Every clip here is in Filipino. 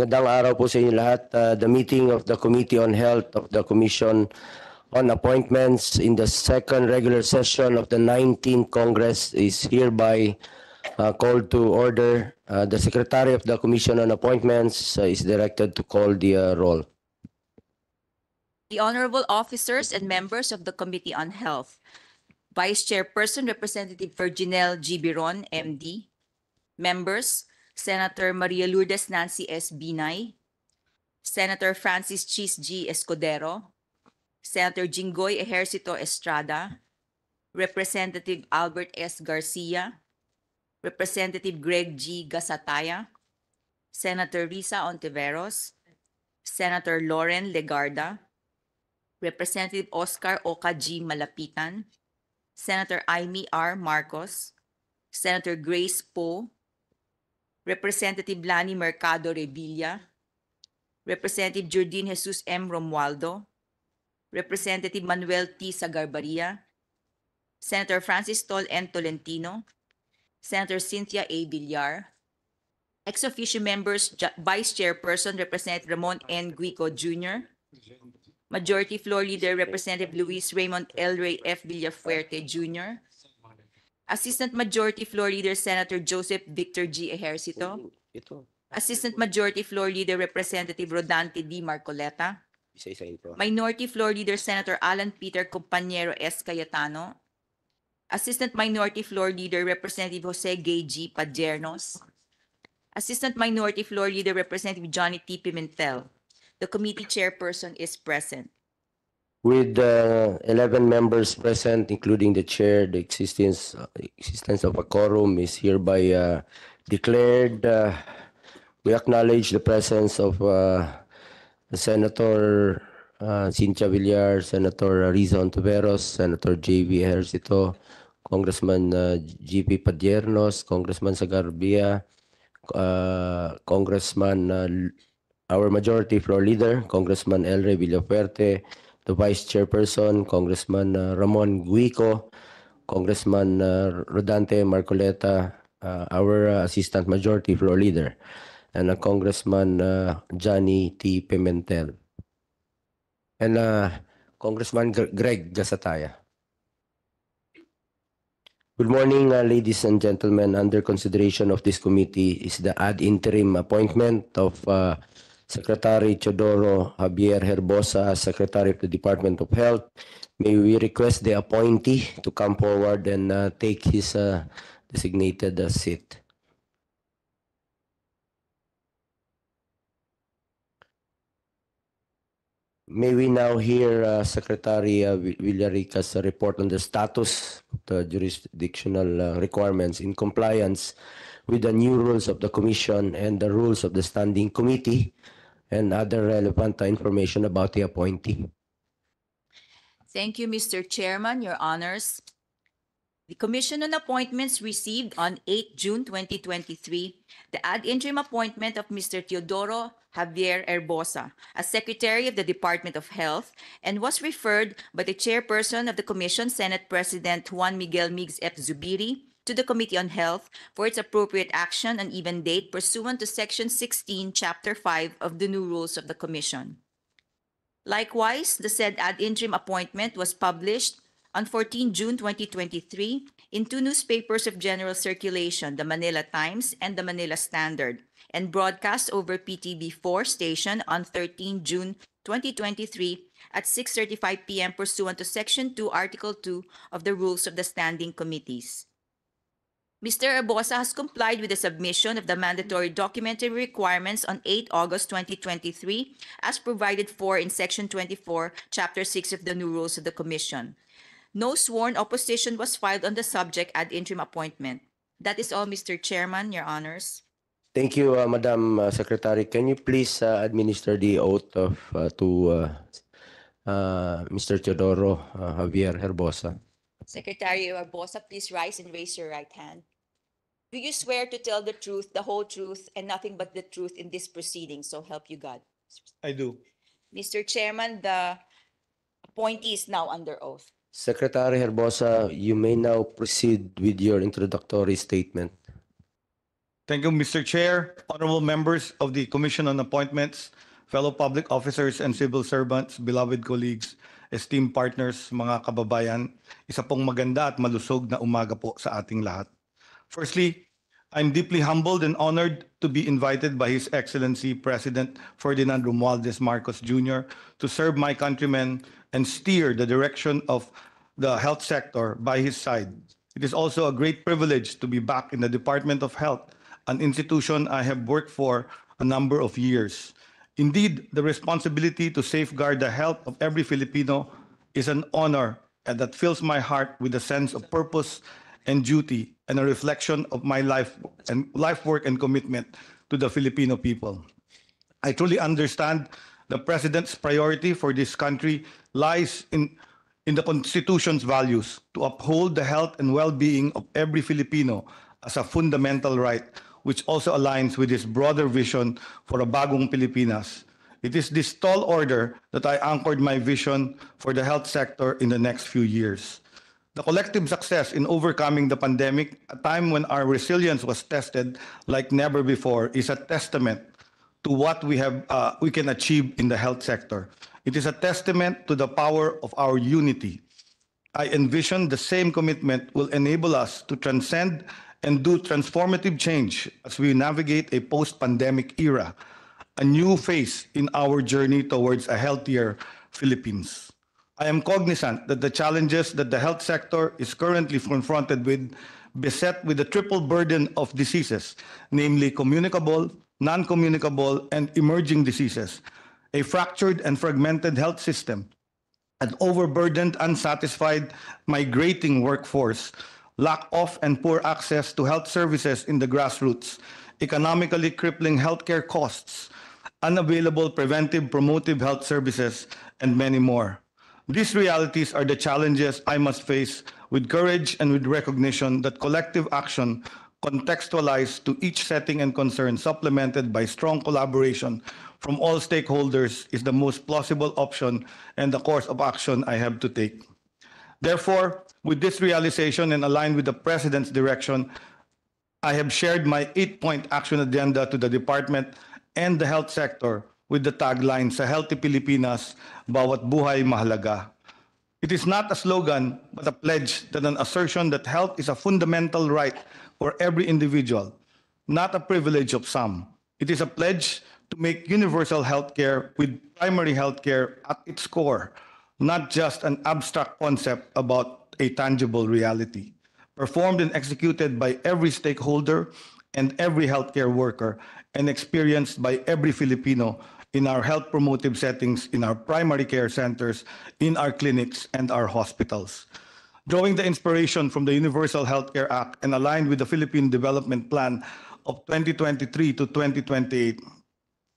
Magandang araw po sa inyo lahat. Uh, the meeting of the Committee on Health of the Commission on Appointments in the second regular session of the 19th Congress is hereby uh, called to order. Uh, the Secretary of the Commission on Appointments uh, is directed to call the uh, roll. The Honorable Officers and Members of the Committee on Health. Vice Chairperson Representative Virginelle G. Biron, MD. Members, Senator Maria Lourdes Nancy S. Binay, Senator Francis Cheese G. Escudero, Senator Jinggoy Ejercito Estrada, Representative Albert S. Garcia, Representative Greg G. Gasataya, Senator Risa Ontiveros, Senator Lauren Legarda, Representative Oscar Oka G. Malapitan, Senator Amy R. Marcos, Senator Grace Poe, Representative Lani Mercado Revilla, Representative Jordine Jesus M. Romualdo, Representative Manuel T. Sagarbaria, Senator Francis Tol N. Tolentino, Senator Cynthia A. Villar, ex officio members, Vice Chairperson, Representative Ramon N. Guico Jr., Majority Floor Leader, Representative Luis Raymond L. Ray F. Villafuerte Jr., Assistant Majority Floor Leader Senator Joseph Victor G. Ejercito. Ito. Assistant Majority Floor Leader Representative Rodante D. Marcoleta. Isa-isahin po. Minority Floor Leader Senator Alan Peter Compañero S. Cayetano. Assistant Minority Floor Leader Representative Jose Gay G. Padernos. Assistant Minority Floor Leader Representative Johnny T. Pimentel. The committee chairperson is present. with uh, 11 members present, including the chair, the existence existence of a quorum is hereby uh, declared. Uh, we acknowledge the presence of uh, Senator uh, Cynthia Villar, Senator Rizon Ontiveros, Senator J.V. Hercito, Congressman uh, G.P. Padiernos, Congressman Sagarbia, Congressman, our majority floor leader, Congressman Elre Villafuerte, the Vice Chairperson, Congressman uh, Ramon Guico, Congressman uh, Rodante Marcoleta, uh, our uh, Assistant Majority Floor Leader, and uh, Congressman uh, Johnny T. Pimentel, and uh, Congressman Greg Gasataya. Good morning, uh, ladies and gentlemen. Under consideration of this committee is the ad interim appointment of uh, Secretary Chodoro Javier Herbosa Secretary of the Department of Health. May we request the appointee to come forward and uh, take his uh, designated uh, seat. May we now hear uh, Secretary uh, Villarica's report on the status of the jurisdictional uh, requirements in compliance with the new rules of the Commission and the rules of the Standing Committee and other relevant uh, information about the appointee. Thank you, Mr. Chairman, Your Honors. The Commission on Appointments received on 8 June 2023 the ad interim appointment of Mr. Teodoro Javier Erbosa as Secretary of the Department of Health and was referred by the Chairperson of the Commission, Senate President Juan Miguel Migs F. Zubiri, to the Committee on Health for its appropriate action and even date pursuant to Section 16, Chapter 5 of the new rules of the Commission. Likewise, the said ad interim appointment was published on 14 June 2023 in two newspapers of general circulation, the Manila Times and the Manila Standard, and broadcast over PTB4 station on 13 June 2023 at 6:35 p.m. pursuant to Section 2, Article 2 of the Rules of the Standing Committees. Mr. Abosa has complied with the submission of the mandatory documentary requirements on 8 August 2023 as provided for in Section 24, Chapter 6 of the new rules of the Commission. No sworn opposition was filed on the subject at interim appointment. That is all, Mr. Chairman, Your Honors. Thank you, uh, Madam uh, Secretary. Can you please uh, administer the oath of uh, to uh, uh, Mr. Teodoro uh, Javier Herbosa? Secretary Herbosa, please rise and raise your right hand. Do you swear to tell the truth, the whole truth, and nothing but the truth in this proceeding? So help you God. I do. Mr. Chairman, the appointee is now under oath. Secretary Herbosa, you may now proceed with your introductory statement. Thank you, Mr. Chair, honorable members of the Commission on Appointments, fellow public officers and civil servants, beloved colleagues, esteemed partners, mga kababayan. Isa pong maganda at malusog na umaga po sa ating lahat. Firstly, I'm deeply humbled and honored to be invited by His Excellency President Ferdinand Romualdez Marcos Jr. to serve my countrymen and steer the direction of the health sector by his side. It is also a great privilege to be back in the Department of Health, an institution I have worked for a number of years. Indeed, the responsibility to safeguard the health of every Filipino is an honor and that fills my heart with a sense of purpose and duty and a reflection of my life and life work and commitment to the Filipino people. I truly understand the president's priority for this country lies in in the constitution's values to uphold the health and well-being of every Filipino as a fundamental right which also aligns with his broader vision for a bagong Pilipinas. It is this tall order that I anchored my vision for the health sector in the next few years the collective success in overcoming the pandemic, a time when our resilience was tested like never before, is a testament to what we have uh, we can achieve in the health sector. It is a testament to the power of our unity. I envision the same commitment will enable us to transcend and do transformative change as we navigate a post-pandemic era, a new phase in our journey towards a healthier Philippines. I am cognizant that the challenges that the health sector is currently confronted with beset with the triple burden of diseases, namely communicable, non-communicable, and emerging diseases, a fractured and fragmented health system, an overburdened, unsatisfied, migrating workforce, lack of and poor access to health services in the grassroots, economically crippling healthcare costs, unavailable preventive promotive health services, and many more. These realities are the challenges I must face with courage and with recognition that collective action contextualized to each setting and concern supplemented by strong collaboration from all stakeholders is the most plausible option and the course of action I have to take. Therefore, with this realization and aligned with the President's direction, I have shared my eight-point action agenda to the Department and the health sector with the tagline, Sa Healthy Pilipinas, Bawat Buhay Mahalaga. It is not a slogan, but a pledge that an assertion that health is a fundamental right for every individual, not a privilege of some. It is a pledge to make universal healthcare with primary healthcare at its core, not just an abstract concept about a tangible reality. Performed and executed by every stakeholder and every healthcare worker and experienced by every Filipino in our health promotive settings, in our primary care centers, in our clinics, and our hospitals. Drawing the inspiration from the Universal Healthcare Act and aligned with the Philippine Development Plan of 2023 to 2028,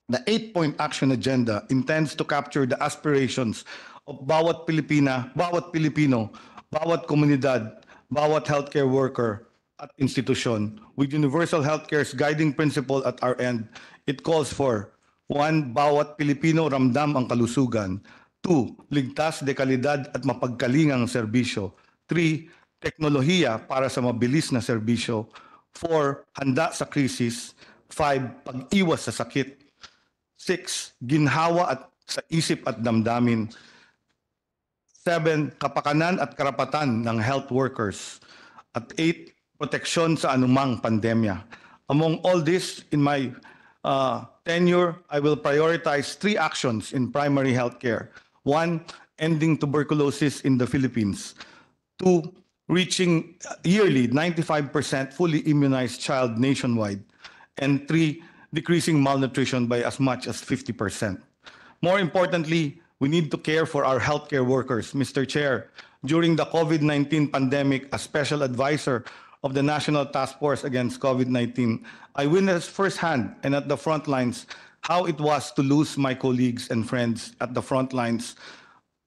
the eight-point action agenda intends to capture the aspirations of bawat Pilipina, bawat Pilipino, bawat komunidad, bawat healthcare worker at institution. With universal healthcare's guiding principle at our end, it calls for One, bawat Pilipino ramdam ang kalusugan. Two, ligtas de kalidad at mapagkalingang serbisyo. Three, teknolohiya para sa mabilis na serbisyo. Four, handa sa krisis. Five, pag-iwas sa sakit. Six, ginhawa at sa isip at damdamin. Seven, kapakanan at karapatan ng health workers. At eight, proteksyon sa anumang pandemya. Among all this, in my uh, tenure, I will prioritize three actions in primary healthcare. One, ending tuberculosis in the Philippines. Two, reaching yearly 95% fully immunized child nationwide. And three, decreasing malnutrition by as much as 50%. More importantly, we need to care for our healthcare workers. Mr. Chair, during the COVID-19 pandemic, a special advisor of the National Task Force Against COVID-19 I witnessed firsthand and at the front lines how it was to lose my colleagues and friends at the front lines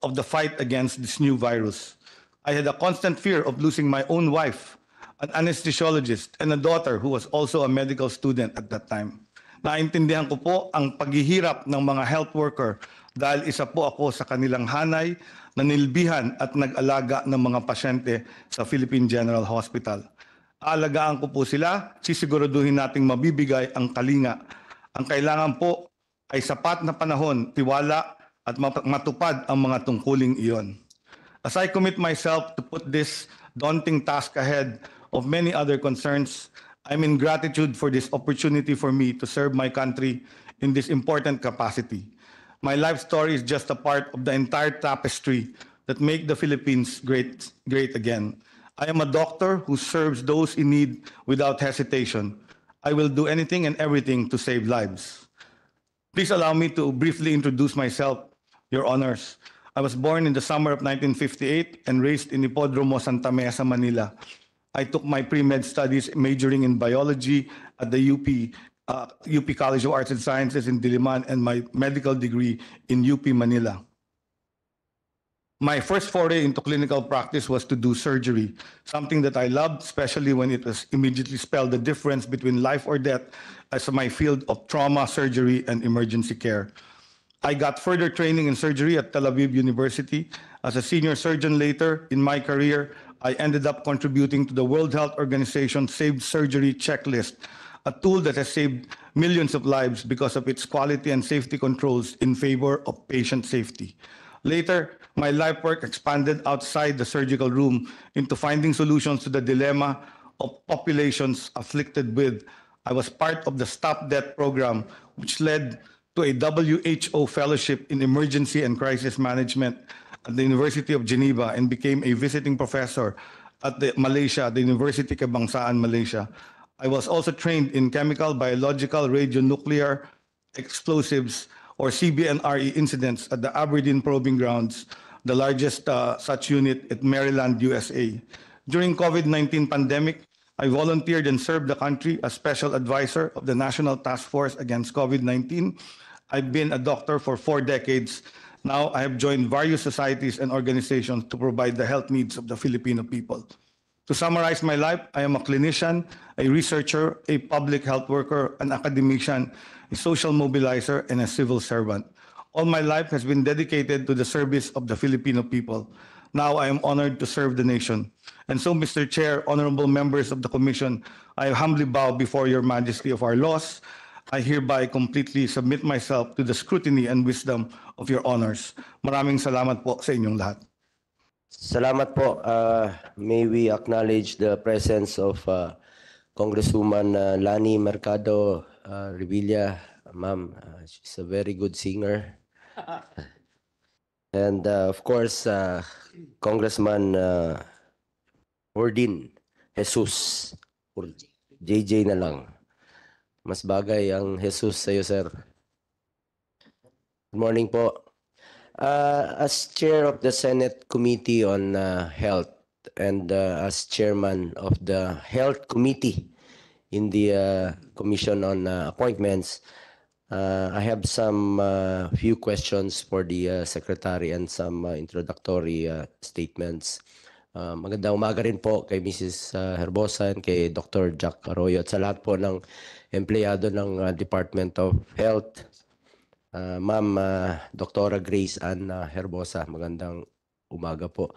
of the fight against this new virus. I had a constant fear of losing my own wife, an anesthesiologist, and a daughter who was also a medical student at that time. Naintindihan ko po ang paghihirap ng mga health worker dahil isa po ako sa kanilang hanay, na nilbihan at nag-alaga ng mga pasyente sa Philippine General Hospital. Alagaan ko po sila, sisiguraduhin nating mabibigay ang kalinga. Ang kailangan po ay sapat na panahon, tiwala at matupad ang mga tungkuling iyon. As I commit myself to put this daunting task ahead of many other concerns, I'm in gratitude for this opportunity for me to serve my country in this important capacity. My life story is just a part of the entire tapestry that make the Philippines great, great again. I am a doctor who serves those in need without hesitation. I will do anything and everything to save lives. Please allow me to briefly introduce myself, Your Honors. I was born in the summer of 1958 and raised in Hipodromo, Santa Mesa, Manila. I took my pre-med studies majoring in biology at the UP, uh, UP College of Arts and Sciences in Diliman and my medical degree in UP, Manila my first foray into clinical practice was to do surgery, something that I loved, especially when it was immediately spelled the difference between life or death as my field of trauma, surgery, and emergency care. I got further training in surgery at Tel Aviv University. As a senior surgeon later in my career, I ended up contributing to the World Health Organization Saved Surgery Checklist, a tool that has saved millions of lives because of its quality and safety controls in favor of patient safety. Later, my life work expanded outside the surgical room into finding solutions to the dilemma of populations afflicted with. I was part of the Stop Debt program, which led to a WHO fellowship in emergency and crisis management at the University of Geneva and became a visiting professor at the Malaysia, the University Kebangsaan, Malaysia. I was also trained in chemical, biological, radionuclear, explosives, or CBNRE incidents at the Aberdeen probing grounds the largest uh, such unit at Maryland, USA. During COVID-19 pandemic, I volunteered and served the country as special advisor of the National Task Force Against COVID-19. I've been a doctor for four decades. Now I have joined various societies and organizations to provide the health needs of the Filipino people. To summarize my life, I am a clinician, a researcher, a public health worker, an academician, a social mobilizer, and a civil servant. All my life has been dedicated to the service of the Filipino people. Now I am honored to serve the nation. And so, Mr. Chair, honorable members of the Commission, I humbly bow before your majesty of our laws. I hereby completely submit myself to the scrutiny and wisdom of your honors. Maraming salamat po sa inyong lahat. Salamat po. Uh, may we acknowledge the presence of uh, Congresswoman uh, Lani Mercado uh, Revilla. Ma'am, uh, she's a very good singer. and uh, of course, uh, Congressman uh, Ordin Jesus. Or JJ na lang. Mas bagay ang Jesus sa iyo, sir. Good morning po. Uh, as chair of the Senate Committee on uh, Health and uh, as chairman of the Health Committee in the uh, Commission on uh, Appointments, Uh, I have some uh, few questions for the uh, secretary and some uh, introductory statements. Uh, magandang umaga rin po kay Mrs. Herbosa and kay Dr. Jack Arroyo at sa lahat po ng empleyado ng uh, Department of Health. Uh, Ma'am uh, Dr. Grace Ann uh, Herbosa, magandang umaga po.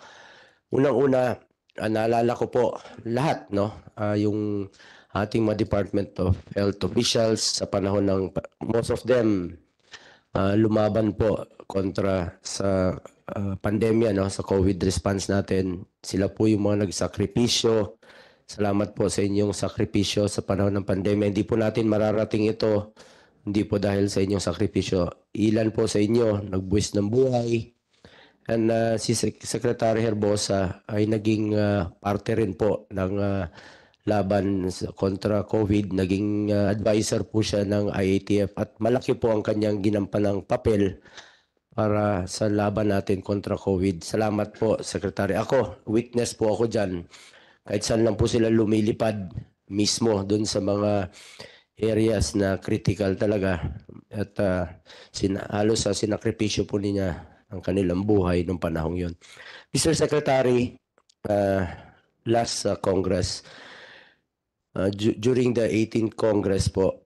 Unang-una, uh, naalala ko po lahat, no? Uh, yung ating mga Department of Health officials sa panahon ng most of them uh, lumaban po kontra sa uh, pandemya no sa COVID response natin. Sila po yung mga nagsakripisyo. Salamat po sa inyong sakripisyo sa panahon ng pandemya. Hindi po natin mararating ito hindi po dahil sa inyong sakripisyo. Ilan po sa inyo nagbuwis ng buhay, And uh, si Secretary Herbosa ay naging uh, parte rin po ng uh, laban sa kontra COVID. Naging uh, ah, advisor po siya ng IATF at malaki po ang kanyang ginampanang papel para sa laban natin kontra COVID. Salamat po, Secretary. Ako, witness po ako dyan. Kahit saan lang po sila lumilipad mismo doon sa mga areas na critical talaga. At uh, sina, halos sa ah, sinakripisyo po niya ang kanilang buhay nung panahong yon. Mr. Secretary, uh, last uh, Congress, uh, during the 18th Congress po,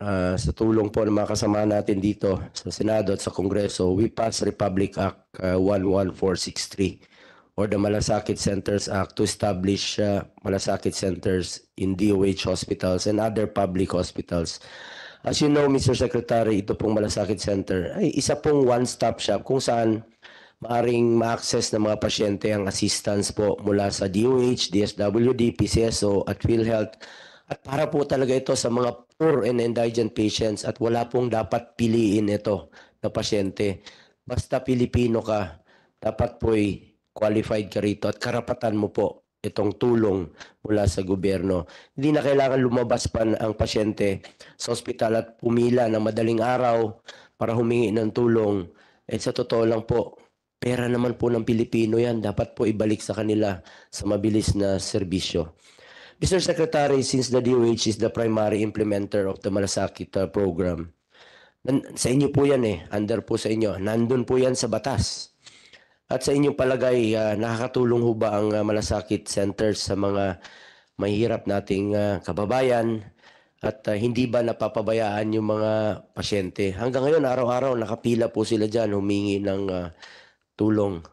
uh, sa tulong po ng mga kasama natin dito sa Senado at sa Kongreso, we passed Republic Act uh, ah, 11463 or the Malasakit Centers Act to establish uh, Malasakit Centers in DOH hospitals and other public hospitals. As you know, Mr. Secretary, ito pong Malasakit Center ay isa pong one-stop shop kung saan maaring ma-access ng mga pasyente ang assistance po mula sa DOH, DSWD, PCSO at PhilHealth at para po talaga ito sa mga poor and indigent patients at wala pong dapat piliin ito na pasyente. Basta Pilipino ka, dapat po'y qualified ka rito at karapatan mo po itong tulong mula sa gobyerno. Hindi na kailangan lumabas pa ang pasyente sa ospital at pumila ng madaling araw para humingi ng tulong. At eh, sa totoo lang po, Pera naman po ng Pilipino yan. Dapat po ibalik sa kanila sa mabilis na serbisyo. Mr. Secretary, since the DOH is the primary implementer of the Malasakit uh, program, sa inyo po yan eh, under po sa inyo. Nandun po yan sa batas. At sa inyong palagay, uh, nakakatulong ho ba ang uh, Malasakit Center sa mga mahirap nating uh, kababayan at uh, hindi ba napapabayaan yung mga pasyente? Hanggang ngayon, araw-araw, nakapila po sila dyan, humingi ng uh, tulong.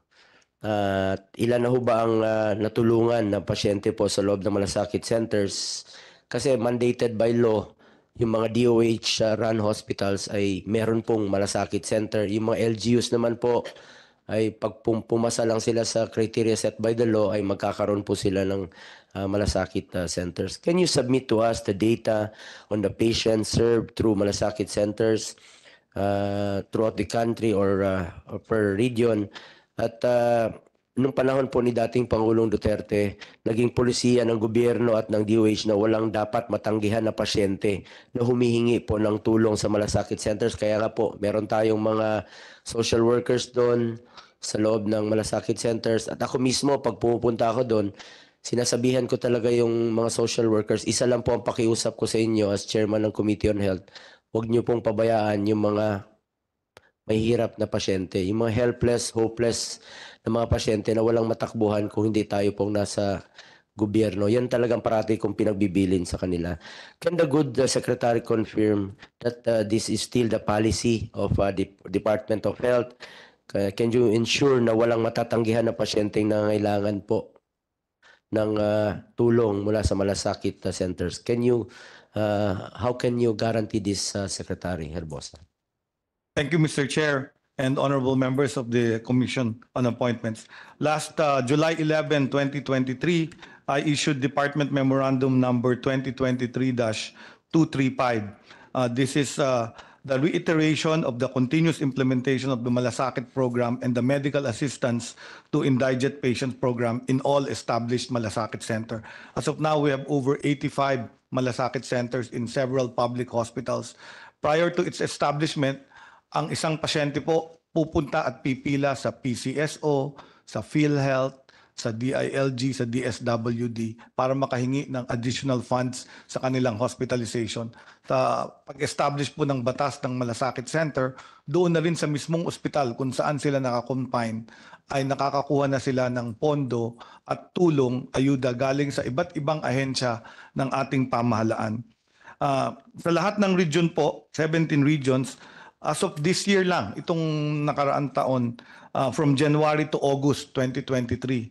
At uh, ilan na ho ba ang uh, natulungan ng pasyente po sa loob ng malasakit centers? Kasi mandated by law, yung mga DOH ah, run hospitals ay meron pong malasakit center. Yung mga LGUs naman po ay pag pumasa lang sila sa criteria set by the law ay magkakaroon po sila ng uh, malasakit uh, centers. Can you submit to us the data on the patients served through malasakit centers? uh, throughout the country or, uh, or per region. At uh, nung panahon po ni dating Pangulong Duterte, naging polisiya ng gobyerno at ng DOH na walang dapat matanggihan na pasyente na humihingi po ng tulong sa malasakit centers. Kaya nga po, meron tayong mga social workers doon sa loob ng malasakit centers. At ako mismo, pag pumupunta ako doon, sinasabihan ko talaga yung mga social workers, isa lang po ang pakiusap ko sa inyo as chairman ng Committee on Health huwag niyo pong pabayaan yung mga mahihirap na pasyente, yung mga helpless, hopeless na mga pasyente na walang matakbuhan kung hindi tayo pong nasa gobyerno. Yan talagang parati kong pinagbibilin sa kanila. Can the good uh, secretary confirm that uh, this is still the policy of uh, the Department of Health? Uh, can you ensure na walang matatanggihan na pasyenteng nangailangan po ng uh, tulong mula sa malasakit uh, centers? Can you Uh, how can you guarantee this, uh, Secretary Herbosa? Thank you, Mr. Chair and honorable members of the Commission on Appointments. Last uh, July 11, 2023, I issued Department Memorandum Number 2023-235. Uh, this is uh, the reiteration of the continuous implementation of the Malasakit program and the medical assistance to indigent patients program in all established Malasakit center. As of now, we have over 85 malasakit centers in several public hospitals. Prior to its establishment, ang isang pasyente po pupunta at pipila sa PCSO, sa PhilHealth, sa DILG, sa DSWD para makahingi ng additional funds sa kanilang hospitalization. Sa pag-establish po ng batas ng Malasakit Center, doon na rin sa mismong ospital kung saan sila nakakonfine ay nakakakuha na sila ng pondo at tulong, ayuda galing sa iba't ibang ahensya ng ating pamahalaan. Uh, sa lahat ng region po, 17 regions, as of this year lang, itong nakaraang taon, uh, from January to August 2023,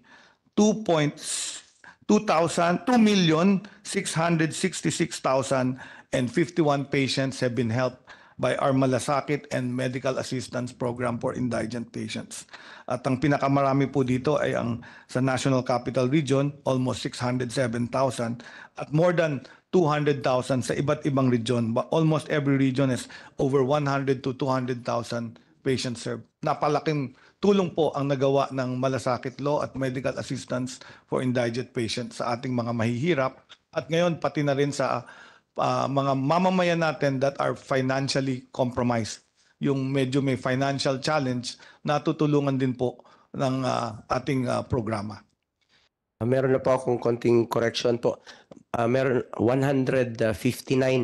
2 points 2,000, 2,666,051 patients have been helped by our Malasakit and Medical Assistance Program for Indigent Patients. At ang pinakamarami po dito ay ang sa National Capital Region, almost 607,000 at more than 200,000 sa iba't ibang region. But almost every region is over 100 to 200,000 patients served. Napalaking tulong po ang nagawa ng Malasakit Law at Medical Assistance for Indigent Patients sa ating mga mahihirap at ngayon pati na rin sa uh, mga mamamayan natin that are financially compromised. Yung medyo may financial challenge, natutulungan din po ng uh, ating uh, programa. Uh, meron na po akong konting correction po. Uh, meron 159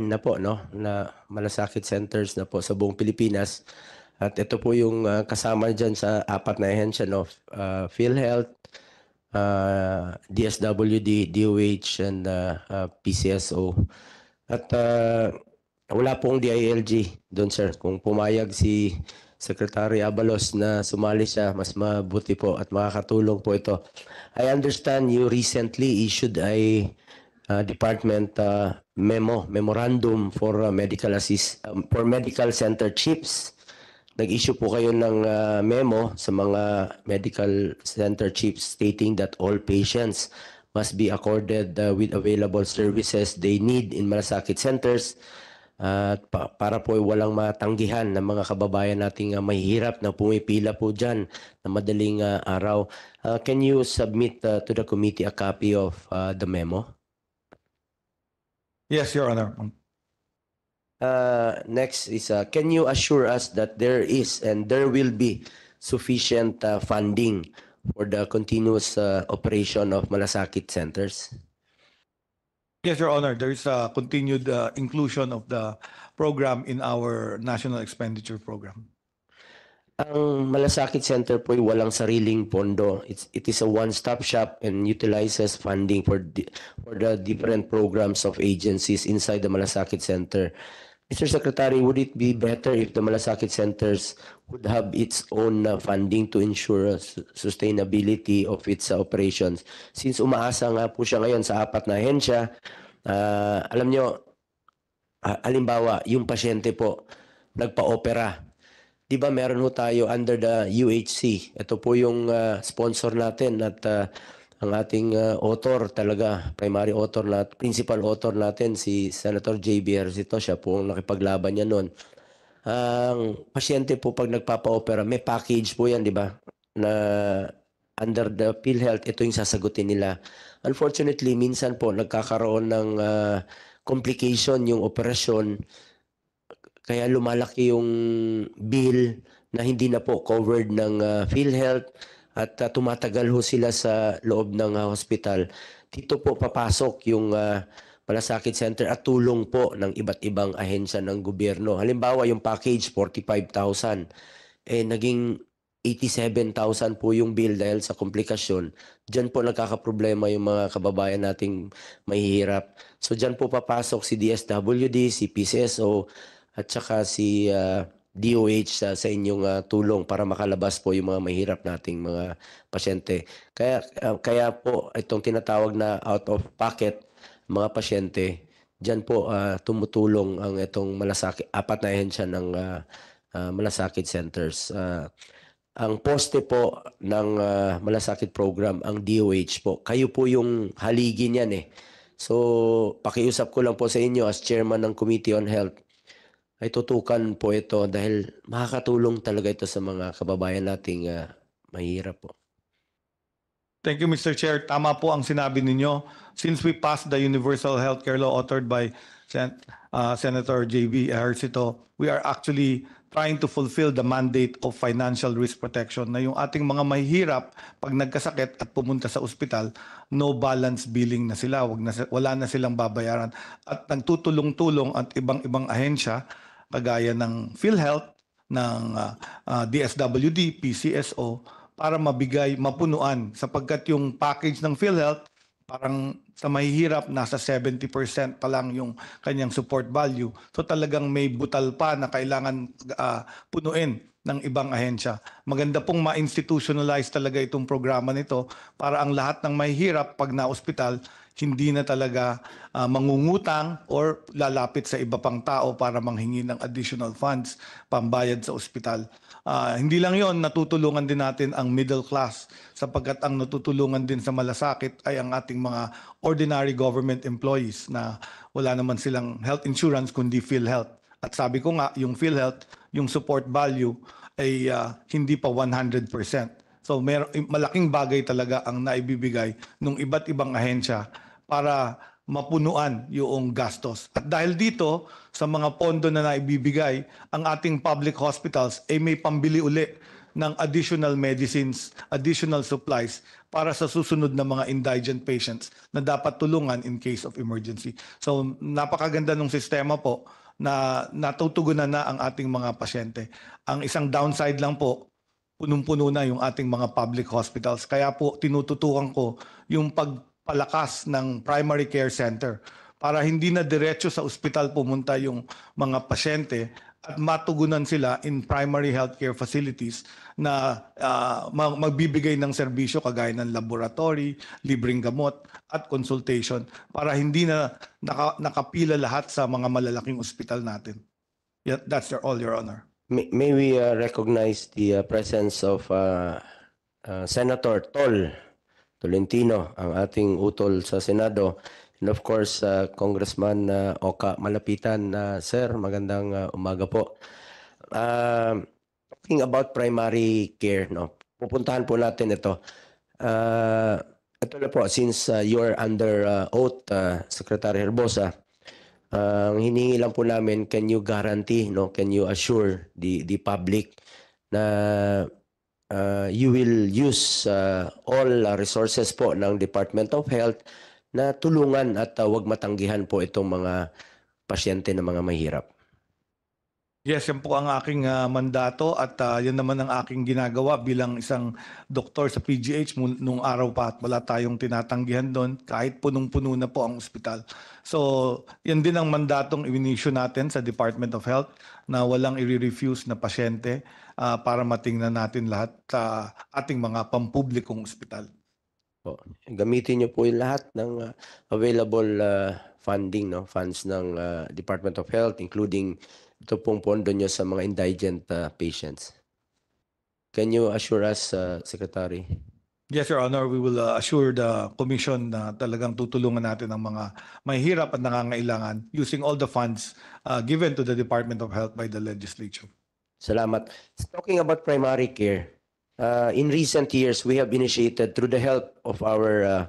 na po no na malasakit centers na po sa buong Pilipinas at ito po yung uh, kasama dyan sa apat na ahensya of uh, PhilHealth, uh, ah, DSWD, DOH, and uh, uh, PCSO. At uh, wala pong DILG doon sir. Kung pumayag si Secretary Abalos na sumali siya, mas mabuti po at makakatulong po ito. I understand you recently issued a uh, department uh, memo, memorandum for uh, medical assist, um, for medical center chips nag-issue po kayo ng uh, memo sa mga medical center chiefs stating that all patients must be accorded uh, with available services they need in Malasakit centers uh, pa- para po walang matanggihan ng mga kababayan nating uh, mahihirap na pumipila po dyan na madaling uh, araw. Uh, can you submit uh, to the committee a copy of uh, the memo? Yes, Your Honor. Uh, next is, uh, can you assure us that there is and there will be sufficient uh, funding for the continuous uh, operation of Malasakit centers? Yes, Your Honor. There is a continued uh, inclusion of the program in our national expenditure program. Ang Malasakit Center po ay walang sariling pondo. It's, it is a one-stop shop and utilizes funding for, di, for the different programs of agencies inside the Malasakit Center. Mr. Secretary, would it be better if the Malasakit centers would have its own uh, funding to ensure uh, sustainability of its uh, operations? Since umaasa nga po siya ngayon sa apat na ahensya, uh, alam nyo, ah, halimbawa, yung pasyente po, nagpa-opera. Di ba meron ho tayo under the UHC? Ito po yung uh, sponsor natin at uh, ang ating uh, author talaga, primary author nat, principal author natin si Senator JB Ercito, siya po ang nakipaglaban niya noon. Ang uh, pasyente po pag nagpapa-opera, may package po 'yan, di ba? Na under the PhilHealth, ito yung sasagutin nila. Unfortunately, minsan po nagkakaroon ng uh, complication yung operasyon kaya lumalaki yung bill na hindi na po covered ng uh, ah, PhilHealth at uh, tumatagal ho sila sa loob ng uh, hospital. Dito po papasok yung uh, ah, Palasakit Center at tulong po ng iba't ibang ahensya ng gobyerno. Halimbawa, yung package 45,000 eh naging 87,000 po yung bill dahil sa komplikasyon. Diyan po nagkakaproblema yung mga kababayan nating mahihirap. So diyan po papasok si DSWD, si PCSO at saka si uh, DOH sa, sa inyong uh, tulong para makalabas po yung mga mahirap nating mga pasyente. Kaya uh, kaya po itong tinatawag na out of pocket mga pasyente, diyan po uh, tumutulong ang itong malasakit apat na ahensya ng uh, uh, malasakit centers. Uh, ang poste po ng uh, malasakit program ang DOH po. Kayo po yung haligi niyan eh. So, pakiusap ko lang po sa inyo as chairman ng Committee on Health ay tutukan po ito dahil makakatulong talaga ito sa mga kababayan nating uh, ah, mahirap po. Thank you, Mr. Chair. Tama po ang sinabi ninyo. Since we passed the Universal Healthcare Law authored by Sen uh, Senator J.B. Ejercito, we are actually trying to fulfill the mandate of financial risk protection na yung ating mga mahihirap pag nagkasakit at pumunta sa ospital, no balance billing na sila, wag na, wala na silang babayaran. At nagtutulong-tulong at ibang-ibang ahensya kagaya ng PhilHealth, ng uh, ah, uh, ah, DSWD, PCSO, para mabigay, mapunuan sapagkat yung package ng PhilHealth parang sa mahihirap nasa 70% pa lang yung kanyang support value. So talagang may butal pa na kailangan uh, punuin ng ibang ahensya. Maganda pong ma-institutionalize talaga itong programa nito para ang lahat ng mahihirap pag na-ospital hindi na talaga uh, mangungutang or lalapit sa iba pang tao para manghingi ng additional funds pambayad sa ospital. Uh, hindi lang yon natutulungan din natin ang middle class sapagkat ang natutulungan din sa malasakit ay ang ating mga ordinary government employees na wala naman silang health insurance kundi PhilHealth. At sabi ko nga, yung PhilHealth, yung support value ay uh, hindi pa 100%. So may malaking bagay talaga ang naibibigay ng iba't ibang ahensya para mapunuan yung gastos. At dahil dito, sa mga pondo na naibibigay, ang ating public hospitals ay may pambili uli ng additional medicines, additional supplies para sa susunod na mga indigent patients na dapat tulungan in case of emergency. So napakaganda ng sistema po na natutugunan na ang ating mga pasyente. Ang isang downside lang po, punong-puno na yung ating mga public hospitals. Kaya po tinututukan ko yung pag palakas ng primary care center para hindi na diretso sa ospital pumunta yung mga pasyente at matugunan sila in primary healthcare facilities na uh, magbibigay ng serbisyo kagaya ng laboratory, libreng gamot at consultation para hindi na naka, nakapila lahat sa mga malalaking ospital natin. that's your, all, Your Honor. May, may we uh, recognize the uh, presence of uh, uh, Senator Tol? Tolentino, ang ating utol sa Senado. And of course, uh, Congressman uh, Oka Malapitan. Uh, sir, magandang uh, umaga po. Uh, talking about primary care, no? pupuntahan po natin ito. Uh, ito na po, since uh, you're under uh, oath, uh, Secretary Herbosa, uh, hinihingi lang po namin, can you guarantee, no? can you assure the, the public na uh, you will use uh, all uh, resources po ng Department of Health na tulungan at uh, wag matanggihan po itong mga pasyente na mga mahirap. Yes, yan po ang aking uh, mandato at uh, yan naman ang aking ginagawa bilang isang doktor sa PGH nung araw pa at wala tayong tinatanggihan doon kahit punong-puno na po ang ospital. So, yan din ang mandatong inisyo natin sa Department of Health na walang i-refuse na pasyente uh, para matingnan natin lahat uh, ating mga pampublikong ospital. Po. Gamitin niyo po yung lahat ng uh, available uh, funding, no? funds ng uh, Department of Health, including ito pong pondo niyo sa mga indigent uh, patients. Can you assure us, uh, Secretary? Yes, Your Honor, we will uh, assure the Commission na talagang tutulungan natin ang mga mahirap at nangangailangan using all the funds uh, given to the Department of Health by the legislature. Salamat. Talking about primary care, uh, in recent years, we have initiated through the help of our uh,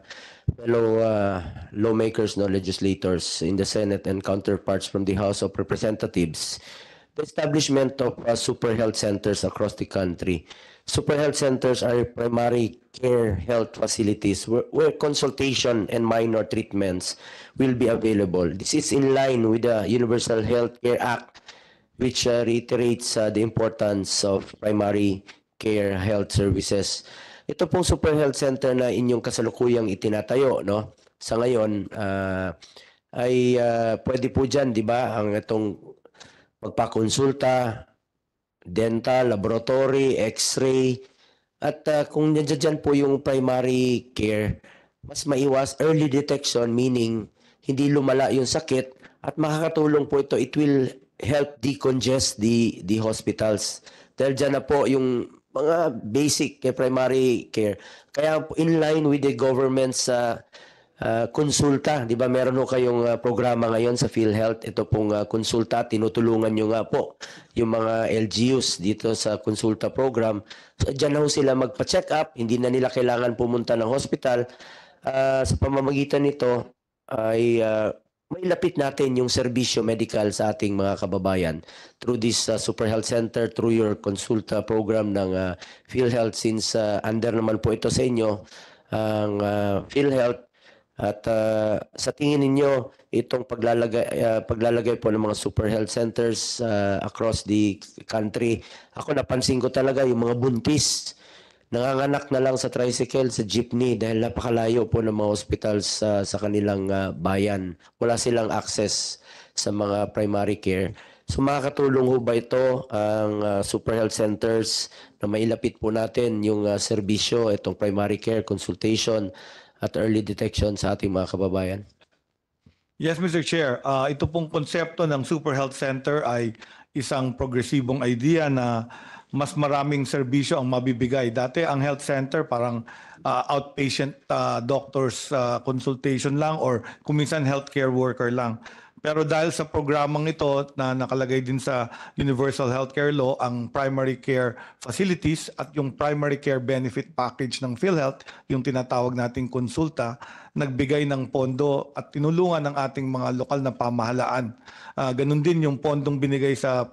fellow uh, lawmakers, no legislators in the Senate and counterparts from the House of Representatives, the establishment of uh, super health centers across the country. Super health centers are primary care health facilities where, where consultation and minor treatments will be available. This is in line with the Universal Health Care Act which uh, reiterates uh, the importance of primary care health services. Ito pong Super Health Center na inyong kasalukuyang itinatayo, no? Sa ngayon, uh, ay uh, pwede po dyan, di ba, ang itong magpakonsulta, dental, laboratory, x-ray, at uh, kung nandiyan po yung primary care, mas maiwas early detection meaning hindi lumala yung sakit at makakatulong po ito. It will help decongest the the hospitals. Dahil dyan na po yung mga basic kay primary care. Kaya in line with the government's uh, ah, uh, konsulta, di ba meron ho kayong uh, programa ngayon sa PhilHealth, ito pong uh, konsulta, tinutulungan nyo nga po yung mga LGUs dito sa konsulta program. So dyan na ho sila magpa-check up, hindi na nila kailangan pumunta ng hospital. Uh, sa pamamagitan nito ay uh, mailapit natin yung serbisyo medical sa ating mga kababayan through this uh, Super Health Center, through your consulta program ng uh, PhilHealth since uh, under naman po ito sa inyo ang uh, PhilHealth at uh, sa tingin ninyo itong paglalagay uh, paglalagay po ng mga super health centers uh, across the country ako napansin ko talaga yung mga buntis nanganganak na lang sa tricycle, sa jeepney dahil napakalayo po ng mga hospital sa, sa kanilang uh, bayan. Wala silang access sa mga primary care. So makakatulong ho ba ito ang uh, super health centers na mailapit po natin yung uh, serbisyo, itong primary care, consultation at early detection sa ating mga kababayan? Yes, Mr. Chair. Uh, ito pong konsepto ng Super Health Center ay isang progresibong idea na mas maraming serbisyo ang mabibigay. Dati ang health center parang uh, outpatient uh, doctors uh, consultation lang or kuminsan healthcare worker lang. Pero dahil sa programang ito na nakalagay din sa Universal Healthcare Law ang primary care facilities at yung primary care benefit package ng PhilHealth, yung tinatawag nating konsulta, nagbigay ng pondo at tinulungan ng ating mga lokal na pamahalaan. Uh, ganun din yung pondong binigay sa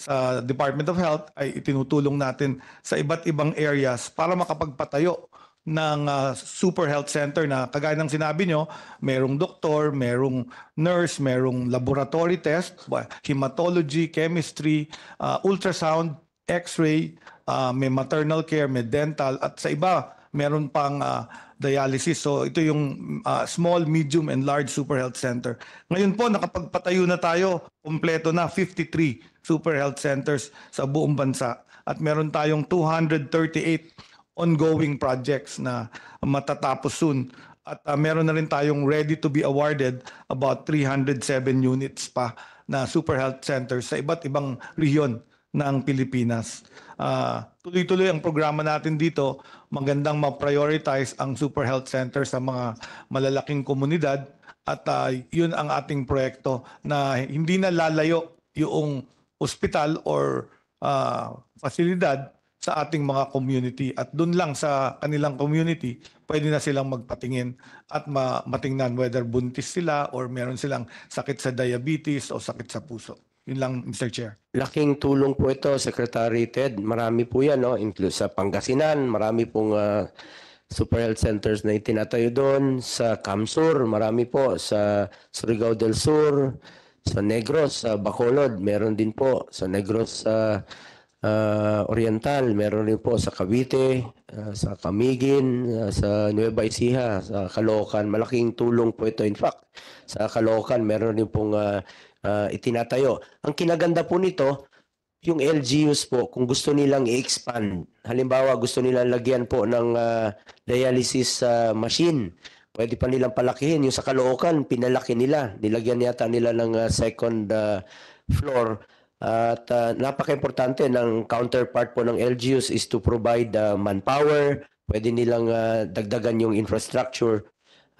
sa Department of Health ay itinutulong natin sa iba't ibang areas para makapagpatayo ng uh, super health center na kagaya ng sinabi nyo, merong doktor, merong nurse, merong laboratory test, hematology, chemistry, uh, ultrasound, x-ray, uh, may maternal care, may dental at sa iba, meron pang uh, dialysis. So ito yung uh, small, medium, and large super health center. Ngayon po, nakapagpatayo na tayo, kumpleto na 53 super health centers sa buong bansa. At meron tayong 238 ongoing projects na matatapos soon. At uh, meron na rin tayong ready to be awarded about 307 units pa na super health centers sa iba't ibang rehiyon ng Pilipinas. Uh, tuloy-tuloy ang programa natin dito magandang ma-prioritize ang super health center sa mga malalaking komunidad at uh, yun ang ating proyekto na hindi na lalayo yung ospital or uh, ah, facilidad sa ating mga community at doon lang sa kanilang community pwede na silang magpatingin at ma- matingnan whether buntis sila or meron silang sakit sa diabetes o sakit sa puso. Yun lang, Mr. Chair. Laking tulong po ito, Secretary Ted. Marami po yan, no? include sa Pangasinan, marami pong ah, super health centers na itinatayo doon. Sa Camsur, marami po. Sa Surigao del Sur, sa Negros, sa Bacolod, meron din po. Sa Negros sa ah, Oriental, meron din po. Sa Cavite, ah, sa Camigin, ah, sa Nueva Ecija, sa Caloocan. Malaking tulong po ito. In fact, sa Caloocan, meron din pong ah, uh, itinatayo. Ang kinaganda po nito, yung LGUs po, kung gusto nilang i-expand, halimbawa gusto nilang lagyan po ng uh, dialysis uh, machine, pwede pa nilang palakihin. Yung sa Caloocan, pinalaki nila. Nilagyan yata nila ng uh, second uh, floor. At uh, napaka-importante ng counterpart po ng LGUs is to provide uh, manpower, pwede nilang uh, dagdagan yung infrastructure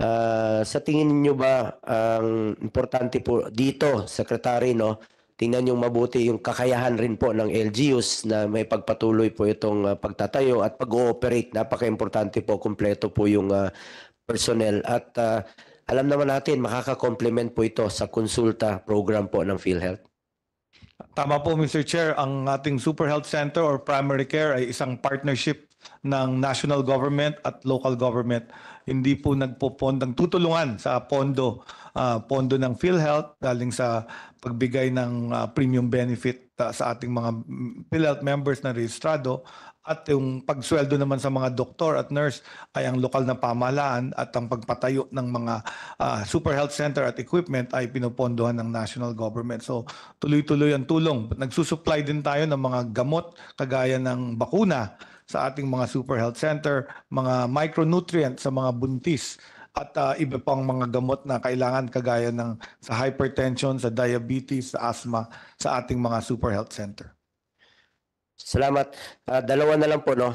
Uh, sa tingin niyo ba ang um, importante po dito, Secretary, no? Tingnan niyo mabuti yung kakayahan rin po ng LGUs na may pagpatuloy po itong uh, pagtatayo at pag-ooperate. Napaka-importante po, kumpleto po yung uh, personnel. At uh, alam naman natin, makaka-complement po ito sa konsulta program po ng PhilHealth. Tama po Mr. Chair, ang ating Super Health Center or Primary Care ay isang partnership ng national government at local government hindi po nagpopondang tutulungan sa pondo uh, pondo ng PhilHealth galing sa pagbigay ng uh, premium benefit uh, sa ating mga PhilHealth members na rehistrado at yung pagsweldo naman sa mga doktor at nurse ay ang lokal na pamahalaan at ang pagpatayo ng mga uh, super health center at equipment ay pinopondohan ng national government. So tuloy-tuloy ang tulong. Nagsusupply din tayo ng mga gamot kagaya ng bakuna sa ating mga super health center, mga micronutrient sa mga buntis at uh, iba pang mga gamot na kailangan kagaya ng sa hypertension, sa diabetes, sa asthma sa ating mga super health center. Salamat. Uh, dalawa na lang po no.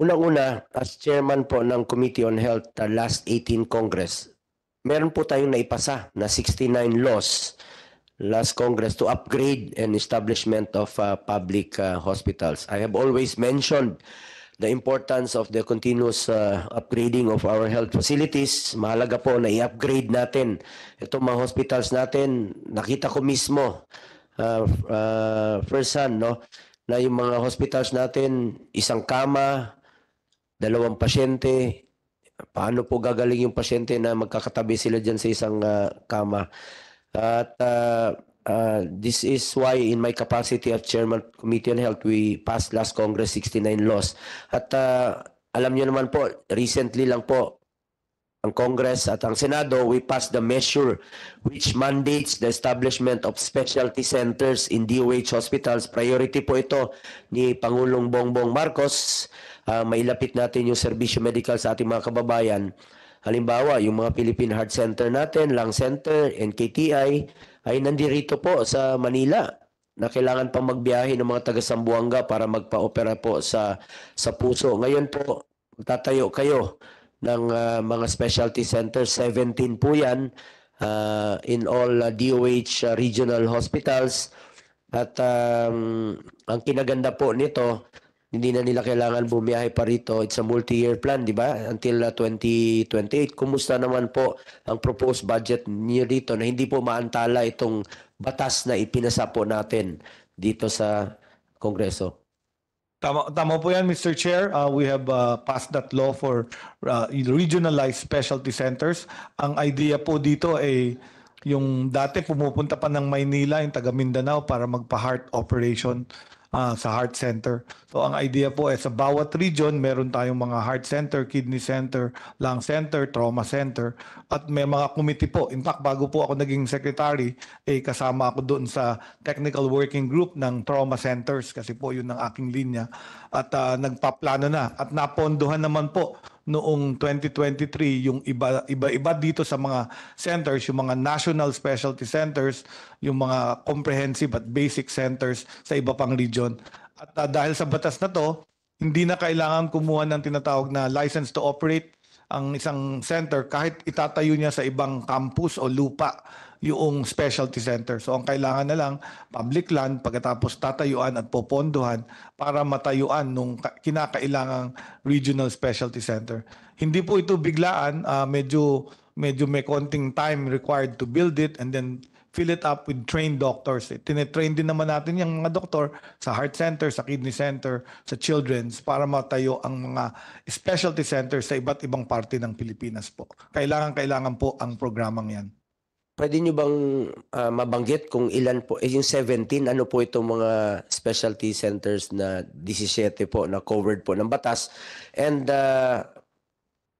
Unang-una, as chairman po ng Committee on Health uh, last 18 Congress, meron po tayong naipasa na 69 laws last Congress to upgrade and establishment of uh, public uh, hospitals. I have always mentioned the importance of the continuous uh, upgrading of our health facilities. Mahalaga po na i-upgrade natin itong mga hospitals natin. Nakita ko mismo uh, uh, first hand no, na yung mga hospitals natin, isang kama, dalawang pasyente, paano po gagaling yung pasyente na magkakatabi sila dyan sa isang uh, kama. At uh, uh, this is why in my capacity of Chairman Committee on Health, we passed last Congress 69 laws. At uh, alam niyo naman po, recently lang po, ang Congress at ang Senado, we passed the measure which mandates the establishment of specialty centers in DOH hospitals. Priority po ito ni Pangulong Bongbong Marcos. Uh, mailapit natin yung serbisyo medical sa ating mga kababayan. Halimbawa, yung mga Philippine Heart Center natin, Lung Center, NKTI, ay nandirito po sa Manila na kailangan pang magbiyahe ng mga taga Sambuanga para magpa-opera po sa sa puso. Ngayon po, tatayo kayo ng uh, mga specialty center, 17 po 'yan uh, in all uh, ah, DOH uh, regional hospitals. At um, ang kinaganda po nito hindi na nila kailangan bumiyahe pa rito. It's a multi-year plan, di ba? Until 2028. Uh, Kumusta naman po ang proposed budget niyo dito na hindi po maantala itong batas na ipinasa po natin dito sa Kongreso? Tama, tama po yan, Mr. Chair. Uh, we have uh, passed that law for uh, regionalized specialty centers. Ang idea po dito ay eh, yung dati pumupunta pa ng Maynila yung taga Mindanao para magpa-heart operation uh, sa heart center. So ang idea po ay eh, sa bawat region meron tayong mga heart center, kidney center, lung center, trauma center at may mga committee po. In fact, bago po ako naging secretary, eh kasama ako doon sa technical working group ng trauma centers kasi po yun ang aking linya at uh, nagpaplano na at napondohan naman po noong 2023 yung iba iba iba dito sa mga centers yung mga national specialty centers yung mga comprehensive at basic centers sa iba pang region at uh, dahil sa batas na to hindi na kailangan kumuha ng tinatawag na license to operate ang isang center kahit itatayo niya sa ibang campus o lupa yung specialty center. So ang kailangan na lang, public land, pagkatapos tatayuan at popondohan para matayuan nung kinakailangang regional specialty center. Hindi po ito biglaan, uh, medyo, medyo may konting time required to build it and then fill it up with trained doctors. Eh, tinetrain din naman natin yung mga doktor sa heart center, sa kidney center, sa children's para matayo ang mga specialty centers sa iba't ibang parte ng Pilipinas po. Kailangan-kailangan po ang programang yan. Pwede nyo bang uh, mabanggit kung ilan po, eh, yung 17, ano po itong mga specialty centers na 17 po na covered po ng batas? And uh,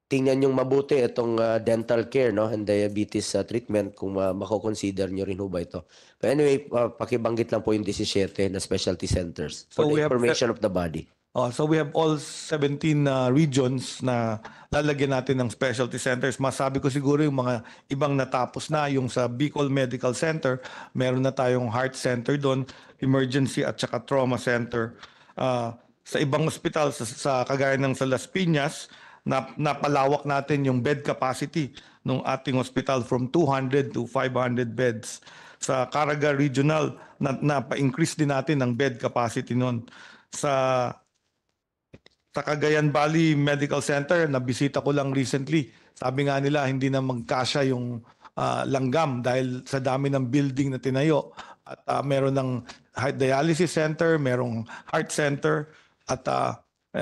tingnan yung mabuti itong uh, dental care no and diabetes uh, treatment kung uh, mako-consider niyo rin ho ba ito. But anyway, uh, pakibanggit lang po yung 17 na specialty centers for so the information have... of the body. Oh, so we have all 17 uh, regions na lalagyan natin ng specialty centers. Masabi ko siguro yung mga ibang natapos na, yung sa Bicol Medical Center, meron na tayong heart center doon, emergency at saka trauma center. Uh, sa ibang hospital, sa, sa kagaya ng sa Las Piñas, na, napalawak natin yung bed capacity ng ating hospital from 200 to 500 beds. Sa Caraga Regional, na, na increase din natin ang bed capacity noon. Sa sa Cagayan Valley Medical Center, na bisita ko lang recently. Sabi nga nila, hindi na magkasya yung uh, langgam dahil sa dami ng building na tinayo. At uh, meron ng heart dialysis center, merong heart center, at uh,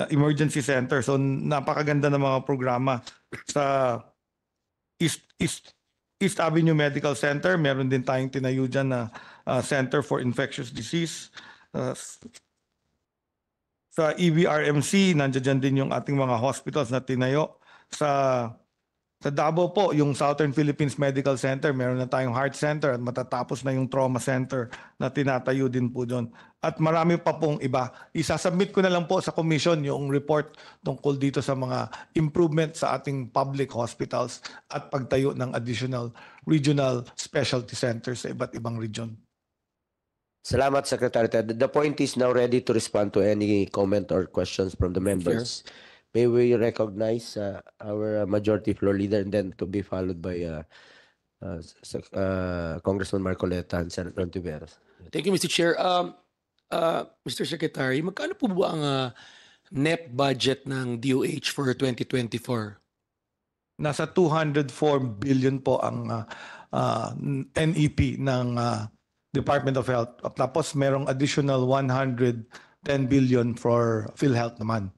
emergency center. So napakaganda ng mga programa sa East, East, East Avenue Medical Center. Meron din tayong tinayo dyan na uh, Center for Infectious Disease. Uh, sa EBRMC, nandiyan din yung ating mga hospitals na tinayo. Sa, sa Davao po, yung Southern Philippines Medical Center, meron na tayong heart center at matatapos na yung trauma center na tinatayo din po doon. At marami pa pong iba. Isasubmit ko na lang po sa commission yung report tungkol dito sa mga improvement sa ating public hospitals at pagtayo ng additional regional specialty centers sa iba't ibang region. Salamat, Secretary. Ted. The point is now ready to respond to any comment or questions from the members. May we recognize uh, our uh, majority floor leader and then to be followed by uh, uh, uh, Congressman Marcoleta and Senator Tiveros. Thank you, Mr. Chair. Um, uh, Mr. Secretary, magkano po ba ang ah, net budget ng DOH for 2024? Nasa 204 billion po ang ah, uh, ah, NEP ng ah, Department of Health. At tapos merong additional 110 billion for PhilHealth naman.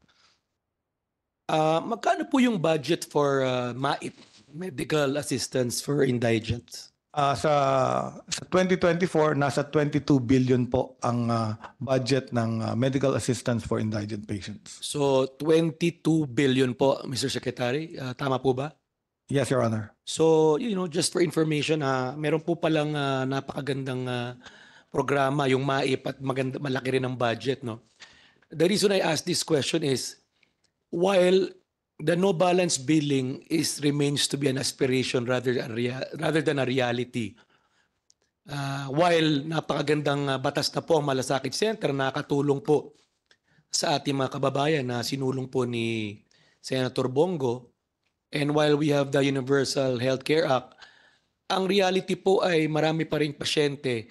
Uh, magkano po yung budget for uh, ah, MAIP, Medical Assistance for Indigent? Uh, ah, sa, sa 2024, nasa 22 billion po ang uh, budget ng uh, medical assistance for indigent patients. So, 22 billion po, Mr. Secretary. Uh, tama po ba? Yes, Your Honor. So, you know, just for information, ha, ah, meron po palang ah, napakagandang ah, programa, yung MAIP at maganda, malaki rin ang budget, no? The reason I ask this question is, while the no balance billing is remains to be an aspiration rather than a rea- rather than a reality. Ah, while napakagandang ah, batas na po ang Malasakit Center, nakatulong po sa ating mga kababayan na sinulong po ni Senator Bongo And while we have the Universal Healthcare Act, ang reality po ay marami pa ring pasyente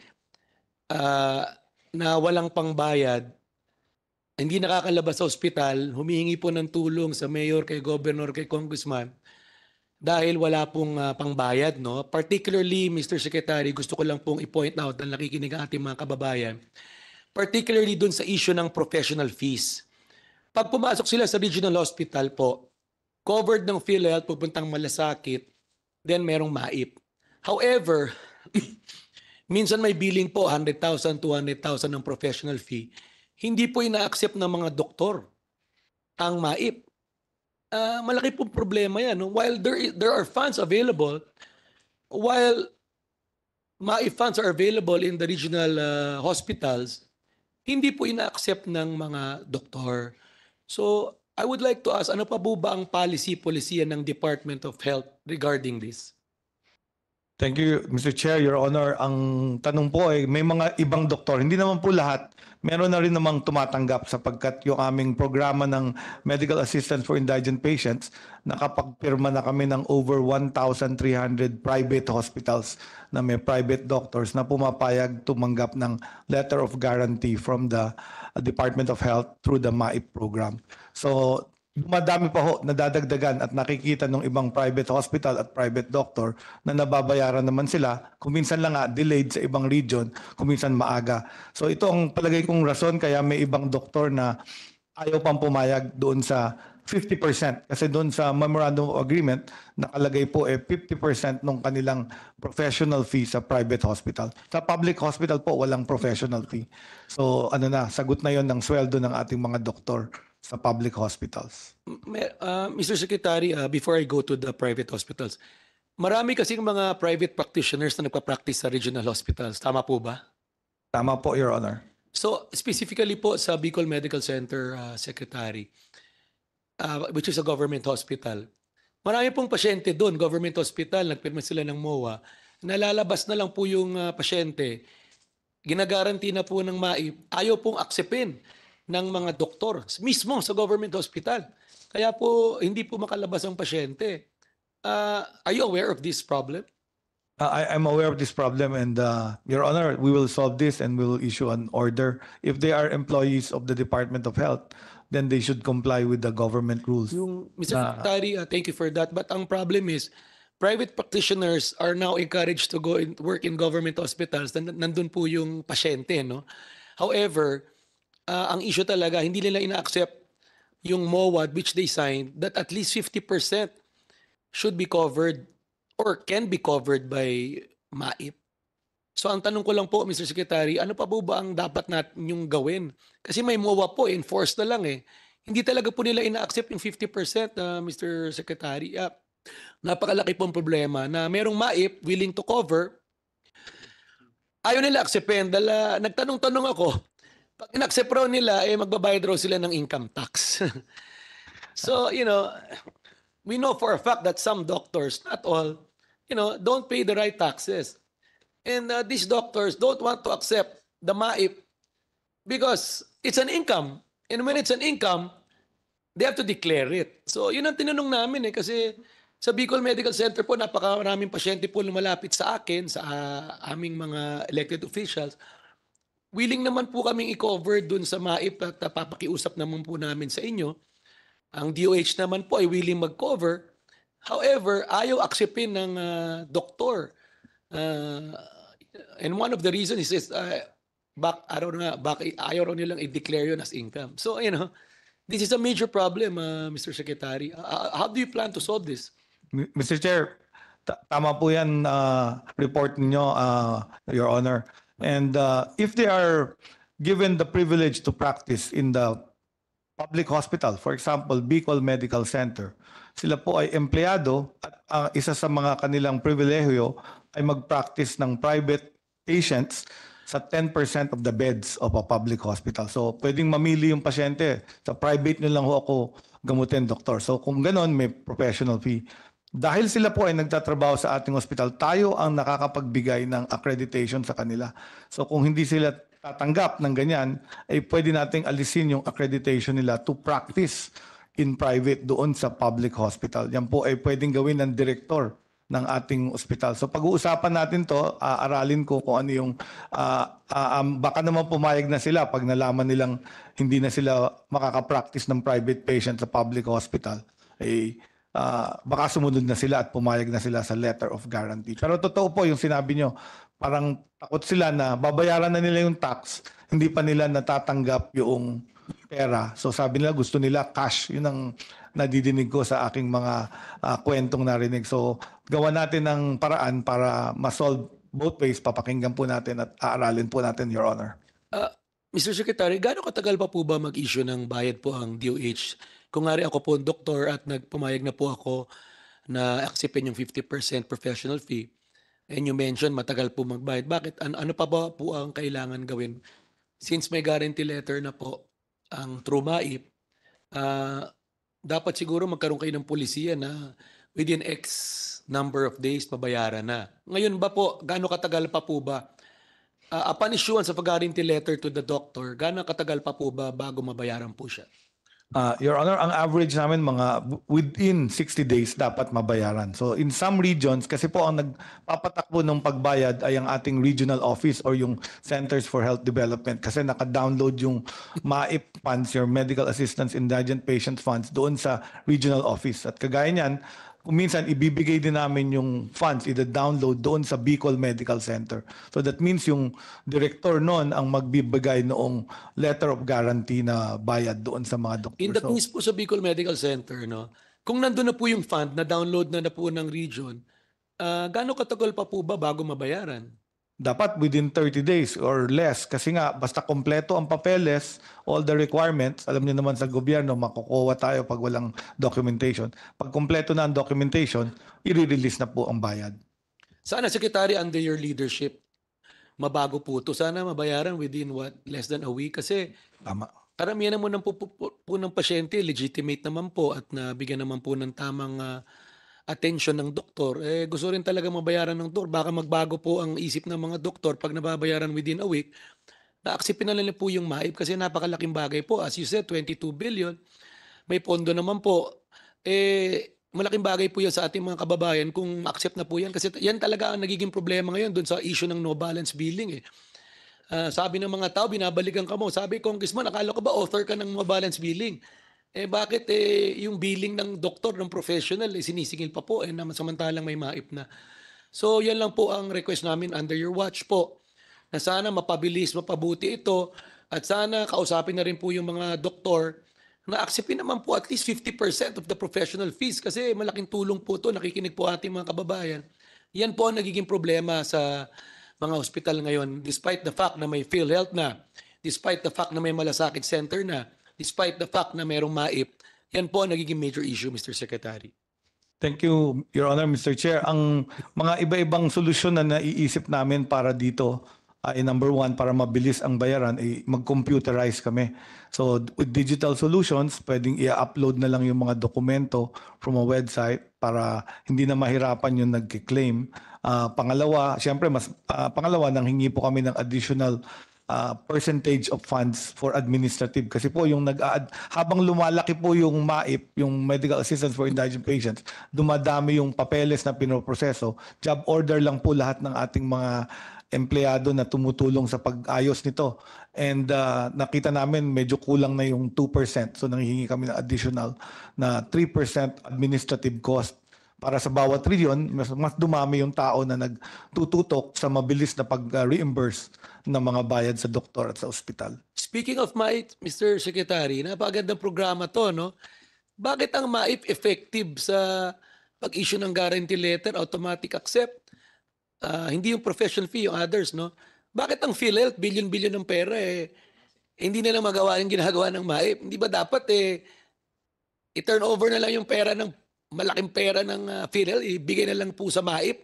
uh, na walang pangbayad, hindi nakakalabas sa ospital, humihingi po ng tulong sa mayor, kay governor, kay congressman dahil wala pong uh, pangbayad. No? Particularly, Mr. Secretary, gusto ko lang pong i-point out na nakikinig ang ating mga kababayan, particularly dun sa issue ng professional fees. Pag pumasok sila sa regional hospital po, covered ng PhilHealth pupuntang malasakit, then merong maip. However, minsan may billing po, 100,000, 200,000 ng professional fee, hindi po ina-accept ng mga doktor ang maip. Uh, malaki pong problema yan. No? While there, there are funds available, while maip funds are available in the regional uh, hospitals, hindi po ina-accept ng mga doktor. So, I would like to ask, ano pa po ba ang policy-polisiya ng Department of Health regarding this? Thank you, Mr. Chair, Your Honor. Ang tanong po ay may mga ibang doktor, hindi naman po lahat, meron na rin namang tumatanggap sapagkat yung aming programa ng Medical Assistance for Indigent Patients, nakapagpirma na kami ng over 1,300 private hospitals na may private doctors na pumapayag tumanggap ng letter of guarantee from the Uh, Department of Health through the MAIP program. So madami pa ho nadadagdagan at nakikita ng ibang private hospital at private doctor na nababayaran naman sila. Kuminsan lang nga delayed sa ibang region, kuminsan maaga. So ito ang palagay kong rason kaya may ibang doktor na ayaw pang pumayag doon sa 50% kasi doon sa memorandum of agreement nakalagay po eh 50% nung kanilang professional fee sa private hospital. Sa public hospital po walang professional fee. So ano na sagot na 'yon ng sweldo ng ating mga doktor sa public hospitals. Uh, ah, Mr. Secretary, uh, before I go to the private hospitals, marami kasi mga private practitioners na nagpa-practice sa regional hospitals. Tama po ba? Tama po, Your Honor. So, specifically po sa Bicol Medical Center, uh, Secretary, uh, which is a government hospital. Marami pong pasyente doon, government hospital, nagpirma sila ng MOA. Nalalabas na lang po yung uh, pasyente. Ginagaranti na po ng MAI, ayaw pong aksepin ng mga doktor mismo sa government hospital. Kaya po, hindi po makalabas ang pasyente. Uh, are you aware of this problem? Uh, I, I'm aware of this problem, and uh, Your Honor, we will solve this and we will issue an order. If they are employees of the Department of Health, then they should comply with the government rules. Yung, Mr. Na, Secretary, uh, ah, thank you for that. But ang problem is, private practitioners are now encouraged to go and work in government hospitals. Nandun po yung pasyente, no? However, uh, ang issue talaga, hindi nila ina-accept yung MOAD which they signed that at least 50% should be covered or can be covered by MAIP. So ang tanong ko lang po, Mr. Secretary, ano pa po ba ang dapat natin yung gawin? Kasi may MOA po, enforce na lang eh. Hindi talaga po nila ina-accept yung 50%, uh, Mr. Secretary. Uh, napakalaki pong problema na merong MAIP willing to cover. Ayaw nila acceptin. Dala, ah, nagtanong-tanong ako, pag inaccept raw nila, eh magbabayad raw sila ng income tax. so, you know, we know for a fact that some doctors, not all, you know, don't pay the right taxes. And uh, these doctors don't want to accept the MAIP because it's an income. And when it's an income, they have to declare it. So yun ang tinanong namin eh kasi sa Bicol Medical Center po napakaraming pasyente po lumalapit sa akin, sa uh, aming mga elected officials. Willing naman po kaming i-cover dun sa MAIP at papakiusap naman po namin sa inyo. Ang DOH naman po ay willing mag-cover. However, ayaw aksepin ng uh, doktor uh, and one of the reasons is, is uh, ah, back don't know back ayaw raw nilang i-declare yun as income. So, you know, this is a major problem, uh, Mr. Secretary. Uh, uh, how do you plan to solve this? Mr. Chair, tama po yan uh, report niyo, uh, Your Honor. And uh, if they are given the privilege to practice in the public hospital, for example, Bicol Medical Center, sila po ay empleyado at uh, isa sa mga kanilang pribilehiyo ay mag-practice ng private patients sa 10% of the beds of a public hospital. So pwedeng mamili yung pasyente. Sa private nilang ho ako gamutin, doktor. So kung ganon, may professional fee. Dahil sila po ay nagtatrabaho sa ating hospital, tayo ang nakakapagbigay ng accreditation sa kanila. So kung hindi sila tatanggap ng ganyan, ay eh, pwede nating alisin yung accreditation nila to practice in private doon sa public hospital. Yan po ay pwedeng gawin ng director ng ating ospital. So pag-uusapan natin to, aaralin ko kung ano yung uh, uh, um, baka naman pumayag na sila pag nalaman nilang hindi na sila makaka-practice ng private patient sa public hospital. Eh, uh, baka sumunod na sila at pumayag na sila sa letter of guarantee. Pero totoo po yung sinabi nyo, parang takot sila na babayaran na nila yung tax, hindi pa nila natatanggap yung pera. So sabi nila gusto nila cash. Yun ang nadidinig ko sa aking mga uh, kwentong narinig. So gawa natin ng paraan para ma-solve both ways. Papakinggan po natin at aaralin po natin, Your Honor. Uh, ah, Mr. Secretary, gaano katagal pa po ba mag-issue ng bayad po ang DOH? Kung nga ako po doktor at nagpumayag na po ako na aksipin yung 50% professional fee, and you mentioned matagal po magbayad. Bakit? Ano, ano pa ba po ang kailangan gawin? Since may guarantee letter na po ang Trumaip, uh, ah, dapat siguro magkaroon kayo ng polisiya na within X number of days pabayaran na. Ngayon ba po, gaano katagal pa po ba? Uh, upon issuance of a guarantee letter to the doctor, gaano katagal pa po ba bago mabayaran po siya? Uh, Your Honor, ang average namin mga within 60 days dapat mabayaran. So in some regions, kasi po ang nagpapatakbo ng pagbayad ay ang ating regional office or yung Centers for Health Development kasi naka-download yung MAIP funds, your Medical Assistance Indigent Patient Funds, doon sa regional office. At kagaya niyan, minsan ibibigay din namin yung funds, ida-download doon sa Bicol Medical Center. So that means yung director noon ang magbibigay noong letter of guarantee na bayad doon sa mga doctor. In the so, case po sa Bicol Medical Center, no, kung nandun na po yung fund, na-download na na po ng region, uh, ah, gano'ng katagal pa po ba bago mabayaran? dapat within 30 days or less kasi nga basta kompleto ang papeles, all the requirements, alam niyo naman sa gobyerno makukuha tayo pag walang documentation. Pag kompleto na ang documentation, i-release na po ang bayad. Sana secretary under your leadership mabago po to. Sana mabayaran within what less than a week kasi tama. Karamihan naman po, po, po, po ng pasyente legitimate naman po at nabigyan naman po ng tamang uh, atensyon ng doktor, eh gusto rin talaga mabayaran ng doktor. Baka magbago po ang isip ng mga doktor pag nababayaran within a week. Na-accept na nila po yung MAIP kasi napakalaking bagay po. As you said, 22 billion. May pondo naman po. Eh, malaking bagay po yan sa ating mga kababayan kung accept na po yan. Kasi yan talaga ang nagiging problema ngayon dun sa issue ng no balance billing eh. Uh, sabi ng mga tao, binabalikan ka mo. Sabi, Congressman, akala ko ba author ka ng no balance billing? Eh bakit eh yung billing ng doktor ng professional eh sinisingil pa po eh naman samantalang may maip na. So yan lang po ang request namin under your watch po. Na sana mapabilis, mapabuti ito at sana kausapin na rin po yung mga doktor na aksepin naman po at least 50% of the professional fees kasi malaking tulong po to nakikinig po ating mga kababayan. Yan po ang nagiging problema sa mga hospital ngayon despite the fact na may PhilHealth na, despite the fact na may malasakit center na despite the fact na merong MAIP, yan po ang nagiging major issue, Mr. Secretary. Thank you, Your Honor, Mr. Chair. Ang mga iba-ibang solusyon na naiisip namin para dito ah, ay number one, para mabilis ang bayaran, ay mag-computerize kami. So with digital solutions, pwedeng i-upload na lang yung mga dokumento from a website para hindi na mahirapan yung nagkiklaim. Uh, pangalawa, siyempre, mas, uh, pangalawa, nanghingi po kami ng additional uh, percentage of funds for administrative kasi po yung nag ah, habang lumalaki po yung MAIP, yung medical assistance for indigent patients, dumadami yung papeles na pinoproseso. Job order lang po lahat ng ating mga empleyado na tumutulong sa pag-ayos nito. And uh, nakita namin medyo kulang na yung 2%. So nanghihingi kami ng additional na 3% administrative cost para sa bawat region, mas, mas dumami yung tao na nagtututok sa mabilis na pag-reimburse ng mga bayad sa doktor at sa ospital. Speaking of MAIT, Mr. Secretary, napagandang programa to, no? Bakit ang MAIT effective sa pag-issue ng guarantee letter, automatic accept? Uh, hindi yung professional fee, yung others, no? Bakit ang PhilHealth, billion-billion ng pera, eh, hindi na lang magawa yung ginagawa ng MAIP. Hindi ba dapat eh, i-turn over na lang yung pera ng malaking pera ng uh, ah, funeral, ibigay na lang po sa MAIP.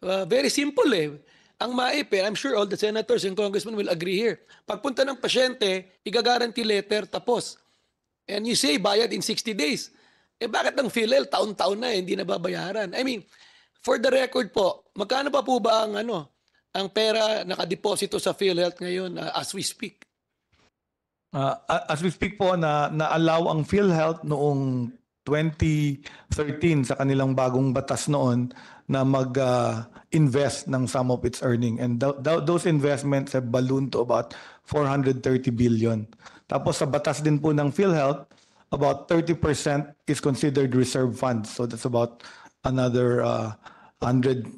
Uh, very simple eh. Ang MAIP, eh, I'm sure all the senators and congressmen will agree here. Pagpunta ng pasyente, igagaranti letter, tapos. And you say, bayad in 60 days. Eh bakit ang PhilHealth taon-taon na eh, hindi nababayaran? I mean, for the record po, magkano pa po ba ang ano, ang pera nakadeposito sa PhilHealth ngayon uh, as we speak? Uh, as we speak po na na-allow ang PhilHealth noong 2013 sa kanilang bagong batas noon na mag-invest uh, ng some of its earning. And th- th- those investments have ballooned to about 430 billion. Tapos sa batas din po ng PhilHealth, about 30% is considered reserve funds. So that's about another uh, 100,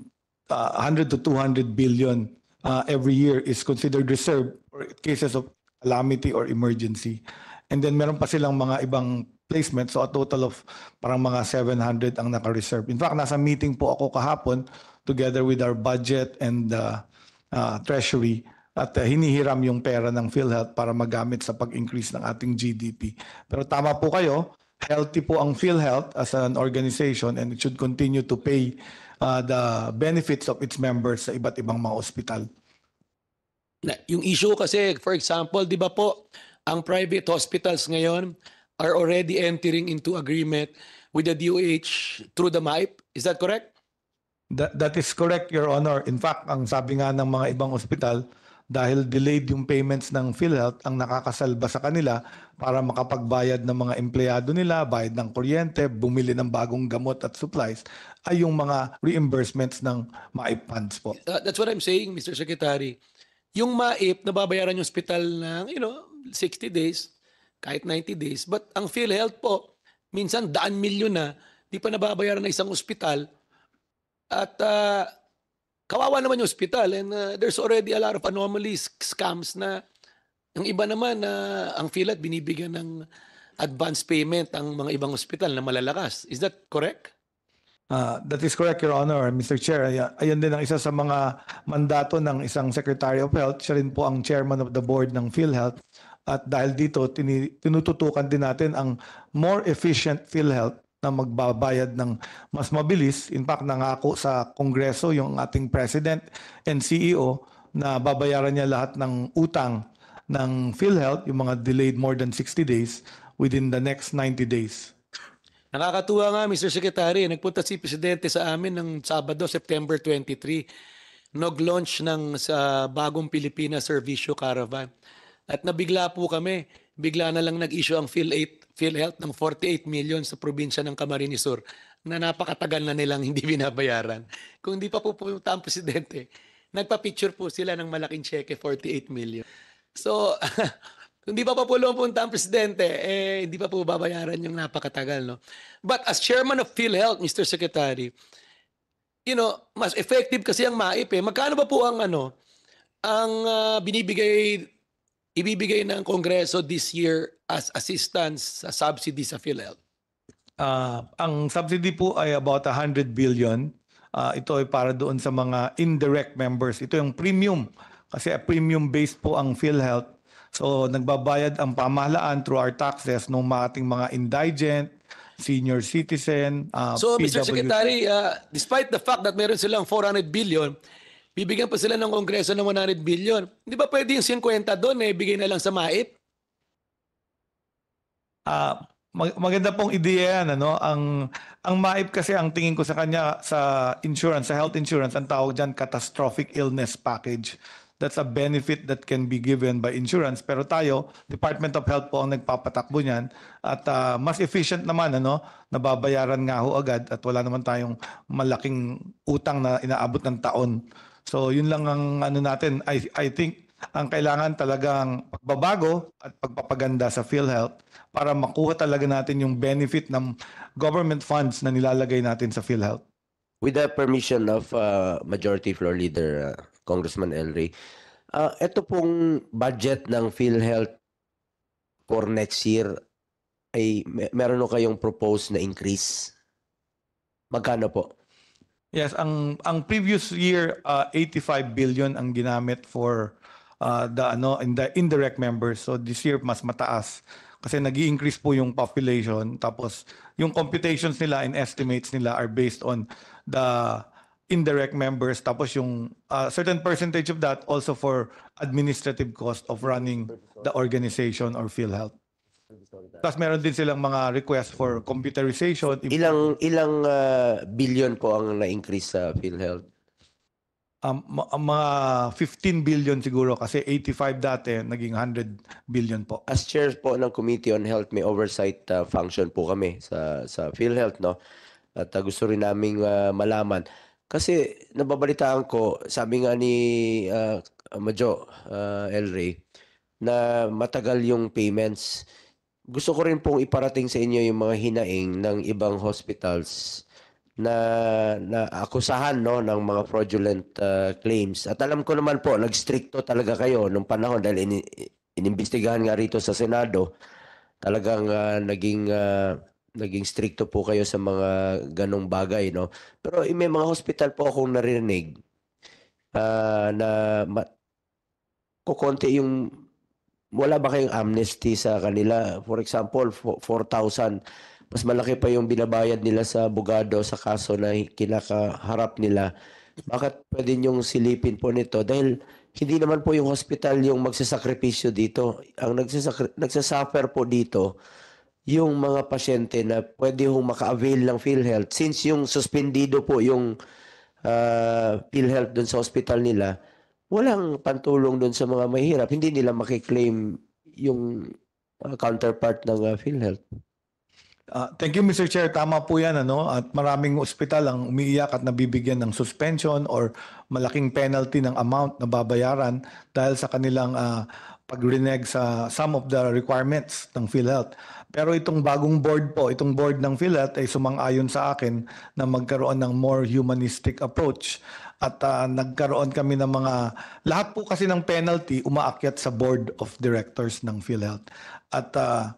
uh, 100 to 200 billion uh, every year is considered reserve for cases of calamity or emergency. And then meron pa silang mga ibang placement. So a total of parang mga 700 ang naka-reserve. In fact, nasa meeting po ako kahapon together with our budget and uh, uh, treasury at uh, hinihiram yung pera ng PhilHealth para magamit sa pag-increase ng ating GDP. Pero tama po kayo, healthy po ang PhilHealth as an organization and it should continue to pay uh, the benefits of its members sa iba't ibang mga ospital. Yung issue kasi, for example, di ba po, ang private hospitals ngayon, are already entering into agreement with the DOH through the MIPE. Is that correct? That, that is correct, Your Honor. In fact, ang sabi nga ng mga ibang ospital, dahil delayed yung payments ng PhilHealth, ang nakakasalba sa kanila para makapagbayad ng mga empleyado nila, bayad ng kuryente, bumili ng bagong gamot at supplies, ay yung mga reimbursements ng MAIP funds po. Uh, that's what I'm saying, Mr. Secretary. Yung MAIP, nababayaran yung ospital ng, you know, 60 days, kahit 90 days. But ang PhilHealth po, minsan daan milyon na, di pa nababayaran ng isang ospital. At uh, kawawa naman yung ospital. And uh, there's already a lot of anomalies, scams na yung iba naman na uh, ang PhilHealth binibigyan ng advance payment ang mga ibang ospital na malalakas. Is that correct? Uh, that is correct, Your Honor. Mr. Chair, ayun din ang isa sa mga mandato ng isang Secretary of Health. Siya rin po ang chairman of the board ng PhilHealth. At dahil dito, tinututukan din natin ang more efficient PhilHealth na magbabayad ng mas mabilis. In fact, nangako sa Kongreso yung ating President and CEO na babayaran niya lahat ng utang ng PhilHealth, yung mga delayed more than 60 days, within the next 90 days. Nakakatuwa nga, Mr. Secretary, nagpunta si Presidente sa amin ng Sabado, September 23, nag-launch ng sa bagong Pilipinas Servicio Caravan. At nabigla po kami. Bigla na lang nag-issue ang PhilHealth, PhilHealth ng 48 million sa probinsya ng Camarines Sur na napakatagal na nilang hindi binabayaran. Kung hindi pa po pumunta ang presidente, nagpa-picture po sila ng malaking cheque, 48 million. So, kung hindi pa pa po pumunta ang presidente, eh, hindi pa po babayaran yung napakatagal. No? But as chairman of PhilHealth, Mr. Secretary, you know, mas effective kasi ang MAIP. Eh. Magkano ba po ang ano, ang uh, binibigay ibibigay ng Kongreso this year as assistance sa subsidy sa PhilHealth? Uh, ang subsidy po ay about 100 billion. Uh, ito ay para doon sa mga indirect members. Ito yung premium kasi premium-based po ang PhilHealth. So nagbabayad ang pamahalaan through our taxes ng mga ating mga indigent, senior citizen, uh, So PWC. Mr. Secretary, uh, despite the fact that meron silang 400 billion, Bibigyan pa sila ng Kongreso ng 100 billion. Hindi ba pwede yung 50 doon eh, ibigay na lang sa MAIP? Ah, uh, mag- maganda pong ideya yan ano ang ang MAIP kasi ang tingin ko sa kanya sa insurance sa health insurance ang tawag diyan catastrophic illness package that's a benefit that can be given by insurance pero tayo Department of Health po ang nagpapatakbo niyan at uh, mas efficient naman ano nababayaran nga ho agad at wala naman tayong malaking utang na inaabot ng taon So yun lang ang ano natin. I, I think ang kailangan talagang pagbabago at pagpapaganda sa PhilHealth para makuha talaga natin yung benefit ng government funds na nilalagay natin sa PhilHealth. With the permission of uh, Majority Floor Leader uh, Congressman Elry, uh, ito pong budget ng PhilHealth for next year ay mer meron kayong propose na increase? Magkano po? Yes, ang ang previous year uh, 85 billion ang ginamit for uh, the ano in the indirect members. So this year mas mataas kasi nag-increase po yung population tapos yung computations nila and estimates nila are based on the indirect members tapos yung uh, certain percentage of that also for administrative cost of running the organization or PhilHealth. Tapos meron din silang mga request for computerization. Ilang ilang ah, billion po ang na-increase sa PhilHealth? Um, ma- mga 15 billion siguro kasi 85 dati naging 100 billion po. As chair po ng Committee on Health, may oversight ah, function po kami sa sa PhilHealth no. At ah, gusto rin naming ah, malaman kasi nababalitaan ko, sabi nga ni ah, Majo ah, El na matagal yung payments gusto ko rin pong iparating sa inyo yung mga hinaing ng ibang hospitals na, na akusahan no ng mga fraudulent uh, claims. At alam ko naman po, nagstrikto talaga kayo nung panahon dahil in, inimbestigahan nga rito sa Senado. Talagang uh, naging uh, naging strikto po kayo sa mga ganong bagay no. Pero eh, may mga hospital po akong narinig uh, na ma- kukonti yung wala ba kayong amnesty sa kanila? For example, 4,000. Mas malaki pa yung binabayad nila sa abogado sa kaso na kinakaharap nila. Bakit pwede niyong silipin po nito? Dahil hindi naman po yung hospital yung magsasakripisyo dito. Ang nagsasuffer po dito, yung mga pasyente na pwede hong maka-avail ng PhilHealth. Since yung suspendido po yung uh, PhilHealth dun sa hospital nila, walang pantulong doon sa mga mahirap. Hindi nila makiklaim yung uh, counterpart ng uh, PhilHealth. Uh, thank you Mr. Chair, tama po 'yan ano at maraming ospital ang umiiyak at nabibigyan ng suspension or malaking penalty ng amount na babayaran dahil sa kanilang uh, pagreneg sa some of the requirements ng PhilHealth. Pero itong bagong board po, itong board ng PhilHealth ay sumang-ayon sa akin na magkaroon ng more humanistic approach at uh, nagkaroon kami ng mga lahat po kasi ng penalty umaakyat sa board of directors ng PhilHealth at uh,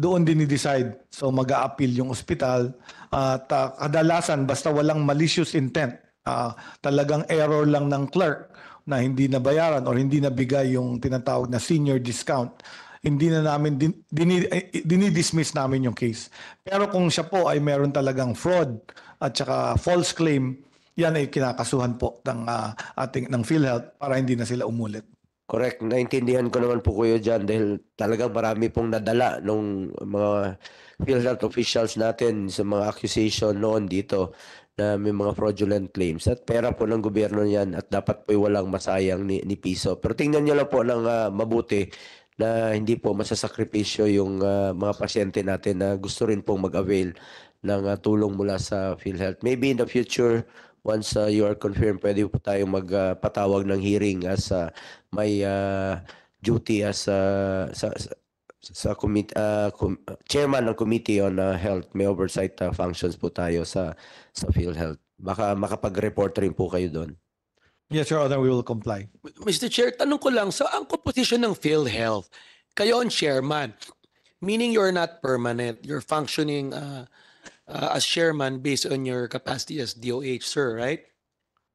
doon din i-decide so mag-a-appeal yung ospital at uh, kadalasan basta walang malicious intent uh, talagang error lang ng clerk na hindi nabayaran or hindi nabigay yung tinatawag na senior discount hindi na namin din, din, eh, dinidismiss namin yung case pero kung siya po ay meron talagang fraud at saka false claim yan ay kinakasuhan po ng ah, ating ng PhilHealth para hindi na sila umulit. Correct. Naintindihan ko naman po kuyo dyan dahil talagang marami pong nadala nung mga PhilHealth officials natin sa mga accusation noon dito na may mga fraudulent claims. At pera po ng gobyerno niyan at dapat po walang masayang ni, ni piso. Pero tingnan nyo lang po ng ah, mabuti na hindi po masasakripisyo yung ah, mga pasyente natin na gusto rin pong mag-avail ng ah, tulong mula sa PhilHealth. Maybe in the future, once uh, you are confirmed, pwede po tayong magpatawag uh, ng hearing as uh, may uh, duty as uh, sa, sa, sa commit, uh, com- chairman ng Committee on uh, Health. May oversight uh, functions po tayo sa, sa PhilHealth. Baka makapag-report rin po kayo doon. Yes, sir Honor, we will comply. Mr. Chair, tanong ko lang, sa so ang composition ng PhilHealth, kayo ang chairman, meaning you're not permanent, you're functioning uh, uh, as chairman based on your capacity as DOH, sir, right?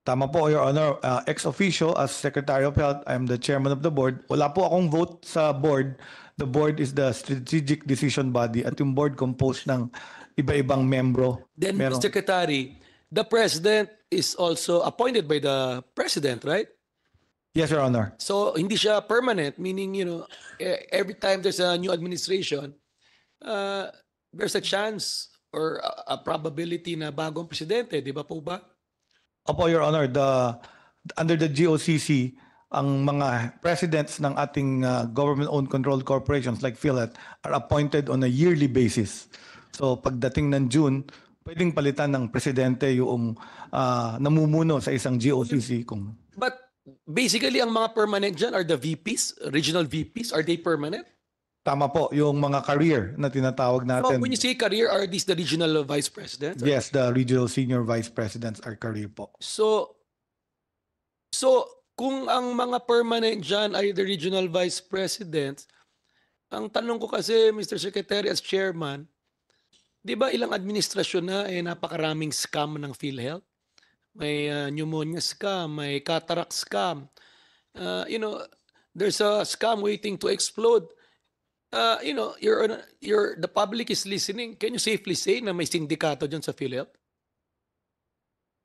Tama po, Your Honor. Uh, ex officio, as Secretary of Health, I'm the chairman of the board. Wala po akong vote sa board. The board is the strategic decision body at yung board composed ng iba-ibang membro. Then, Merong... Secretary, the president is also appointed by the president, right? Yes, Your Honor. So, hindi siya permanent, meaning, you know, e-, every time there's a new administration, uh, there's a chance or a, probability na bagong presidente, di ba po ba? Opo, Your Honor, the under the GOCC, ang mga presidents ng ating uh, government-owned controlled corporations like PhilHealth are appointed on a yearly basis. So pagdating ng June, pwedeng palitan ng presidente yung uh, namumuno sa isang GOCC kung But basically ang mga permanent dyan are the VPs, regional VPs, are they permanent? Tama po, yung mga career na tinatawag natin. So when you say career, are these the regional vice presidents? Yes, the regional senior vice presidents are career po. So, so kung ang mga permanent dyan ay the regional vice presidents, ang tanong ko kasi, Mr. Secretary, as chairman, di ba ilang administrasyon na eh, napakaraming scam ng PhilHealth? May uh, pneumonia scam, may cataract scam. Uh, you know, there's a scam waiting to explode uh, you know, you're, you're, the public is listening. Can you safely say na may sindikato dyan sa PhilHealth?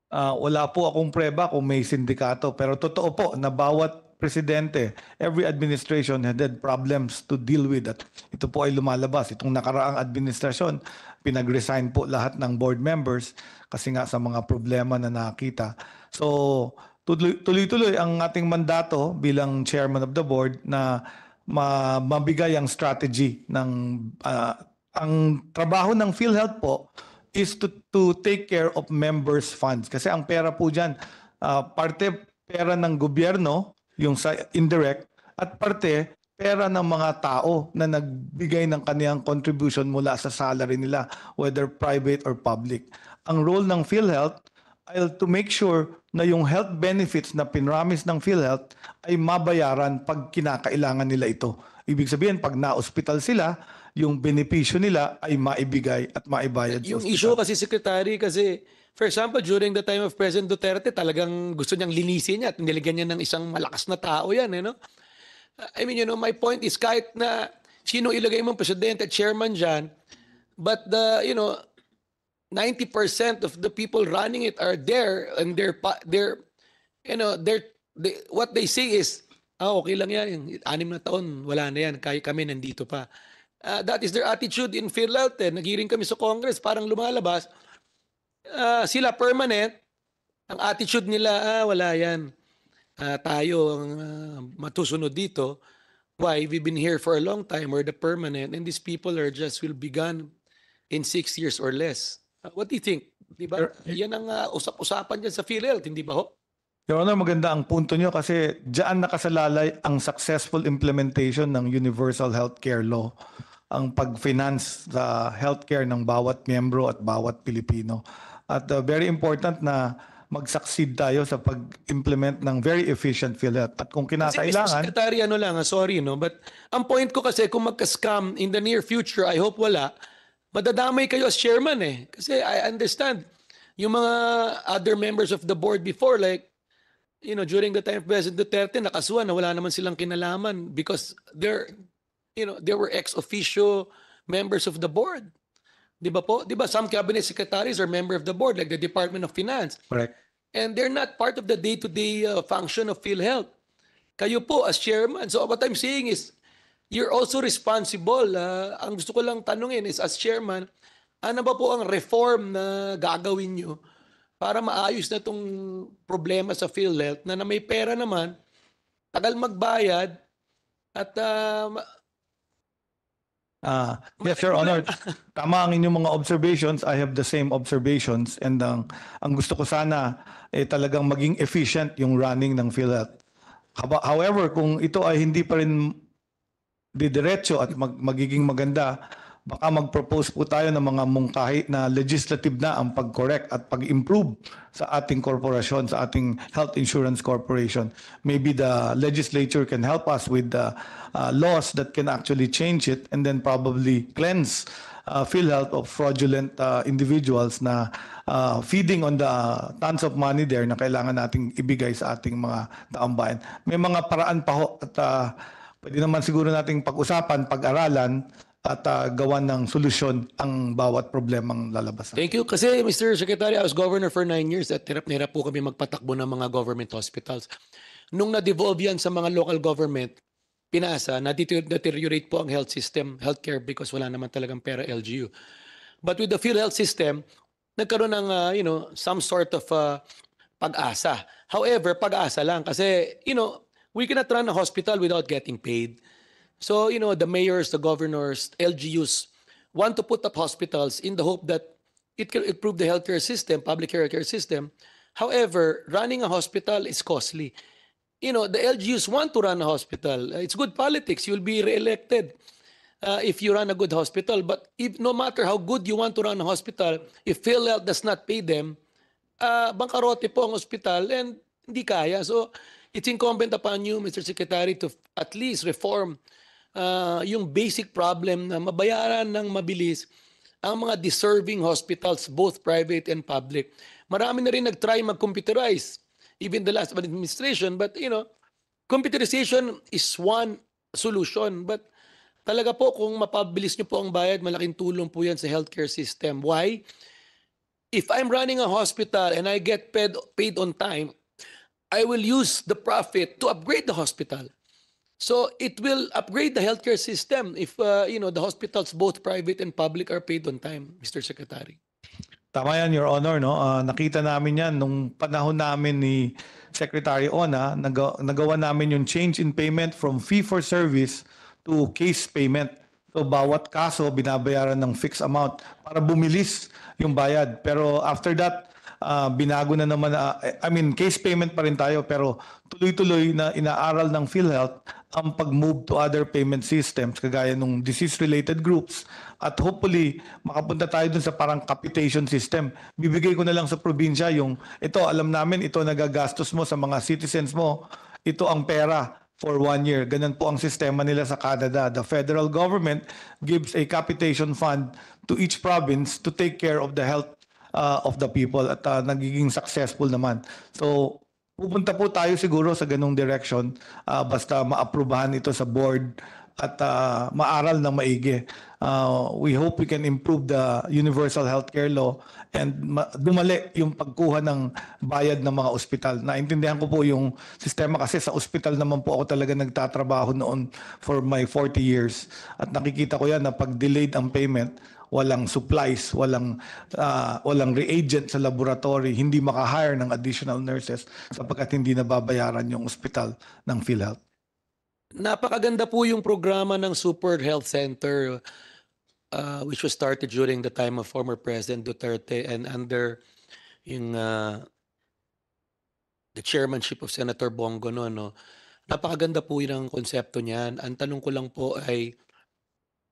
Uh, wala po akong preba kung may sindikato. Pero totoo po na bawat presidente, every administration had had problems to deal with. At ito po ay lumalabas. Itong nakaraang administrasyon, pinag-resign po lahat ng board members kasi nga sa mga problema na nakita. So, tuloy-tuloy ang ating mandato bilang chairman of the board na ma- mabigay ang strategy ng uh, ang trabaho ng PhilHealth po is to to take care of members funds kasi ang pera po diyan uh, ah, parte pera ng gobyerno yung sa indirect at parte pera ng mga tao na nagbigay ng kaniyang contribution mula sa salary nila whether private or public ang role ng PhilHealth ay to make sure na yung health benefits na pinramis ng PhilHealth ay mabayaran pag kinakailangan nila ito. Ibig sabihin, pag na-hospital sila, yung benepisyo nila ay maibigay at maibayad yung sa Yung issue kasi, Secretary, kasi for example, during the time of President Duterte, talagang gusto niyang linisin niya at nilagyan niya ng isang malakas na tao yan. Eh, no? I mean, you know, my point is kahit na sino ilagay mong presidente at chairman dyan, but the, you know, 90% of the people running it are there and they're they're you know they're they, what they say is ah okay lang yan anim na taon wala na yan kaya kami nandito pa uh, that is their attitude in Philhealth eh. nagiring kami sa Congress parang lumalabas uh, sila permanent ang attitude nila ah wala yan uh, tayo ang uh, matusunod dito why we've been here for a long time we're the permanent and these people are just will be gone in six years or less Ah, what do you think? Di ba? Yan ang uh, usap-usapan dyan sa PhilHealth, hindi ba ho? Your Honor, maganda ang punto nyo kasi dyan nakasalalay ang successful implementation ng Universal Healthcare Law ang pag-finance sa healthcare ng bawat miyembro at bawat Pilipino. At uh, very important na mag-succeed tayo sa pag-implement ng very efficient PhilHealth. At kung kinakailangan... Kasi Mr. Secretary, ano lang, sorry, no? But ang point ko kasi, kung magka-scam in the near future, I hope wala, madadamay kayo as chairman eh. Kasi I understand, yung mga other members of the board before, like, you know, during the time of President Duterte, nakasuan na wala naman silang kinalaman because they're, you know, they were ex-officio members of the board. Di ba po? Di ba some cabinet secretaries are member of the board, like the Department of Finance. Correct. And they're not part of the day-to-day -day, uh, function of PhilHealth. Kayo po as chairman. So what I'm saying is, you're also responsible. Uh, ang gusto ko lang tanungin is as chairman, ano ba po ang reform na gagawin nyo para maayos na itong problema sa PhilHealth na, na may pera naman, tagal magbayad, at uh, Ah, uh, yes, Your Honor. Tama ang inyong mga observations. I have the same observations and ang ang gusto ko sana eh, talagang maging efficient yung running ng PhilHealth. However, kung ito ay hindi pa rin didiretso at mag, magiging maganda, baka mag-propose po tayo ng mga mungkahi na legislative na ang pag-correct at pag-improve sa ating korporasyon, sa ating health insurance corporation. Maybe the legislature can help us with the uh, uh, laws that can actually change it and then probably cleanse uh, PhilHealth of fraudulent uh, individuals na uh, feeding on the uh, tons of money there na kailangan nating ibigay sa ating mga taong bayan. May mga paraan pa ho at uh, pwede naman siguro nating pag-usapan, pag-aralan at uh, ah, gawa ng solusyon ang bawat problemang lalabas. Thank you. Kasi Mr. Secretary, I was governor for nine years at hirap na po kami magpatakbo ng mga government hospitals. Nung na-devolve yan sa mga local government, pinasa, na-deteriorate po ang health system, healthcare because wala naman talagang pera LGU. But with the PhilHealth system, nagkaroon ng uh, you know, some sort of uh, pag-asa. However, pag-asa lang kasi you know, we cannot run a hospital without getting paid. So, you know, the mayors, the governors, LGUs want to put up hospitals in the hope that it can improve the healthcare system, public healthcare system. However, running a hospital is costly. You know, the LGUs want to run a hospital. It's good politics. You'll be reelected uh, if you run a good hospital. But if, no matter how good you want to run a hospital, if PhilHealth does not pay them, uh, bangkarote po ang hospital and hindi kaya. So, it's incumbent upon you, Mr. Secretary, to at least reform uh, yung basic problem na mabayaran ng mabilis ang mga deserving hospitals, both private and public. Marami na rin nag-try mag-computerize, even the last administration, but you know, computerization is one solution, but talaga po kung mapabilis nyo po ang bayad, malaking tulong po yan sa healthcare system. Why? If I'm running a hospital and I get paid, paid on time, I will use the profit to upgrade the hospital. So it will upgrade the healthcare system if uh, you know the hospitals both private and public are paid on time, Mr. Secretary. Tama yan, Your Honor. No? Uh, nakita namin yan nung panahon namin ni Secretary Ona, nag nagawa namin yung change in payment from fee-for-service to case payment. So bawat kaso, binabayaran ng fixed amount para bumilis yung bayad. Pero after that, uh, binago na naman, uh, I mean, case payment pa rin tayo, pero tuloy-tuloy na inaaral ng PhilHealth ang pag-move to other payment systems, kagaya ng disease-related groups. At hopefully, makapunta tayo dun sa parang capitation system. Bibigay ko na lang sa probinsya yung, ito, alam namin, ito nagagastos mo sa mga citizens mo, ito ang pera for one year. Ganun po ang sistema nila sa Canada. The federal government gives a capitation fund to each province to take care of the health uh, of the people at uh, nagiging successful naman. So pupunta po tayo siguro sa ganong direction uh, basta maaprubahan ito sa board at uh, maaral ng maigi. Uh, we hope we can improve the universal healthcare law and dumali yung pagkuha ng bayad ng mga ospital. Naintindihan ko po yung sistema kasi sa ospital naman po ako talaga nagtatrabaho noon for my 40 years. At nakikita ko yan na pag delayed ang payment, walang supplies, walang uh, walang reagent sa laboratory, hindi makahire ng additional nurses sapagkat hindi nababayaran yung ospital ng PhilHealth. Napakaganda po yung programa ng Super Health Center uh, which was started during the time of former President Duterte and under yung uh, the chairmanship of Senator Bongo no, no. Napakaganda po yun konsepto niyan. Ang tanong ko lang po ay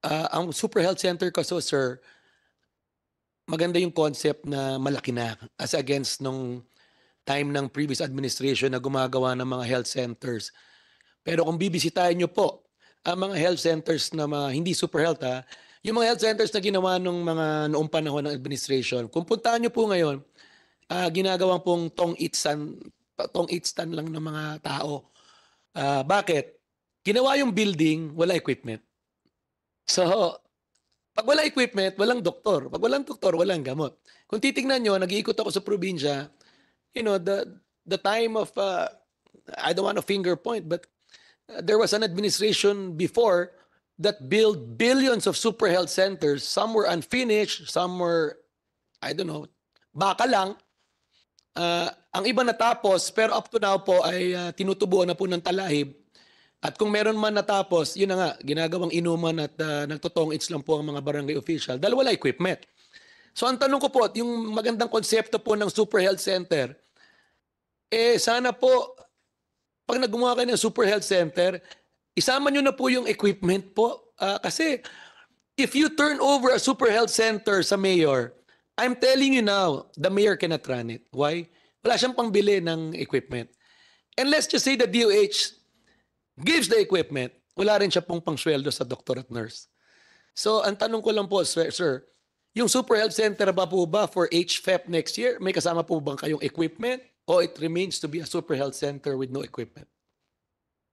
uh, ang Super Health Center so sir, maganda yung concept na malaki na as against nung time ng previous administration na gumagawa ng mga health centers. Pero kung bibisitahin nyo po ang mga health centers na mga, hindi super health ha, yung mga health centers na ginawa nung mga noong panahon ng administration, kung puntaan nyo po ngayon, uh, ginagawang pong tong itsan, tong itsan lang ng mga tao. Uh, bakit? Ginawa yung building, wala equipment. So, pag wala equipment, walang doktor. Pag walang doktor, walang gamot. Kung titingnan nyo, nag-iikot ako sa probinsya, you know, the, the time of, uh, I don't want to finger point, but uh, there was an administration before that built billions of super health centers. Some were unfinished, some were, I don't know, baka lang. Uh, ang iba natapos, pero up to now po ay uh, tinutubuan na po ng talahib at kung meron man natapos, yun na nga, ginagawang inuman at uh, ah, nagtotong its lang po ang mga barangay official dahil wala equipment. So ang tanong ko po, yung magandang konsepto po ng Super Health Center, eh sana po, pag naggumawa kayo ng Super Health Center, isama nyo na po yung equipment po. Uh, kasi if you turn over a Super Health Center sa mayor, I'm telling you now, the mayor cannot run it. Why? Wala siyang pangbili ng equipment. And let's just say the DOH gives the equipment, wala rin siya pong pangsweldo sa doctor at nurse. So, ang tanong ko lang po, sir, sir yung Super Health Center ba po ba for HFEP next year, may kasama po bang kayong equipment o it remains to be a Super Health Center with no equipment?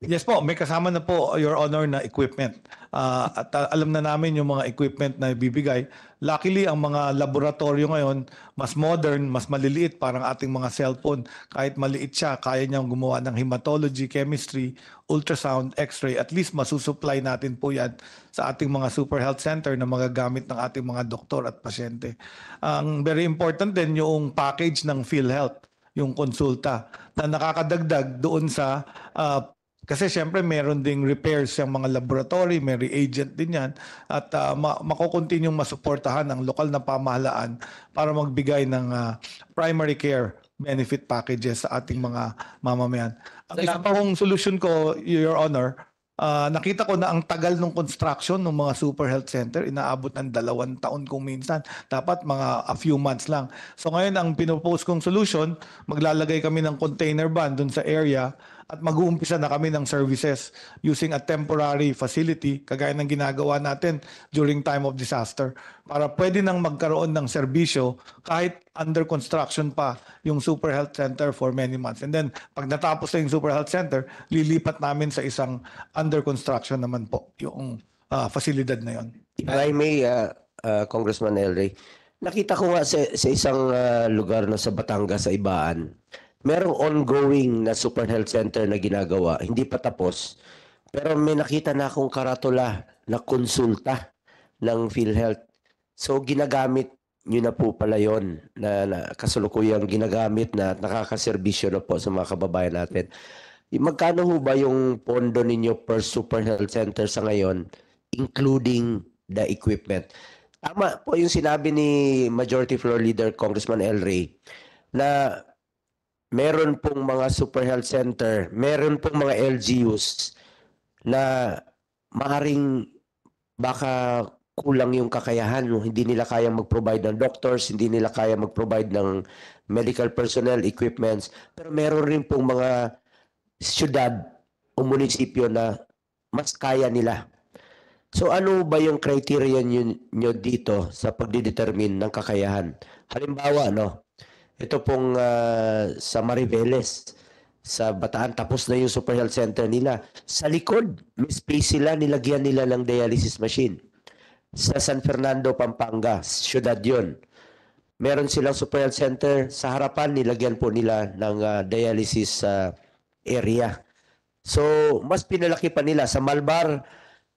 Yes po, may kasama na po, Your Honor, na equipment. Uh, at ah, alam na namin yung mga equipment na ibibigay. Luckily, ang mga laboratorio ngayon, mas modern, mas maliliit, parang ating mga cellphone. Kahit maliit siya, kaya niyang gumawa ng hematology, chemistry, ultrasound, x-ray. At least masusupply natin po yan sa ating mga super health center na magagamit ng ating mga doktor at pasyente. Ang very important din yung package ng PhilHealth yung konsulta na nakakadagdag doon sa uh, kasi siyempre meron ding repairs yung mga laboratory, may reagent din yan at uh, ma- makukontinyong masuportahan ang lokal na pamahalaan para magbigay ng uh, primary care benefit packages sa ating mga mamamayan. Ang so, isa pa kong solution ko, Your Honor, Uh, nakita ko na ang tagal ng construction ng mga super health center, inaabot ng dalawang taon kung minsan. Dapat mga a few months lang. So ngayon, ang pinopose kong solution, maglalagay kami ng container van dun sa area at mag-uumpisa na kami ng services using a temporary facility kagaya ng ginagawa natin during time of disaster para pwede nang magkaroon ng serbisyo kahit under construction pa yung Super Health Center for many months. And then pag natapos na yung Super Health Center, lilipat namin sa isang under construction naman po yung uh, facilidad na yon. If I may, uh, uh, Congressman El nakita ko nga sa, sa isang uh, lugar na sa Batangas, sa Ibaan, merong ongoing na Super Health Center na ginagawa, hindi pa tapos. Pero may nakita na akong karatula na konsulta ng PhilHealth. So ginagamit nyo na po pala yon na, na kasulukuyang ginagamit na nakakaservisyo na po sa mga kababayan natin. Magkano ho ba yung pondo ninyo per Super Health Center sa ngayon, including the equipment? Tama po yung sinabi ni Majority Floor Leader Congressman El Rey na meron pong mga super health center, meron pong mga LGUs na maaring baka kulang yung kakayahan, hindi nila kaya mag-provide ng doctors, hindi nila kaya mag-provide ng medical personnel, equipments. Pero meron rin pong mga syudad o munisipyo na mas kaya nila. So ano ba yung criteria nyo, nyo dito sa pagdidetermine ng kakayahan? Halimbawa, no, ito pong uh, sa Mariveles, sa Bataan, tapos na yung Super Health Center nila. Sa likod, may space sila, nilagyan nila ng dialysis machine. Sa San Fernando, Pampanga, syudad yun. Meron silang Super Health Center. Sa harapan, nilagyan po nila ng uh, dialysis uh, area. So, mas pinalaki pa nila. Sa Malbar,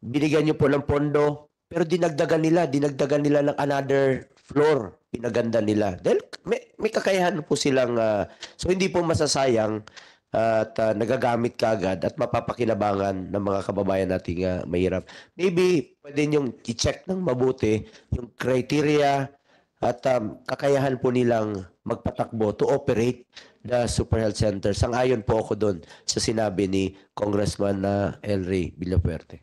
binigyan nyo po ng pondo, pero dinagdagan nila, dinagdagan nila ng another floor pinaganda nila. Dahil may, may kakayahan po silang, uh, so hindi po masasayang at uh, nagagamit kagad ka at mapapakinabangan ng mga kababayan nating uh, mahirap. Maybe pwede yung i-check ng mabuti yung criteria at um, kakayahan po nilang magpatakbo to operate the Super Health Center. Sang-ayon po ako doon sa sinabi ni Congressman na uh, Elry Villafuerte.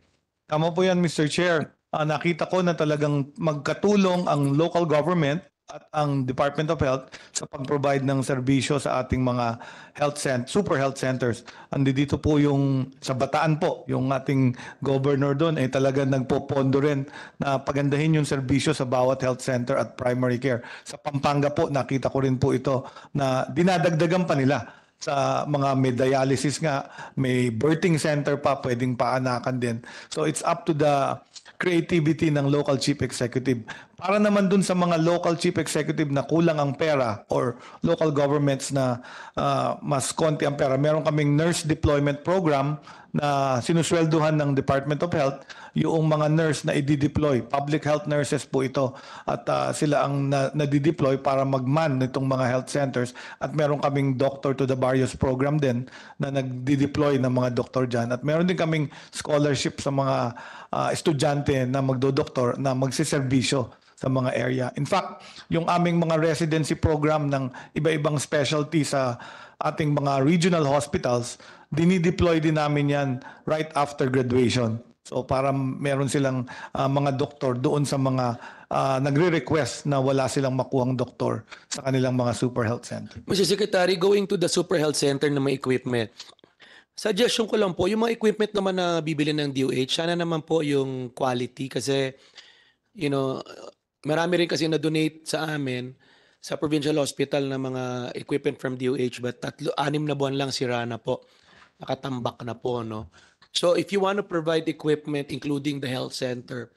Tama po yan, Mr. Chair. Uh, nakita ko na talagang magkatulong ang local government at ang Department of Health sa pag-provide ng serbisyo sa ating mga health cent super health centers. Andi dito po yung sa Bataan po, yung ating governor doon ay eh, talaga nagpopondo rin na pagandahin yung serbisyo sa bawat health center at primary care. Sa Pampanga po, nakita ko rin po ito na dinadagdagan pa nila sa mga may dialysis nga, may birthing center pa, pwedeng paanakan din. So it's up to the creativity ng local chief executive. Para naman dun sa mga local chief executive na kulang ang pera or local governments na uh, mas konti ang pera, meron kaming nurse deployment program na sinusweldohan ng Department of Health yung mga nurse na i-deploy. Public health nurses po ito at uh, sila ang na, deploy para magman nitong mga health centers at meron kaming doctor to the barrios program din na nag-deploy ng mga doktor dyan at meron din kaming scholarship sa mga uh, estudyante na magdo magdodoktor na magsiservisyo sa mga area. In fact, yung aming mga residency program ng iba-ibang specialty sa ating mga regional hospitals dinideploy din namin yan right after graduation. So para meron silang uh, mga doktor doon sa mga uh, nagre-request na wala silang makuhang doktor sa kanilang mga super health center. Mr. Secretary, going to the super health center na may equipment, suggestion ko lang po, yung mga equipment naman na bibili ng DOH, sana naman po yung quality kasi, you know, marami rin kasi na-donate sa amin sa provincial hospital ng mga equipment from DOH but tatlo, anim na buwan lang sira na po nakatambak na po. No? So if you want to provide equipment including the health center,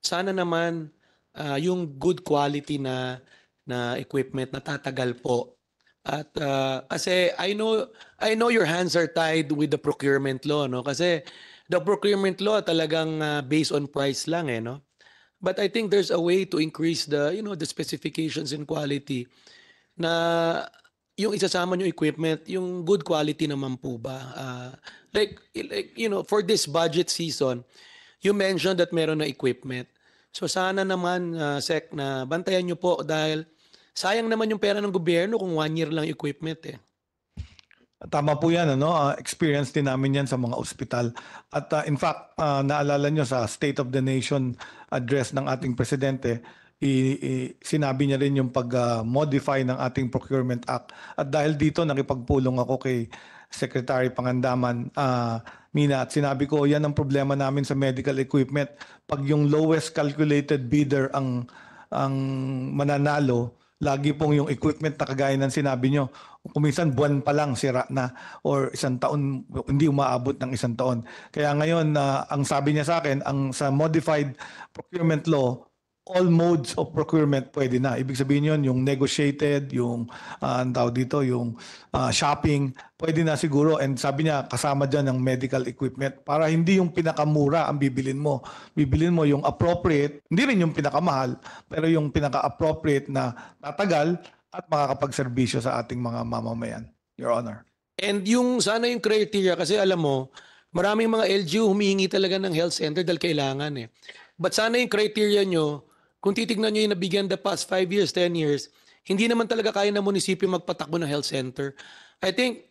sana naman uh, yung good quality na na equipment na tatagal po. At uh, kasi I know I know your hands are tied with the procurement law no kasi the procurement law talagang uh, based on price lang eh no. But I think there's a way to increase the you know the specifications and quality na yung isasama nyo equipment, yung good quality naman po ba? Uh, like, like, you know, for this budget season, you mentioned that meron na equipment. So sana naman, uh, Sec, na bantayan nyo po dahil sayang naman yung pera ng gobyerno kung one year lang equipment eh. Tama po yan, ano? Ah, experience din namin yan sa mga ospital. At uh, in fact, uh, naalala nyo sa State of the Nation address ng ating presidente, i- sinabi niya rin yung pag-modify ng ating Procurement Act. At dahil dito, nakipagpulong ako kay Secretary Pangandaman uh, Mina at sinabi ko, yan ang problema namin sa medical equipment. Pag yung lowest calculated bidder ang, ang mananalo, lagi pong yung equipment na kagaya ng sinabi nyo, kuminsan buwan pa lang sira na or isang taon, hindi umaabot ng isang taon. Kaya ngayon, uh, ang sabi niya sa akin, ang sa modified procurement law, all modes of procurement pwede na. Ibig sabihin yon yung negotiated, yung uh, ang tawag dito, yung uh, shopping, pwede na siguro. And sabi niya, kasama dyan ang medical equipment para hindi yung pinakamura ang bibilin mo. Bibilin mo yung appropriate, hindi rin yung pinakamahal, pero yung pinaka-appropriate na tatagal at makakapagserbisyo sa ating mga mamamayan. Your Honor. And yung sana yung criteria, kasi alam mo, maraming mga LGU humihingi talaga ng health center dahil kailangan eh. But sana yung criteria nyo, kung titignan nyo yung nabigyan the past 5 years, 10 years, hindi naman talaga kaya ng munisipyo magpatakbo ng health center. I think,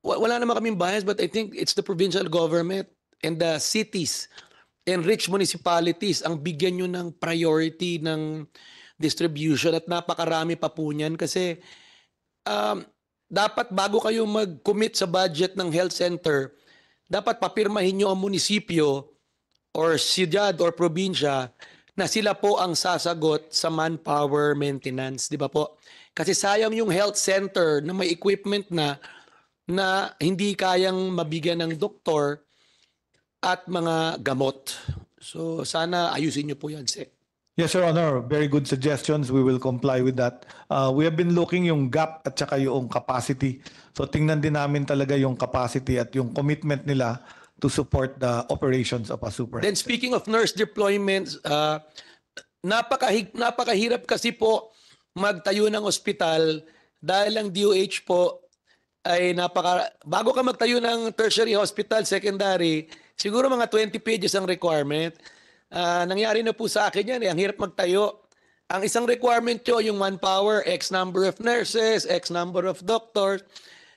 wala naman kaming bias, but I think it's the provincial government and the cities and rich municipalities ang bigyan nyo ng priority ng distribution at napakarami pa po niyan kasi um, dapat bago kayo mag-commit sa budget ng health center, dapat papirmahin nyo ang munisipyo or siyudad or probinsya na sila po ang sasagot sa manpower maintenance, di ba po? Kasi sayang yung health center na may equipment na na hindi kayang mabigyan ng doktor at mga gamot. So sana ayusin niyo po yan, sir. Yes, Your Honor. Very good suggestions. We will comply with that. Uh, we have been looking yung gap at saka yung capacity. So tingnan din namin talaga yung capacity at yung commitment nila to support the operations of a super. Then speaking of nurse deployments, uh, napakahig napakahirap kasi po magtayo ng ospital dahil ang DOH po ay napaka bago ka magtayo ng tertiary hospital, secondary, siguro mga 20 pages ang requirement. Uh, nangyari na po sa akin yan eh. Ang hirap magtayo. Ang isang requirement yun, yung manpower, X number of nurses, X number of doctors.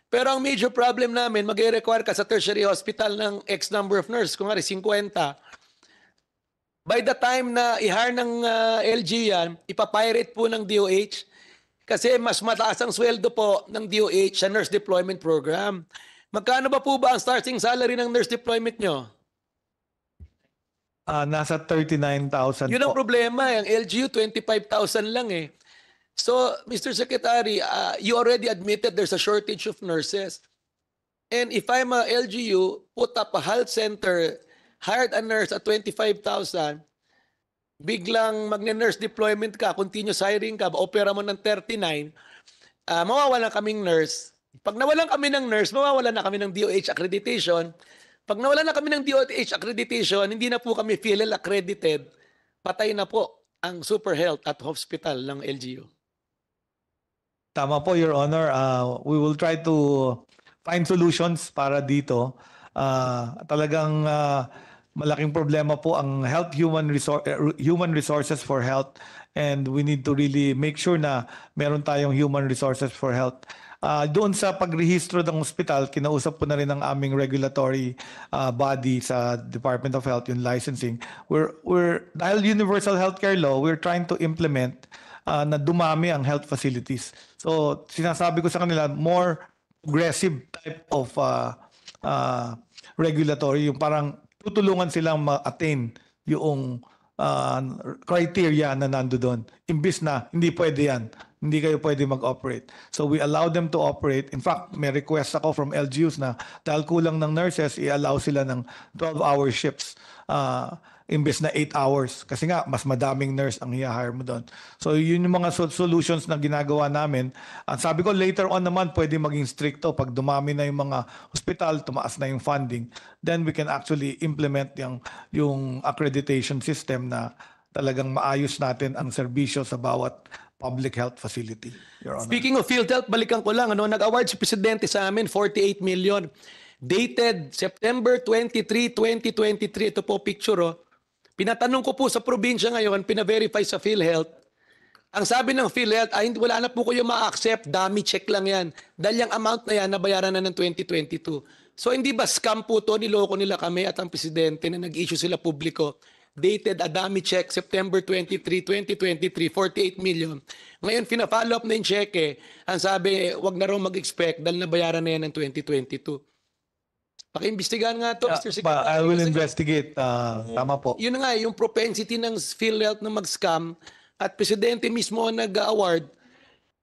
Pero ang major problem namin, mag require ka sa tertiary hospital ng X number of nurse, kung nga 50. By the time na i-hire ng uh, ah, LG yan, ipapirate po ng DOH kasi mas mataas ang sweldo po ng DOH sa nurse deployment program. Magkano ba po ba ang starting salary ng nurse deployment nyo? Ah, nasa 39,000 po. Yun ang problema, eh. ang LGU 25,000 lang eh. So, Mr. Secretary, uh, you already admitted there's a shortage of nurses. And if I'm a LGU, put up a health center, hired a nurse at 25,000, biglang magne-nurse deployment ka, continuous hiring ka, opera mo ng 39, uh, mawawalan kaming nurse. Pag nawalan kami ng nurse, mawawalan na kami ng DOH accreditation. Pag nawalan na kami ng DOH accreditation, hindi na po kami feel accredited. Patay na po ang super health at hospital ng LGU. Tama po, Your Honor. Uh, we will try to find solutions para dito. Uh, talagang uh, malaking problema po ang health human resource eh, human resources for health and we need to really make sure na meron tayong human resources for health. Uh, doon sa pagrehistro ng ospital, kinausap po na rin ang aming regulatory uh, body sa Department of Health, yung licensing. We're, we're, dahil universal healthcare law, we're trying to implement uh, na dumami ang health facilities. So sinasabi ko sa kanila, more aggressive type of uh, uh, regulatory, yung parang tutulungan silang ma-attain yung uh, criteria na nando doon. Imbis na, hindi pwede yan. Hindi kayo pwede mag-operate. So we allow them to operate. In fact, may request ako from LGUs na dahil kulang ng nurses, i-allow sila ng 12-hour shifts. Uh, imbes na 8 hours. Kasi nga, mas madaming nurse ang hihire mo doon. So, yun yung mga solutions na ginagawa namin. At sabi ko, later on naman, pwede maging stricto. Pag dumami na yung mga hospital, tumaas na yung funding, then we can actually implement yung, yung accreditation system na talagang maayos natin ang serbisyo sa bawat public health facility. Your Honor. Speaking of field health, balikan ko lang. Ano, nag-award si Presidente sa amin, 48 million. Dated September 23, 2023. Ito po picture, oh. Pinatanong ko po sa probinsya ngayon, pina-verify sa PhilHealth. Ang sabi ng PhilHealth, ay wala na po kayo ma-accept, dummy check lang yan. Dahil yung amount na yan, nabayaran na ng 2022. So hindi ba scam po to, niloko nila kami at ang presidente na nag-issue sila publiko. Dated a dummy check, September 23, 2023, 48 million. Ngayon, fina-follow up na yung check eh. Ang sabi, wag na raw mag-expect dahil nabayaran na yan ng 2022. Pakiimbestigahan nga to, Mr. Secretary. I will investigate. Uh, tama po. Yun nga, yung propensity ng PhilHealth na mag-scam at presidente mismo ang nag-award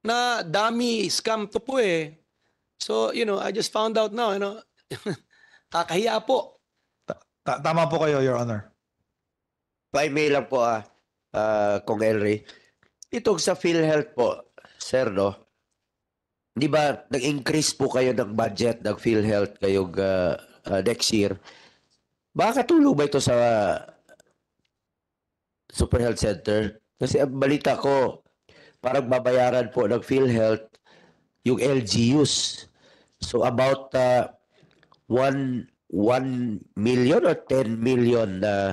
na dami scam to po eh. So, you know, I just found out now, you know, kakahiya po. Ta- tama po kayo, Your Honor. By mail lang po ah, uh, Kong Elry. Itong sa PhilHealth po, sir, no? di ba, nag-increase po kayo ng budget ng PhilHealth kayo uh, uh, next year. Baka katulong ba ito sa Super Health Center? Kasi ang balita ko, parang babayaran po ng PhilHealth yung LGUs. So about uh, 1, 1 million or 10 million na uh,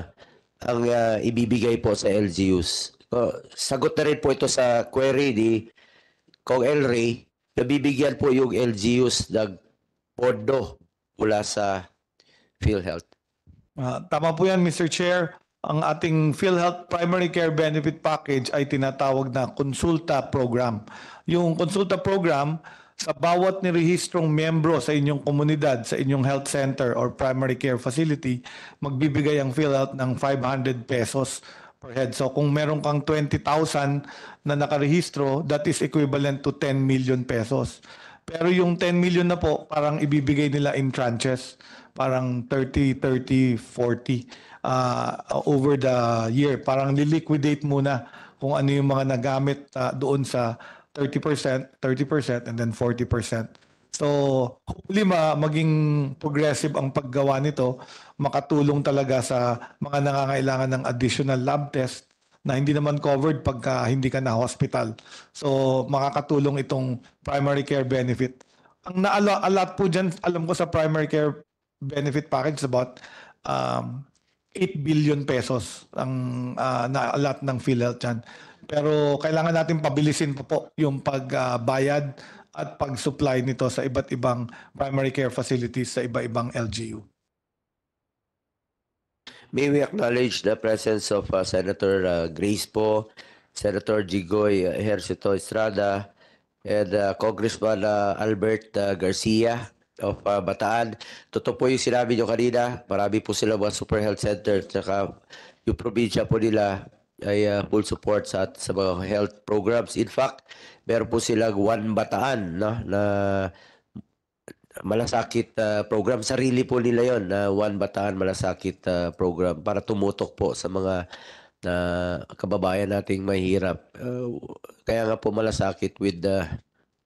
ang uh, ibibigay po sa LGUs. So, sagot na rin po ito sa query ni Kong Elray Nabibigyan po yung LGUs ng pondo mula sa PhilHealth. Uh, tama po yan, Mr. Chair. Ang ating PhilHealth Primary Care Benefit Package ay tinatawag na konsulta program. Yung konsulta program, sa bawat nirehistrong membro sa inyong komunidad, sa inyong health center or primary care facility, magbibigay ang PhilHealth ng 500 pesos per head. So kung meron kang 20,000 na nakarehistro, that is equivalent to 10 million pesos. Pero yung 10 million na po, parang ibibigay nila in tranches. Parang 30, 30, 40 uh, over the year. Parang liquidate muna kung ano yung mga nagamit uh, doon sa 30%, 30% and then 40%. So, hopefully ma maging progressive ang paggawa nito makatulong talaga sa mga nangangailangan ng additional lab test na hindi naman covered pagka hindi ka na hospital. So makakatulong itong primary care benefit. Ang naala po dyan, alam ko sa primary care benefit package about um, 8 billion pesos ang uh, ah, naalat ng PhilHealth dyan. Pero kailangan natin pabilisin po, po yung pagbayad uh, at pag-supply nito sa iba't ibang primary care facilities sa iba-ibang LGU. May we acknowledge the presence of uh, Senator uh, Grace Po, Senator Jigoy uh, Estrada, and uh, Congressman uh, Albert uh, Garcia of uh, Bataan. Totoo po yung sinabi nyo kanina, marami po sila mga super health center at yung probinsya po nila ay uh, full support sa sa mga health programs. In fact, meron po silang one bataan no, na malasakit uh, program. Sarili po nila yon na uh, One Bataan Malasakit uh, program para tumutok po sa mga na uh, kababayan nating mahirap. Uh, kaya nga po malasakit with the uh,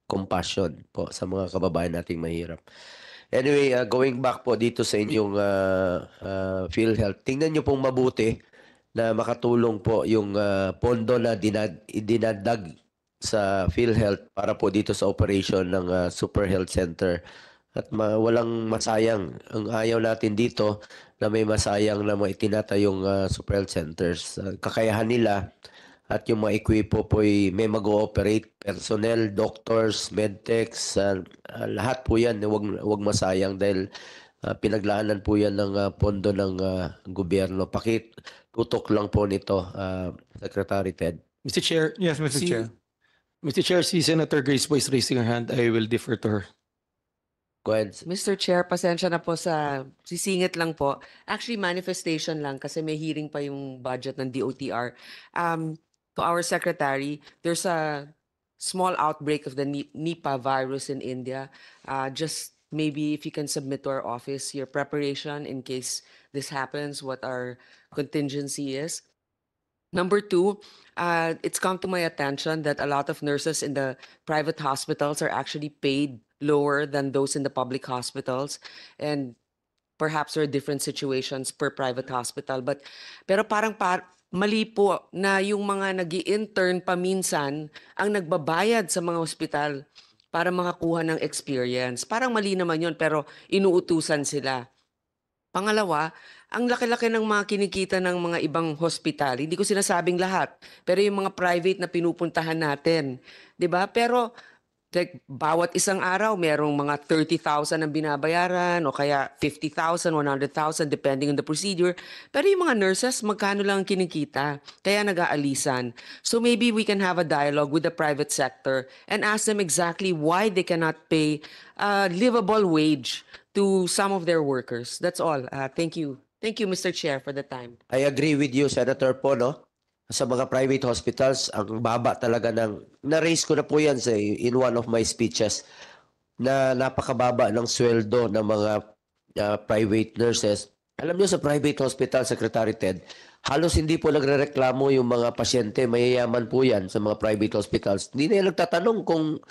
compassion po sa mga kababayan nating mahirap. Anyway, uh, going back po dito sa inyong uh, uh, PhilHealth, tingnan nyo pong mabuti na makatulong po yung uh, pondo na dinad, dinadag sa PhilHealth para po dito sa operation ng uh, Super Health Center at ma- walang masayang. Ang ayaw natin dito na may masayang na mga itinatayong uh, ah, super health centers. Uh, kakayahan nila at yung mga equipo po ay may mag-ooperate, personnel, doctors, medtechs, uh, uh, lahat po yan, wag, wag masayang dahil uh, pinaglaanan po yan ng uh, pondo ng uh, gobyerno. Pakit, tutok lang po nito, uh, Secretary Ted. Mr. Chair. Yes, Mr. Si, Chair. Mr. Chair, si Senator Grace Boyce raising her hand. I will defer to her. Quads. Mr. Chair, pasensya na po sa sisingit lang po. Actually, manifestation lang kasi may hearing pa yung budget ng DOTR. Um, to our secretary, there's a small outbreak of the Ni- Nipah virus in India. Uh, just maybe if you can submit to our office your preparation in case this happens, what our contingency is. Number two, uh, it's come to my attention that a lot of nurses in the private hospitals are actually paid lower than those in the public hospitals and perhaps there are different situations per private hospital but pero parang par mali po na yung mga nag intern paminsan ang nagbabayad sa mga ospital para makakuha ng experience. Parang mali naman yon pero inuutusan sila. Pangalawa, ang laki-laki ng mga kinikita ng mga ibang hospital. Hindi ko sinasabing lahat, pero yung mga private na pinupuntahan natin, 'di ba? Pero like bawat isang araw mayroong mga 30,000 ang binabayaran o kaya 50,000, 100,000 depending on the procedure. Pero yung mga nurses magkano lang ang kinikita kaya nag-aalisan. So maybe we can have a dialogue with the private sector and ask them exactly why they cannot pay a livable wage to some of their workers. That's all. Uh, thank you. Thank you Mr. Chair for the time. I agree with you Senator Pono sa mga private hospitals, ang baba talaga ng, na-raise ko na po yan sa, in one of my speeches, na napakababa ng sweldo ng mga uh, private nurses. Alam niyo sa private hospital, Secretary Ted, halos hindi po nagrereklamo yung mga pasyente, mayayaman po yan sa mga private hospitals. Hindi na nagtatanong kung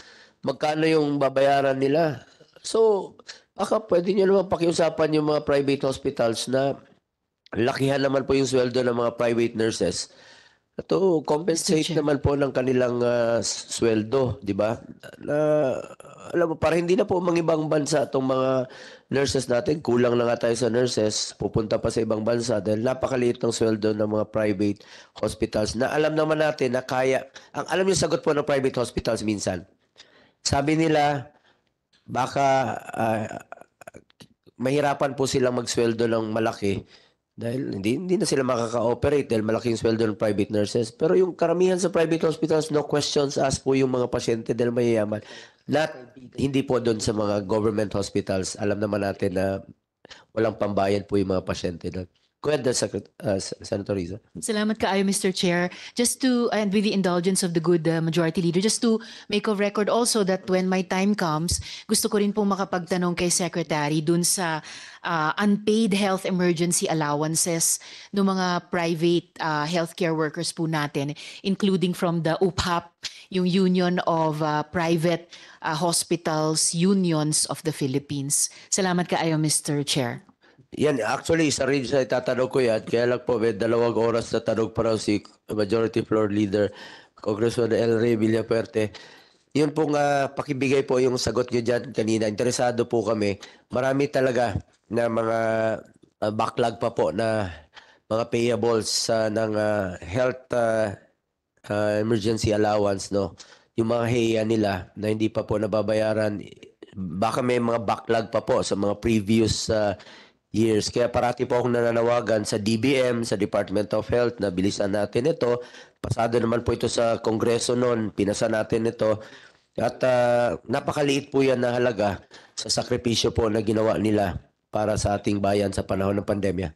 magkano yung babayaran nila. So, baka pwede niyo naman pakiusapan yung mga private hospitals na lakihan naman po yung sweldo ng mga private nurses ito, compensate naman po ng kanilang uh, sweldo, di ba? Na, alam mo, para hindi na po mga ibang bansa itong mga nurses natin. Kulang na nga tayo sa nurses. Pupunta pa sa ibang bansa dahil napakaliit ng sweldo ng mga private hospitals na alam naman natin na kaya. Ang alam yung sagot po ng private hospitals minsan. Sabi nila, baka uh, mahirapan po silang magsweldo ng malaki dahil hindi, hindi na sila makaka-operate dahil malaking sweldo ng private nurses. Pero yung karamihan sa private hospitals, no questions asked po yung mga pasyente dahil mayayaman. Not, hindi po doon sa mga government hospitals. Alam naman natin na walang pambayad po yung mga pasyente doon. Go ahead, uh, Secret- uh, Senator Riza. Salamat kaayo, Mr. Chair. Just to, and with the indulgence of the good uh, majority leader, just to make a record also that when my time comes, gusto ko rin pong makapagtanong kay Secretary dun sa uh, unpaid health emergency allowances ng mga private uh, healthcare workers po natin, including from the UPHAP, yung Union of uh, Private uh, Hospitals Unions of the Philippines. Salamat kaayo, Mr. Chair. Yan, actually, isa rin sa itatanong ko yan. Kaya lang po, may dalawang oras na tanong para si Majority Floor Leader, Congressman El Rey Villafuerte. Yun pong uh, pakibigay po yung sagot nyo dyan kanina. Interesado po kami. Marami talaga na mga uh, backlog pa po na mga payables uh, ng uh, health uh, uh, emergency allowance, no? Yung mga heya nila na hindi pa po nababayaran. Baka may mga backlog pa po sa mga previous uh, years. Kaya parati po akong nananawagan sa DBM, sa Department of Health, na bilisan natin ito. Pasado naman po ito sa Kongreso noon, pinasa natin ito. At uh, napakaliit po yan na halaga sa sakripisyo po na ginawa nila para sa ating bayan sa panahon ng pandemya.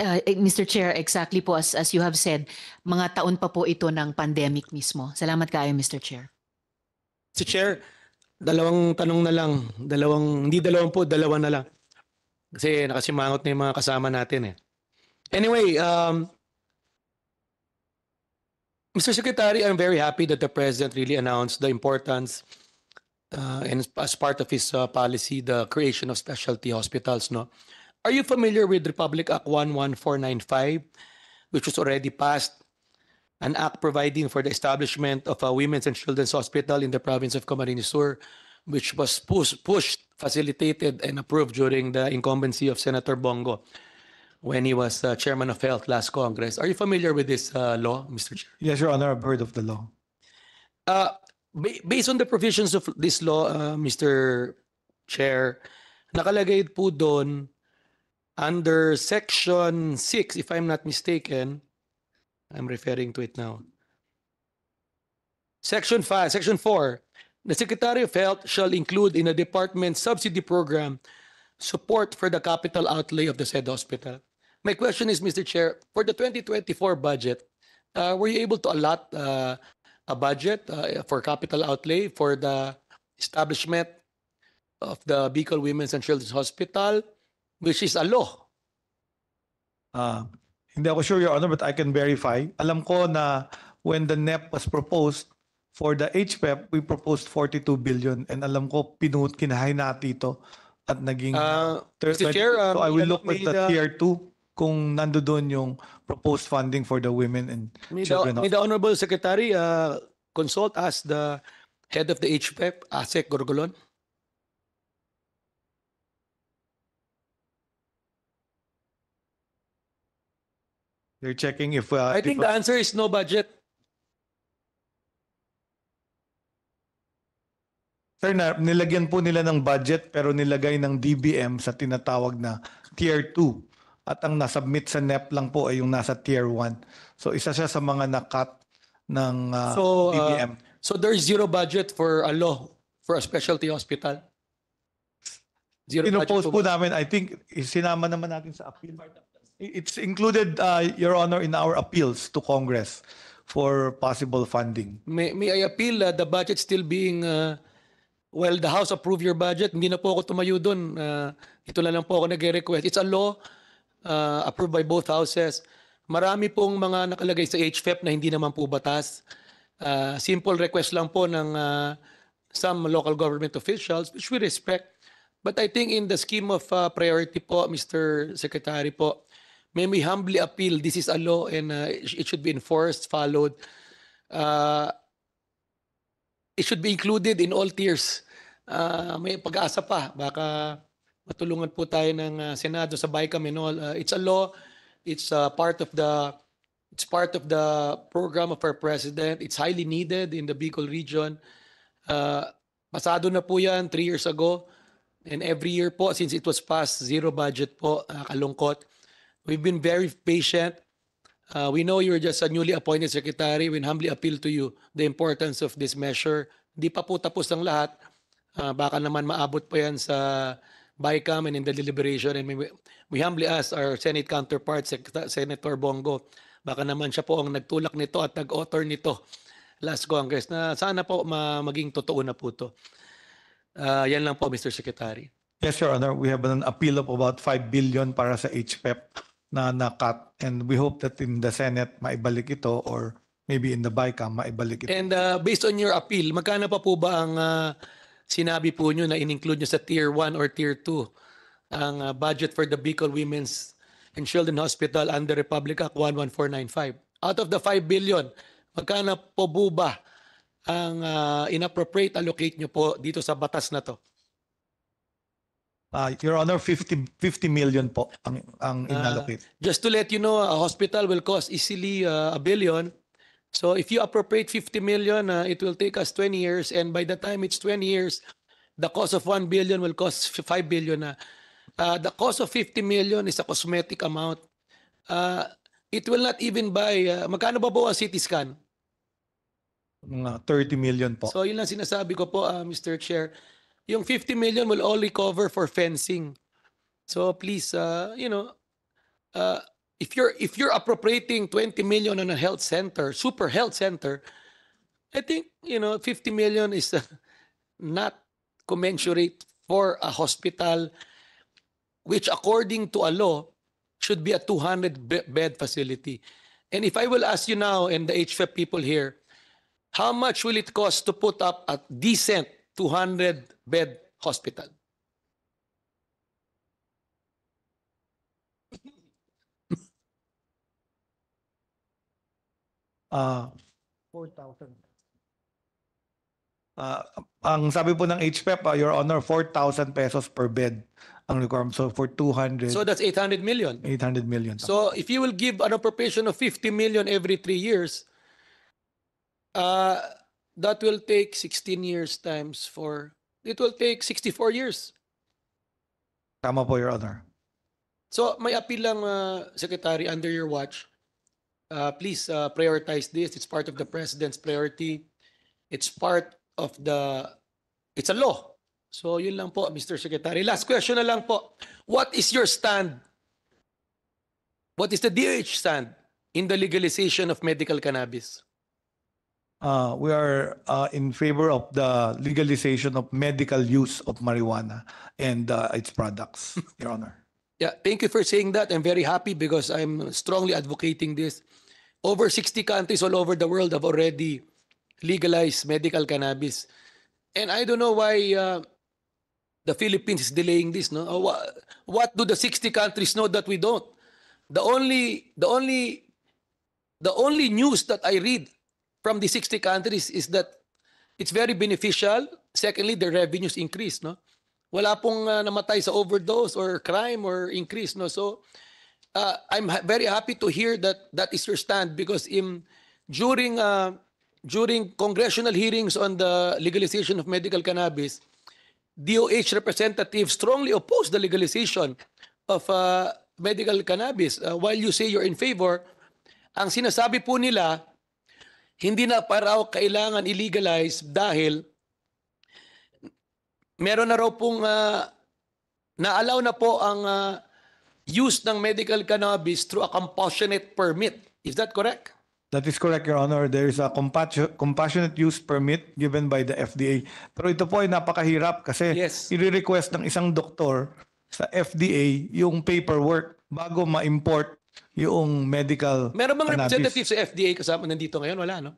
Uh, ah, eh, Mr. Chair, exactly po as, as you have said, mga taon pa po ito ng pandemic mismo. Salamat kayo, Mr. Chair. Mr. Chair, dalawang tanong na lang. Dalawang, hindi dalawang po, dalawa na lang. Kasi nakasimangot na yung mga kasama natin eh. Anyway, um, Mr. Secretary, I'm very happy that the President really announced the importance uh, and as part of his uh, policy, the creation of specialty hospitals. No, Are you familiar with Republic Act 11495, which was already passed, an act providing for the establishment of a women's and children's hospital in the province of Camarines Sur, which was push, pushed, facilitated, and approved during the incumbency of Senator Bongo when he was uh, chairman of health last Congress. Are you familiar with this uh, law, Mr. Chair? Yes, Your Honor, I've heard of the law. Uh, ba- based on the provisions of this law, uh, Mr. Chair, nakalagay po doon under Section 6, if I'm not mistaken, I'm referring to it now. Section 5, Section 4, the Secretary of Health shall include in a department subsidy program support for the capital outlay of the said hospital. My question is, Mr. Chair, for the 2024 budget, uh, were you able to allot uh, a budget uh, for capital outlay for the establishment of the Bicol Women's and Children's Hospital, which is a law? Uh, hindi ako sure, Your Honor, but I can verify. Alam ko na when the NEP was proposed, For the HPEP, e we proposed 42 billion and alam ko pinut kinahinati ito at naging Uh, ah, Mr. Chair, um, so I will look at may the the- tier 2 kung nando doon yung proposed funding for the women and May the, children. may the Honorable Secretary uh, consult as the head of the HPEP, ASEC Gorgolon. They're checking if uh, I think the answer is no budget. Sir, na, nilagyan po nila ng budget pero nilagay ng DBM sa tinatawag na Tier 2. At ang nasubmit sa NEP lang po ay yung nasa Tier 1. So isa siya sa mga nakat ng uh, so, uh, ah, DBM. So there is zero budget for a ah, law for a specialty hospital? Zero Pinopost po namin, I think sinama naman natin sa appeal. It's included, uh, Your Honor, in our appeals to Congress for possible funding. May, may I appeal uh, the budget still being... Uh, well, the House approved your budget. Hindi na po ako tumayo doon. Uh, ah, ito na lang po ako nag request It's a law uh, approved by both houses. Marami pong mga nakalagay sa HFEP na hindi naman po batas. Uh, simple request lang po ng uh, some local government officials, which we respect. But I think in the scheme of uh, priority po, Mr. Secretary po, may we humbly appeal, this is a law and uh, it should be enforced, followed. Uh, it should be included in all tiers uh, may pag-asa pa. Baka matulungan po tayo ng uh, Senado sa Bicaminol. Uh, ah, it's a law. It's uh, part of the it's part of the program of our president. It's highly needed in the Bicol region. Uh, pasado na po yan three years ago. And every year po, since it was passed, zero budget po, uh, kalungkot. We've been very patient. Uh, we know you're just a newly appointed secretary. We humbly appeal to you the importance of this measure. Hindi pa po tapos ang lahat. Uh, baka naman maabot pa yan sa BICAM and in the deliberation. And we, we humbly ask our Senate counterpart, Sec Senator Bongo, baka naman siya po ang nagtulak nito at nag-author nito last Congress na sana po ma maging totoo na po ito. Uh, ah, yan lang po, Mr. Secretary. Yes, Your Honor. We have an appeal of about 5 billion para sa HPEP e na na-cut. And we hope that in the Senate, maibalik ito or maybe in the BICAM, maibalik ito. And uh, based on your appeal, magkana pa po ba ang uh, sinabi po nyo na in-include nyo sa Tier 1 or Tier 2 ang uh, budget for the Bicol Women's and Children Hospital under Republic Act 11495. Out of the 5 billion, magkano po buba ang uh, inappropriate allocate nyo po dito sa batas na to? Uh, Your Honor, 50, 50 million po ang, ang inallocate. Uh, just to let you know, a hospital will cost easily uh, a billion So if you appropriate 50 million, uh, it will take us 20 years. And by the time it's 20 years, the cost of 1 billion will cost 5 billion na. Uh. uh, the cost of 50 million is a cosmetic amount. Uh, it will not even buy, uh, magkano ba po ang CT scan? Mga 30 million po. So yun ang sinasabi ko po, uh, Mr. Chair. Yung 50 million will only cover for fencing. So please, uh, you know, uh, if you're if you're appropriating 20 million on a health center, super health center, I think you know 50 million is uh, not commensurate for a hospital, which according to a law should be a 200 bed facility. And if I will ask you now and the HFEP people here, how much will it cost to put up a decent 200 bed hospital? Uh, ah. 4,000. Ah, ang sabi po ng HPEP, e ah, Your Honor, 4,000 pesos per bed ang requirement. So for 200, So that's 800 million. 800 million. So if you will give an appropriation of 50 million every three years, uh, that will take 16 years times for... It will take 64 years. Tama po, Your Honor. So may appeal lang, uh, Secretary, under your watch, Uh, please uh, prioritize this. It's part of the president's priority. It's part of the, it's a law. So yun lang po, Mr. Secretary. Last question na lang po. What is your stand? What is the DOH stand in the legalization of medical cannabis? Uh, we are uh, in favor of the legalization of medical use of marijuana and uh, its products, Your Honor. Yeah, thank you for saying that. I'm very happy because I'm strongly advocating this. Over 60 countries all over the world have already legalized medical cannabis. And I don't know why uh, the Philippines is delaying this. No, uh, what do the 60 countries know that we don't? The only, the only, the only news that I read from the 60 countries is that it's very beneficial. Secondly, the revenues increase. No, wala pong uh, namatay sa overdose or crime or increase. No, so uh, I'm ha- very happy to hear that that is your stand because in during uh, during congressional hearings on the legalization of medical cannabis, DOH representatives strongly opposed the legalization of uh, medical cannabis. Uh, while you say you're in favor, ang sinasabi po nila, hindi na paraw raw kailangan illegalize dahil meron na raw pong uh, na-allow na po ang uh, use ng medical cannabis through a compassionate permit. Is that correct? That is correct, Your Honor. There is a compassionate use permit given by the FDA. Pero ito po ay napakahirap kasi yes. i-request ng isang doktor sa FDA yung paperwork bago ma-import yung medical Meron bang cannabis. representative sa FDA kasama nandito ngayon? Wala, no?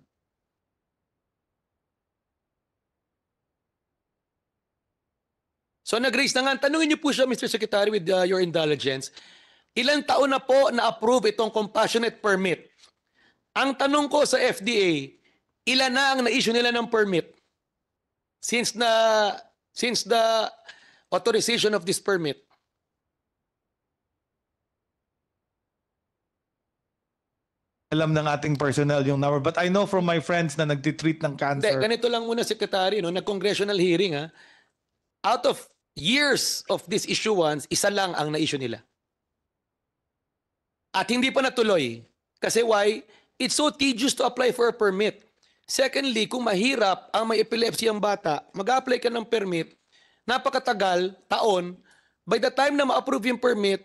So nag-raise na nga. Tanungin niyo po siya, Mr. Secretary, with uh, your indulgence. Ilan taon na po na-approve itong compassionate permit? Ang tanong ko sa FDA, ilan na ang na-issue nila ng permit? Since na since the authorization of this permit. alam ng ating personnel yung number. But I know from my friends na nagtitreat ng cancer. Hindi, ganito lang muna, Secretary. No? Nag-congressional hearing, ha? out of years of this issuance, isa lang ang na-issue nila. At hindi pa natuloy. Kasi why? It's so tedious to apply for a permit. Secondly, kung mahirap ang may epilepsy ang bata, mag-apply ka ng permit, napakatagal, taon, by the time na ma-approve yung permit,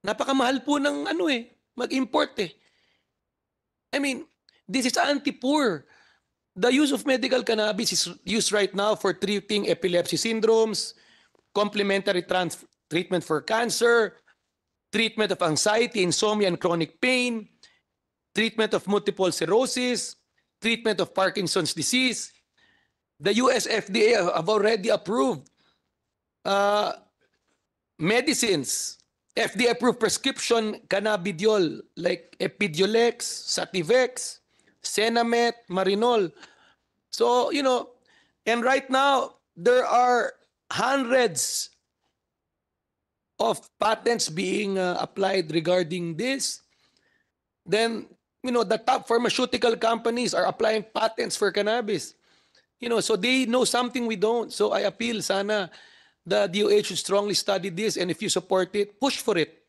napakamahal po ng ano eh, mag-import eh. I mean, this is anti-poor. The use of medical cannabis is used right now for treating epilepsy syndromes, complementary trans- treatment for cancer, treatment of anxiety, insomnia, and chronic pain, treatment of multiple sclerosis, treatment of Parkinson's disease. The US FDA have already approved uh, medicines, FDA approved prescription cannabidiol like Epidiolex, Sativex, Senamet, Marinol. So, you know, and right now there are hundreds of patents being uh, applied regarding this. Then, you know, the top pharmaceutical companies are applying patents for cannabis. You know, so they know something we don't. So I appeal sana the DOH should strongly study this and if you support it, push for it.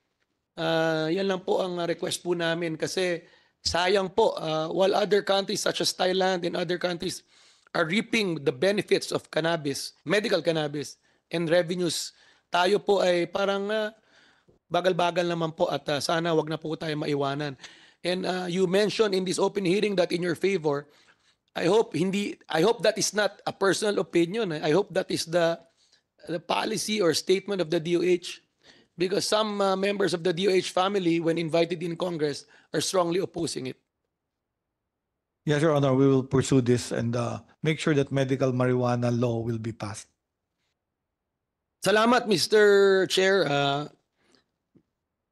Uh, yan lang po ang uh, request po namin kasi sayang po uh, while other countries such as Thailand and other countries are reaping the benefits of cannabis, medical cannabis, and revenues. Tayo po ay parang uh, bagal-bagal naman po at uh, sana wag na po tayo maiwanan. And uh, you mentioned in this open hearing that in your favor, I hope hindi I hope that is not a personal opinion. I hope that is the the policy or statement of the DOH because some uh, members of the DOH family when invited in Congress are strongly opposing it. Yes, Your Honor, we will pursue this and uh, make sure that medical marijuana law will be passed. Salamat, Mr. Chair. Uh,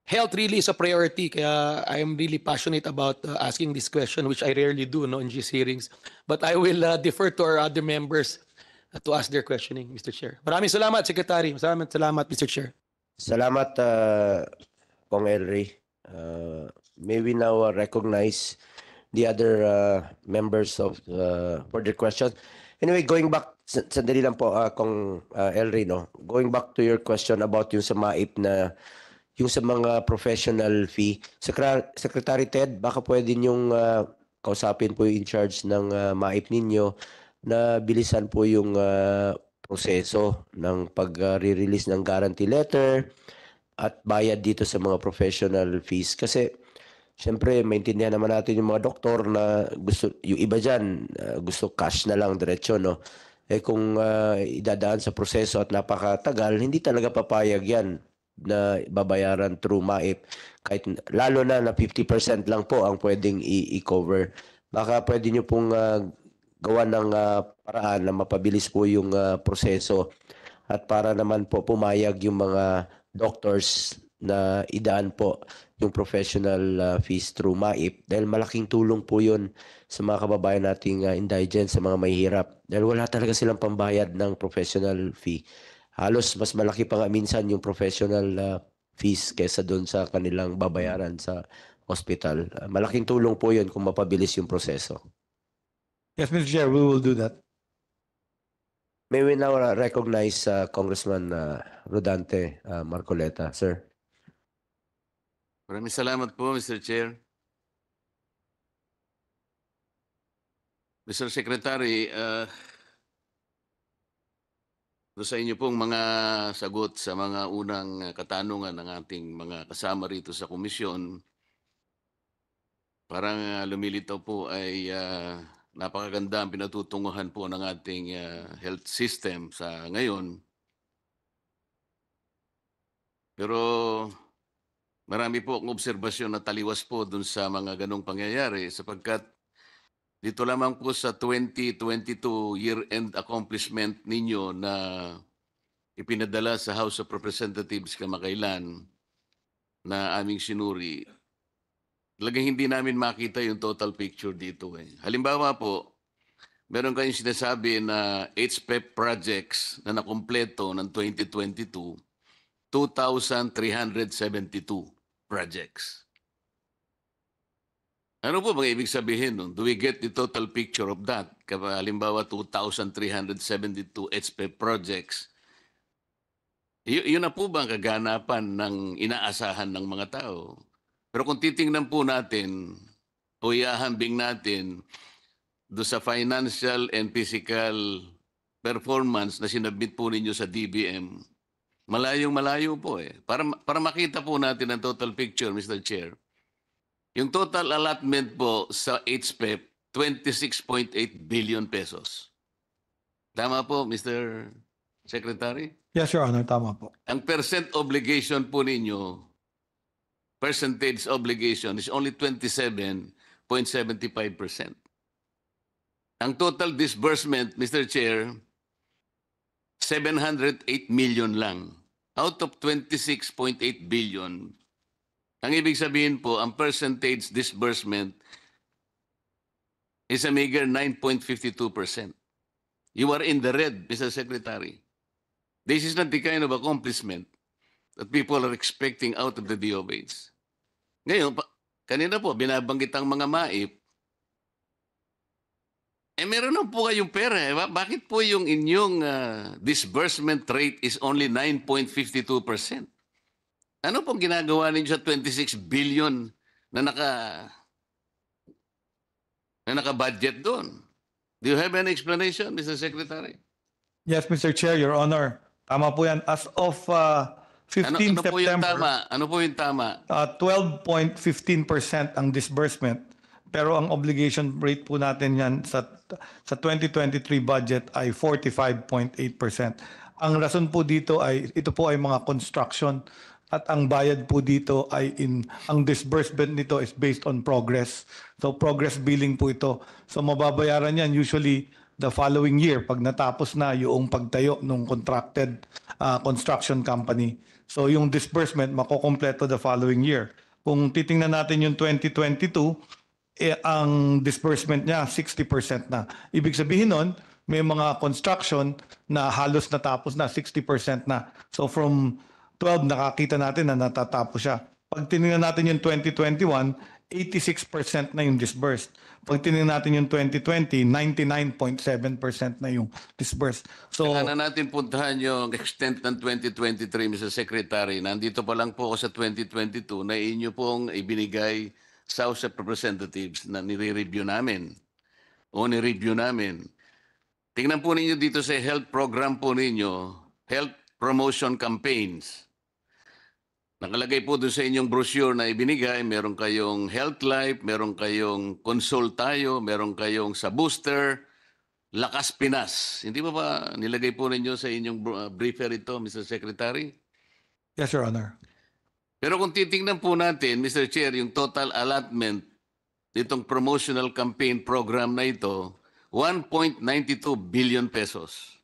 health really is a priority. Kaya I am really passionate about uh, asking this question, which I rarely do no, in these hearings. But I will uh, defer to our other members uh, to ask their questioning, Mr. Chair. Maraming salamat, Secretary. Salamat, salamat, Mr. Chair. Salamat, uh, Kong Elry. Uh, may we now uh, recognize the other uh, members of uh, for their questions. Anyway, going back, sandali lang po, uh, Kong uh, El Rino, going back to your question about yung sa MAIP na yung sa mga professional fee. Secretary Ted, baka pwede yung uh, kausapin po yung in charge ng uh, MAIP ninyo na bilisan po yung uh, proseso ng pag-release ng guarantee letter at bayad dito sa mga professional fees kasi Siyempre, maintindihan naman natin yung mga doktor na gusto, yung iba dyan, uh, gusto cash na lang, diretso, no? Eh kung uh, idadaan sa proseso at napakatagal, hindi talaga papayag yan na babayaran through MAIP. Kahit, lalo na na 50% lang po ang pwedeng i-cover. Baka pwede nyo pong uh, ah, gawa ng uh, paraan na mapabilis po yung uh, proseso at para naman po pumayag yung mga doctors na idaan po yung professional uh, fees through MAIP dahil malaking tulong po yun sa mga kababayan nating uh, ah, indigent, sa mga mahihirap dahil wala talaga silang pambayad ng professional fee. Halos mas malaki pa nga minsan yung professional uh, fees kaysa doon sa kanilang babayaran sa hospital. Uh, malaking tulong po yun kung mapabilis yung proseso. Yes, Mr. Chair, we will do that. May we now recognize uh, Congressman uh, Rodante uh, Marcoleta, sir. Maraming salamat po, Mr. Chair. Mr. Secretary, uh, do sa inyo pong mga sagot sa mga unang uh, katanungan ng ating mga kasama rito sa komisyon, parang uh, lumilitaw po ay uh, napakaganda ang pinatutunguhan po ng ating uh, health system sa ngayon. Pero Marami po akong obserbasyon na taliwas po dun sa mga ganong pangyayari sapagkat dito lamang po sa 2022 year-end accomplishment ninyo na ipinadala sa House of Representatives kamakailan na aming sinuri, talagang hindi namin makita yung total picture dito. Eh. Halimbawa po, meron kayong sinasabi na HPEP e projects na nakumpleto ng 2022, 2,372 projects. Ano po bang ibig sabihin nun? Do we get the total picture of that? Halimbawa, 2,372 HPE projects. Y- yun na po ba ang kaganapan ng inaasahan ng mga tao? Pero kung titingnan po natin, o iahambing natin do sa financial and physical performance na sinabit po ninyo sa DBM, Malayong malayo po eh. Para, para makita po natin ang total picture, Mr. Chair. Yung total allotment po sa HPEP, 26.8 e billion pesos. Tama po, Mr. Secretary? Yes, Your Honor. Tama po. Ang percent obligation po ninyo, percentage obligation is only 27.75%. Ang total disbursement, Mr. Chair, 708 million lang out of 26.8 billion, ang ibig sabihin po, ang percentage disbursement is a meager 9.52%. You are in the red, Mr. Secretary. This is not the kind of accomplishment that people are expecting out of the DOH. Ngayon, kanina po, binabanggit ang mga MAIP eh meron na po kayong pera. Eh. Bakit po yung inyong uh, disbursement rate is only 9.52%? Ano pong ginagawa ninyo sa 26 billion na naka na naka-budget doon? Do you have any explanation, Mr. Secretary? Yes, Mr. Chair, Your Honor. Tama po yan. As of uh, ah, 15 ano, ano September, po yung tama? ano po yung tama? Uh, ah, 12.15% ang disbursement pero ang obligation rate po natin yan sa, sa 2023 budget ay 45.8%. Ang rason po dito ay, ito po ay mga construction at ang bayad po dito ay in, ang disbursement nito is based on progress. So progress billing po ito. So mababayaran yan usually the following year pag natapos na yung pagtayo ng contracted uh, construction company. So yung disbursement makokompleto the following year. Kung titingnan natin yung 2022, eh, ang disbursement niya 60% na. Ibig sabihin nun, may mga construction na halos natapos na 60% na. So from 12 nakakita natin na natatapos siya. Pag tinignan natin yung 2021, 86% na yung disbursed. Pag tinignan natin yung 2020, 99.7% na yung disbursed. So, Kailangan natin puntahan yung extent ng 2023, Mr. Secretary. Nandito pa lang po ako sa 2022 na inyo pong ibinigay sa House of Representatives na nire-review namin o nire-review namin. Tingnan po ninyo dito sa health program po ninyo, health promotion campaigns. Nakalagay po doon sa inyong brochure na ibinigay, meron kayong health life, meron kayong consult tayo, meron kayong sa booster, lakas Pinas. Hindi ba ba nilagay po ninyo sa inyong ah, briefer ito, Mr. Secretary? Yes, Your Honor. Pero kung titingnan po natin, Mr. Chair, yung total allotment nitong promotional campaign program na ito, 1.92 billion pesos.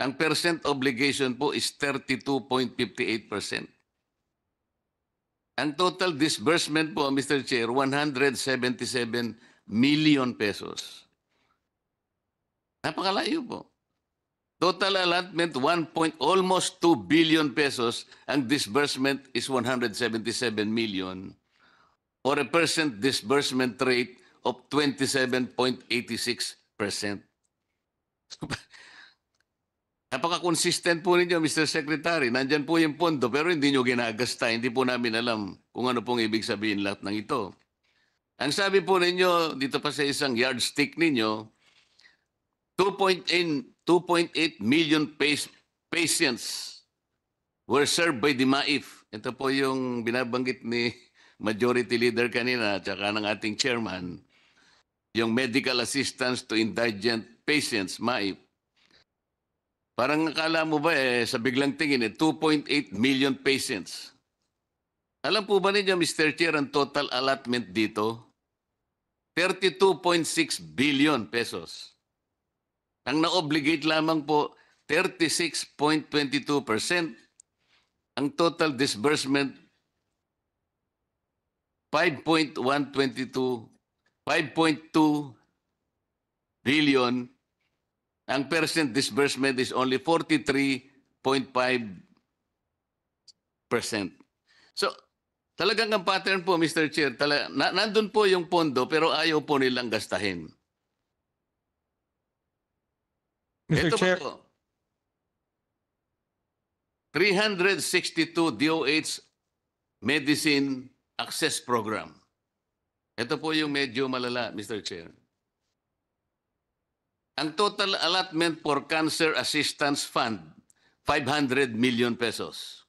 Ang percent obligation po is 32.58%. Ang total disbursement po, Mr. Chair, 177 million pesos. Napakalayo po. Total allotment 1. almost 2 billion pesos. and disbursement is 177 million or a percent disbursement rate of 27.86%. Napaka-consistent po ninyo, Mr. Secretary. Nandyan po yung pondo, pero hindi nyo ginagasta. Hindi po namin alam kung ano pong ibig sabihin lahat ng ito. Ang sabi po ninyo, dito pa sa isang yardstick ninyo, 2.8 million patients were served by the MAIF. Ito po yung binabanggit ni Majority Leader kanina at saka ng ating chairman, yung medical assistance to indigent patients, MAIF. Parang akala mo ba eh, sa biglang tingin eh, 2.8 million patients. Alam po ba ninyo, Mr. Chair, ang total allotment dito? 32.6 billion pesos. Ang na-obligate lamang po, 36.22%. Ang total disbursement, 5.122, 5.2 billion. Ang percent disbursement is only 43.5%. So, talagang ang pattern po, Mr. Chair, tala, na, nandun po yung pondo pero ayaw po nilang gastahin. Mr. Ito Chair. 362 DOH Medicine Access Program. Ito po yung medyo malala, Mr. Chair. Ang total allotment for Cancer Assistance Fund, 500 million pesos.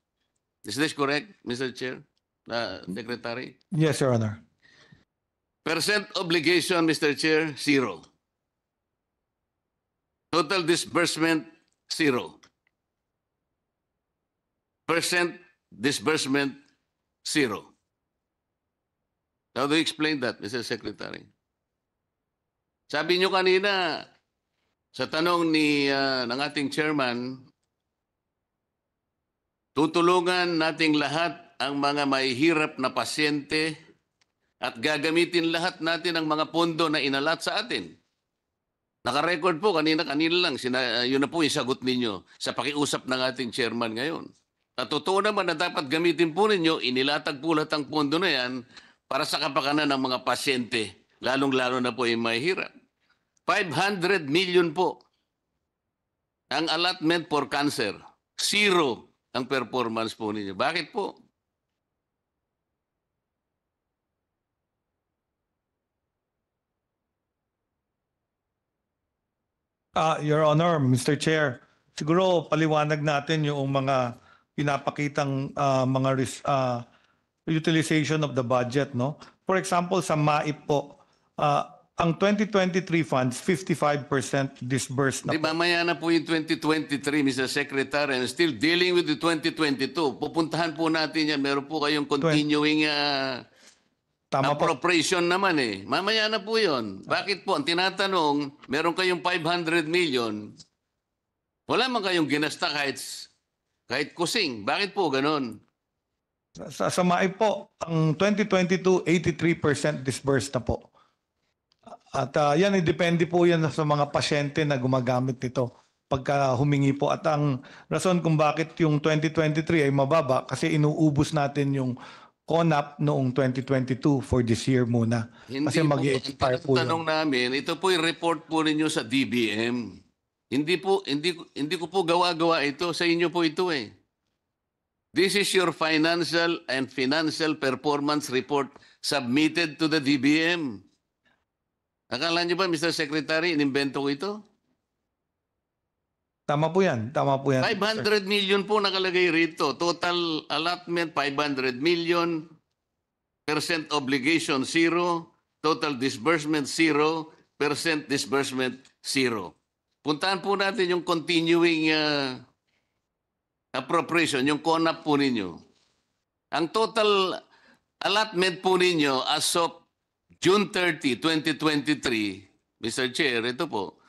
Is this correct, Mr. Chair? Uh, Secretary? Yes, Your Honor. Percent obligation, Mr. Chair, zero. Total disbursement, zero. Percent disbursement, zero. How do you explain that, Mr. Secretary? Sabi nyo kanina, sa tanong ni uh, ng ating chairman, tutulungan nating lahat ang mga mahihirap na pasyente at gagamitin lahat natin ang mga pondo na inalat sa atin. Naka-record po kanina-kanina lang. Sina, uh, yun na po yung sagot ninyo sa pakiusap ng ating chairman ngayon. At totoo naman na dapat gamitin po ninyo, inilatag po lahat ang pondo na yan para sa kapakanan ng mga pasyente, lalong-lalo na po yung mahirap. 500 million po ang allotment for cancer. Zero ang performance po ninyo. Bakit po? Ah, Your Honor, Mr. Chair, siguro paliwanag natin yung mga pinapakitang ah, mga uh, utilization of the budget, no? For example, sa MAIP po, uh, ang 2023 funds, 55% disbursed na Di ba, maya na po yung 2023, Mr. Secretary, and still dealing with the 2022. Pupuntahan po natin yan. Meron po kayong continuing Uh... Tama Appropriation po. naman eh. Mamaya na po yun. Bakit po? Ang tinatanong, meron kayong 500 million, wala man kayong ginasta kahit, kahit kusing. Bakit po ganon? Sa, sa MAI po, ang 2022, 83% disbursed na po. At uh, yan, eh, depende po yan sa mga pasyente na gumagamit nito pagka humingi po. At ang rason kung bakit yung 2023 ay mababa kasi inuubos natin yung CONAP noong 2022 for this year muna. Hindi Kasi mag expire po yun. Tanong namin, ito po yung report po ninyo sa DBM. Hindi po hindi hindi ko po gawa-gawa ito sa inyo po ito eh. This is your financial and financial performance report submitted to the DBM. Akala niyo ba Mr. Secretary inimbento ko ito? Tama po yan. Tama po yan. 500 sir. million po nakalagay rito. Total allotment, 500 million. Percent obligation, zero. Total disbursement, zero. Percent disbursement, zero. Puntahan po natin yung continuing uh, appropriation, yung CONAP po ninyo. Ang total allotment po ninyo as of June 30, 2023, Mr. Chair, ito po,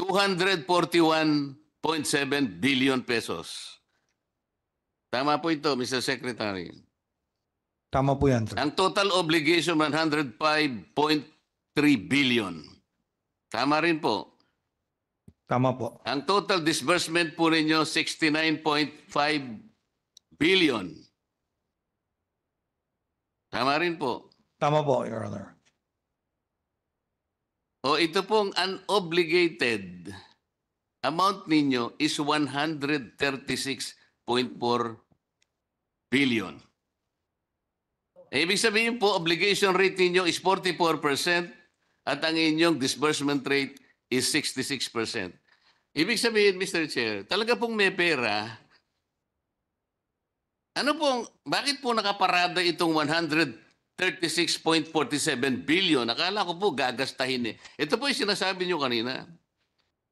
241 1.7 billion pesos. Tama po ito, Mr. Secretary. Tama po yan, sir. Ang total obligation 105.3 billion. Tama rin po. Tama po. Ang total disbursement po ninyo 69.5 billion. Tama rin po. Tama po, Your Honor. O ito pong unobligated amount ninyo is 136.4 billion. Ibig sabihin po, obligation rate ninyo is 44% at ang inyong disbursement rate is 66%. Ibig sabihin, Mr. Chair, talaga pong may pera. Ano pong, bakit po nakaparada itong 136.47 billion? Akala ko po gagastahin eh. Ito po yung sinasabi nyo kanina.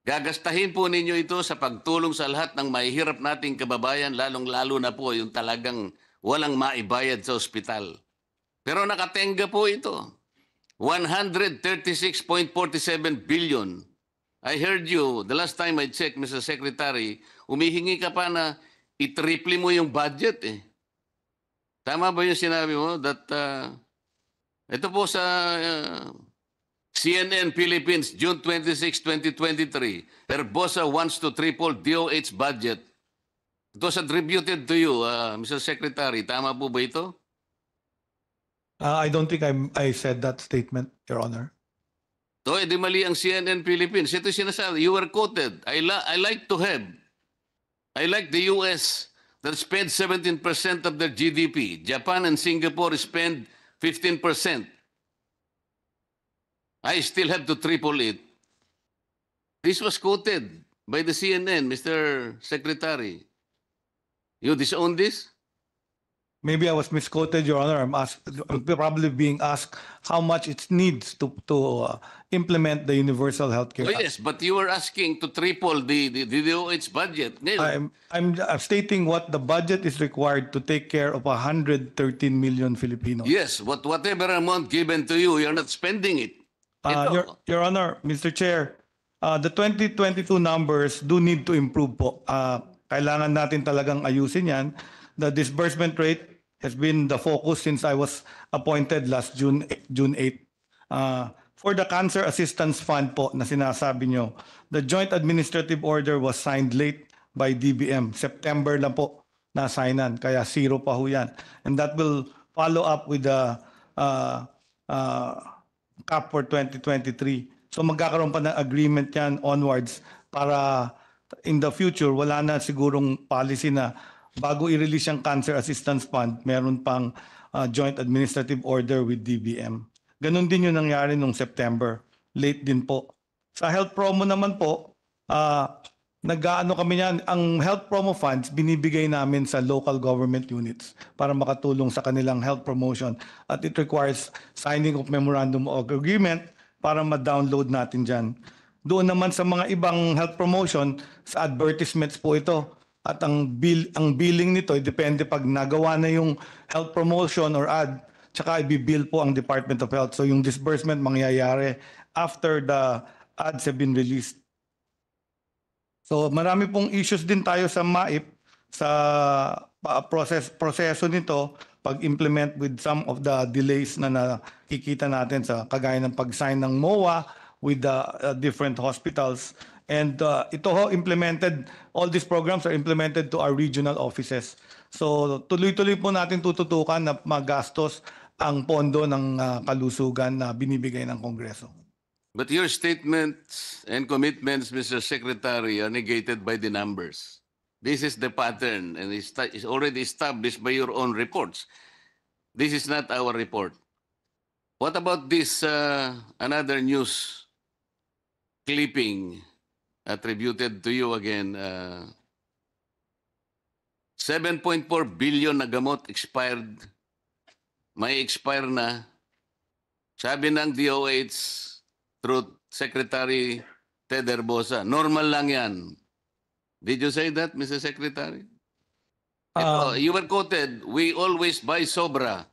Gagastahin po ninyo ito sa pagtulong sa lahat ng mahihirap nating kababayan, lalong-lalo na po yung talagang walang maibayad sa ospital. Pero nakatenga po ito. 136.47 billion. I heard you, the last time I checked, Mr. Secretary, umihingi ka pa na itriple mo yung budget eh. Tama ba yung sinabi mo that uh, ito po sa uh, CNN Philippines, June 26, 2023. Herbosa wants to triple DOH budget. Ito was attributed to you, uh, Mr. Secretary. Tama po ba ito? Uh, I don't think I'm, I said that statement, Your Honor. To, edi mali ang CNN Philippines. Ito sinasabi, you were quoted. I, la- I like to have. I like the U.S. that spend 17% of their GDP. Japan and Singapore spend 15%. I still have to triple it. This was quoted by the CNN, Mr. Secretary. You disown this? Maybe I was misquoted, Your Honor. I'm, asked, I'm probably being asked how much it needs to, to uh, implement the Universal care. oh, Yes, but you were asking to triple the, the, the DOH budget. I'm, I'm, I'm stating what the budget is required to take care of 113 million Filipinos. Yes, but whatever amount given to you, you're not spending it. Uh, Your, Your Honor, Mr. Chair, uh, the 2022 numbers do need to improve po. Uh, kailangan natin talagang ayusin yan. The disbursement rate has been the focus since I was appointed last June June 8. Uh, for the Cancer Assistance Fund po na sinasabi nyo, the Joint Administrative Order was signed late by DBM. September lang po na-signan, kaya zero pa ho yan. And that will follow up with the uh, uh, cap for 2023. So magkakaroon pa ng agreement yan onwards para in the future, wala na sigurong policy na bago i-release yung Cancer Assistance Fund, meron pang uh, joint administrative order with DBM. Ganon din yung nangyari nung September. Late din po. Sa health promo naman po, uh, nagaano kami niyan, ang health promo funds binibigay namin sa local government units para makatulong sa kanilang health promotion at it requires signing of memorandum of agreement para ma-download natin diyan. Doon naman sa mga ibang health promotion, sa advertisements po ito. At ang bill ang billing nito eh, depende pag nagawa na yung health promotion or ad, tsaka ibibill po ang Department of Health. So yung disbursement mangyayari after the ads have been released. So marami pong issues din tayo sa MAIP sa ah, process proseso nito pag-implement with some of the delays na nakikita natin sa kagaya ng pag-sign ng MOA with the uh, different hospitals and uh, ito ho implemented all these programs are implemented to our regional offices. So tuloy-tuloy po natin tututukan na magastos ang pondo ng uh, kalusugan na binibigay ng Kongreso. But your statements and commitments, Mr. Secretary, are negated by the numbers. This is the pattern and is already established by your own reports. This is not our report. What about this uh, another news clipping attributed to you again? Uh, 7.4 billion na gamot expired. May expire na. Sabi ng DOH, through Secretary Ted Herbosa. Normal lang yan. Did you say that, Mr. Secretary? Um, Ito, you were quoted, we always buy sobra.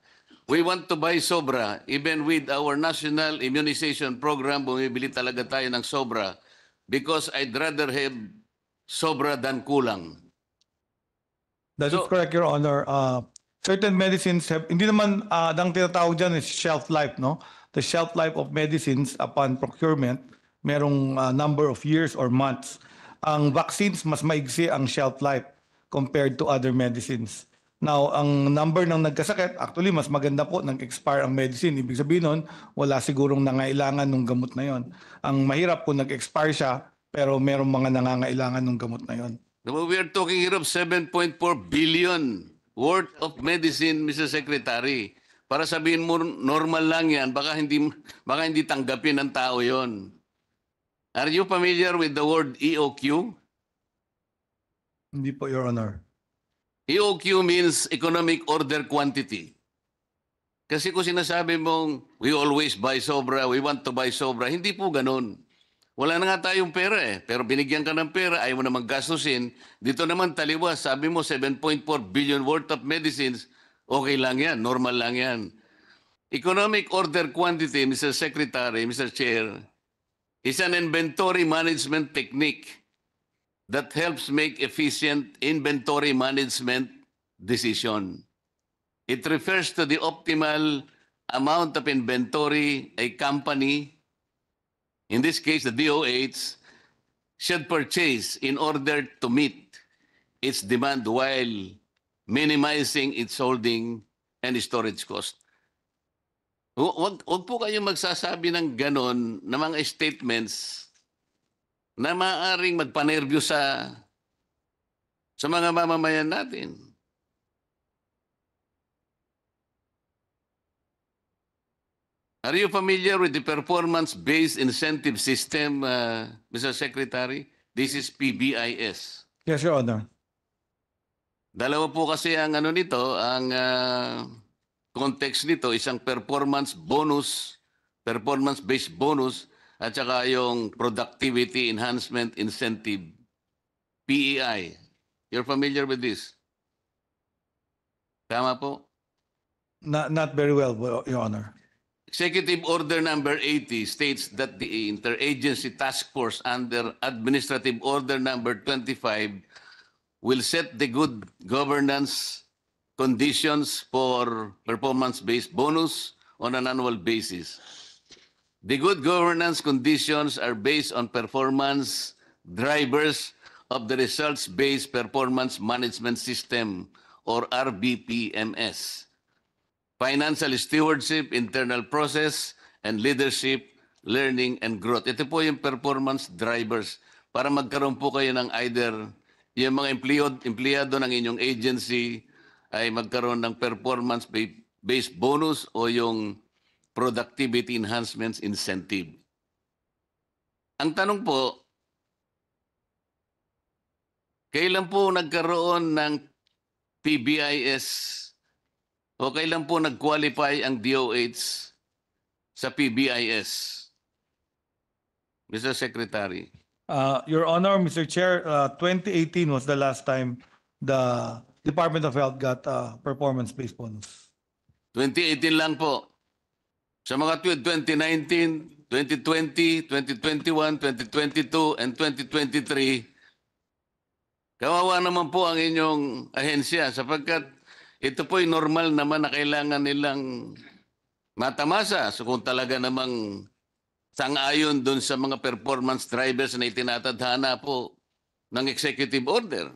We want to buy sobra. Even with our national immunization program, bumibili talaga tayo ng sobra because I'd rather have sobra than kulang. That so, is correct, Your Honor. Uh, certain medicines have, hindi naman, uh, ang tinatawag dyan is shelf life, no? the shelf life of medicines upon procurement, merong uh, number of years or months. Ang vaccines, mas maigsi ang shelf life compared to other medicines. Now, ang number ng nagkasakit, actually, mas maganda po, nang expire ang medicine. Ibig sabihin nun, wala sigurong nangailangan ng gamot na yon. Ang mahirap kung nag-expire siya, pero merong mga nangangailangan ng gamot na yon. We are talking here of 7.4 billion worth of medicine, Mr. Secretary. Para sabihin mo, normal lang yan, baka hindi, baka hindi tanggapin ng tao yon. Are you familiar with the word EOQ? Hindi po, Your Honor. EOQ means Economic Order Quantity. Kasi kung sinasabi mong, we always buy sobra, we want to buy sobra, hindi po ganun. Wala na nga tayong pera eh. Pero binigyan ka ng pera, ayaw mo namang gastusin. Dito naman taliwas, sabi mo 7.4 billion worth of medicines, Okay lang yan, normal lang yan. Economic order quantity, Mr. Secretary, Mr. Chair, is an inventory management technique that helps make efficient inventory management decision. It refers to the optimal amount of inventory a company, in this case the DOH, should purchase in order to meet its demand while minimizing its holding and storage cost. Huwag, huwag po kayong magsasabi ng ganon na mga statements na maaaring magpanerbyo sa sa mga mamamayan natin. Are you familiar with the performance-based incentive system, uh, Mr. Secretary? This is PBIS. Yes, Your Honor. Dalawa po kasi ang ano nito, ang uh, context nito, isang performance bonus, performance-based bonus, at saka yung productivity enhancement incentive, PEI. You're familiar with this? Tama po? Not, not very well, Your Honor. Executive Order Number 80 states that the Interagency Task Force under Administrative Order Number 25 will set the good governance conditions for performance-based bonus on an annual basis. The good governance conditions are based on performance drivers of the results-based performance management system or RBPMS, financial stewardship, internal process, and leadership, learning, and growth. Ito po yung performance drivers para magkaroon po kayo ng either yung mga empleyod, empleyado ng inyong agency ay magkaroon ng performance-based bonus o yung productivity enhancements incentive. Ang tanong po, kailan po nagkaroon ng PBIS o kailan po nag-qualify ang DOH sa PBIS? Mr. Secretary. Uh, Your Honor, Mr. Chair, uh, 2018 was the last time the Department of Health got uh, performance-based bonus. 2018 lang po. Sa mga 2019, 2020, 2021, 2022, and 2023, kawawa naman po ang inyong ahensya sapagkat ito po'y normal naman na kailangan nilang matamasa. So kung talaga namang sangayon doon sa mga performance drivers na itinatadhana po ng executive order.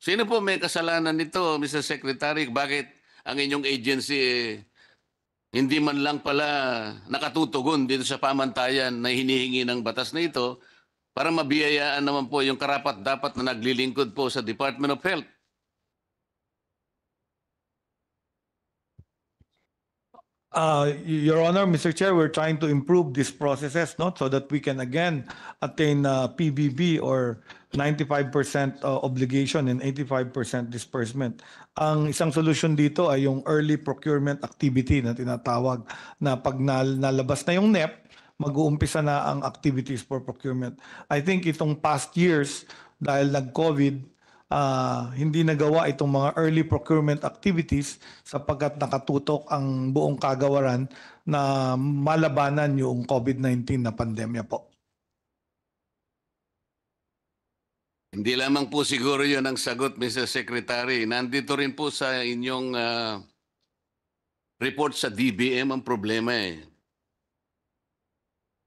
Sino po may kasalanan nito, Mr. Secretary? Bakit ang inyong agency eh, hindi man lang pala nakatutugon dito sa pamantayan na hinihingi ng batas na ito para mabiyayaan naman po yung karapat dapat na naglilingkod po sa Department of Health. Uh, Your Honor, Mr. Chair, we're trying to improve these processes, not so that we can again attain uh, PBB or 95% uh, obligation and 85% disbursement. Ang isang solution dito ay yung early procurement activity na tinatawag na pag nal- nalabas na yung NEP, mag-uumpisa na ang activities for procurement. I think itong past years, dahil nag-COVID, uh, hindi nagawa itong mga early procurement activities sapagkat nakatutok ang buong kagawaran na malabanan yung COVID-19 na pandemya po. Hindi lamang po siguro yun ang sagot, Mr. Secretary. Nandito rin po sa inyong uh, report sa DBM ang problema eh.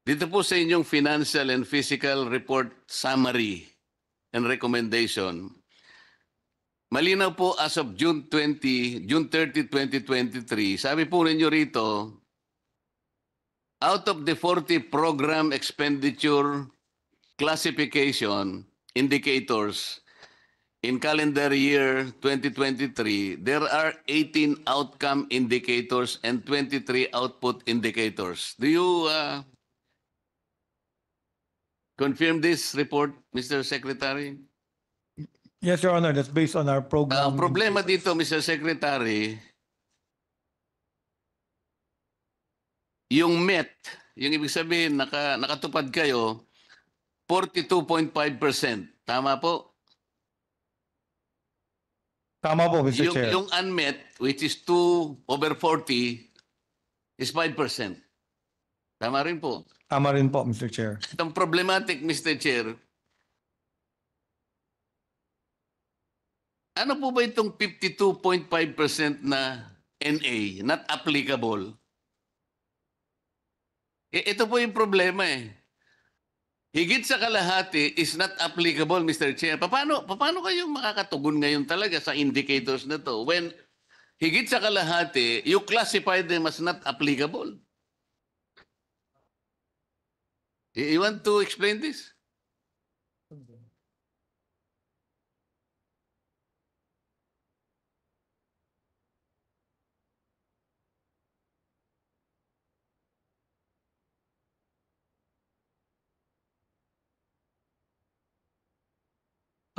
Dito po sa inyong financial and physical report summary and recommendation, Malinaw po as of June 20, June 30, 2023, sabi po ninyo rito, out of the 40 program expenditure classification indicators in calendar year 2023, there are 18 outcome indicators and 23 output indicators. Do you uh, confirm this report, Mr. Secretary? Yes, Your Honor, that's based on our program. Ang problema dito, Mr. Secretary, yung MET, yung ibig sabihin naka, nakatupad kayo, 42.5%. Tama po? Tama po, Mr. Yung, Chair. yung unmet, which is 2 over 40, is 5%. Tama rin po. Tama rin po, Mr. Chair. Itong problematic, Mr. Chair, ano po ba itong 52.5% na NA, not applicable? E, ito po yung problema eh. Higit sa kalahati is not applicable, Mr. Chair. Paano, paano kayo makakatugon ngayon talaga sa indicators na to when higit sa kalahati, you classify them as not applicable? Eh, you want to explain this?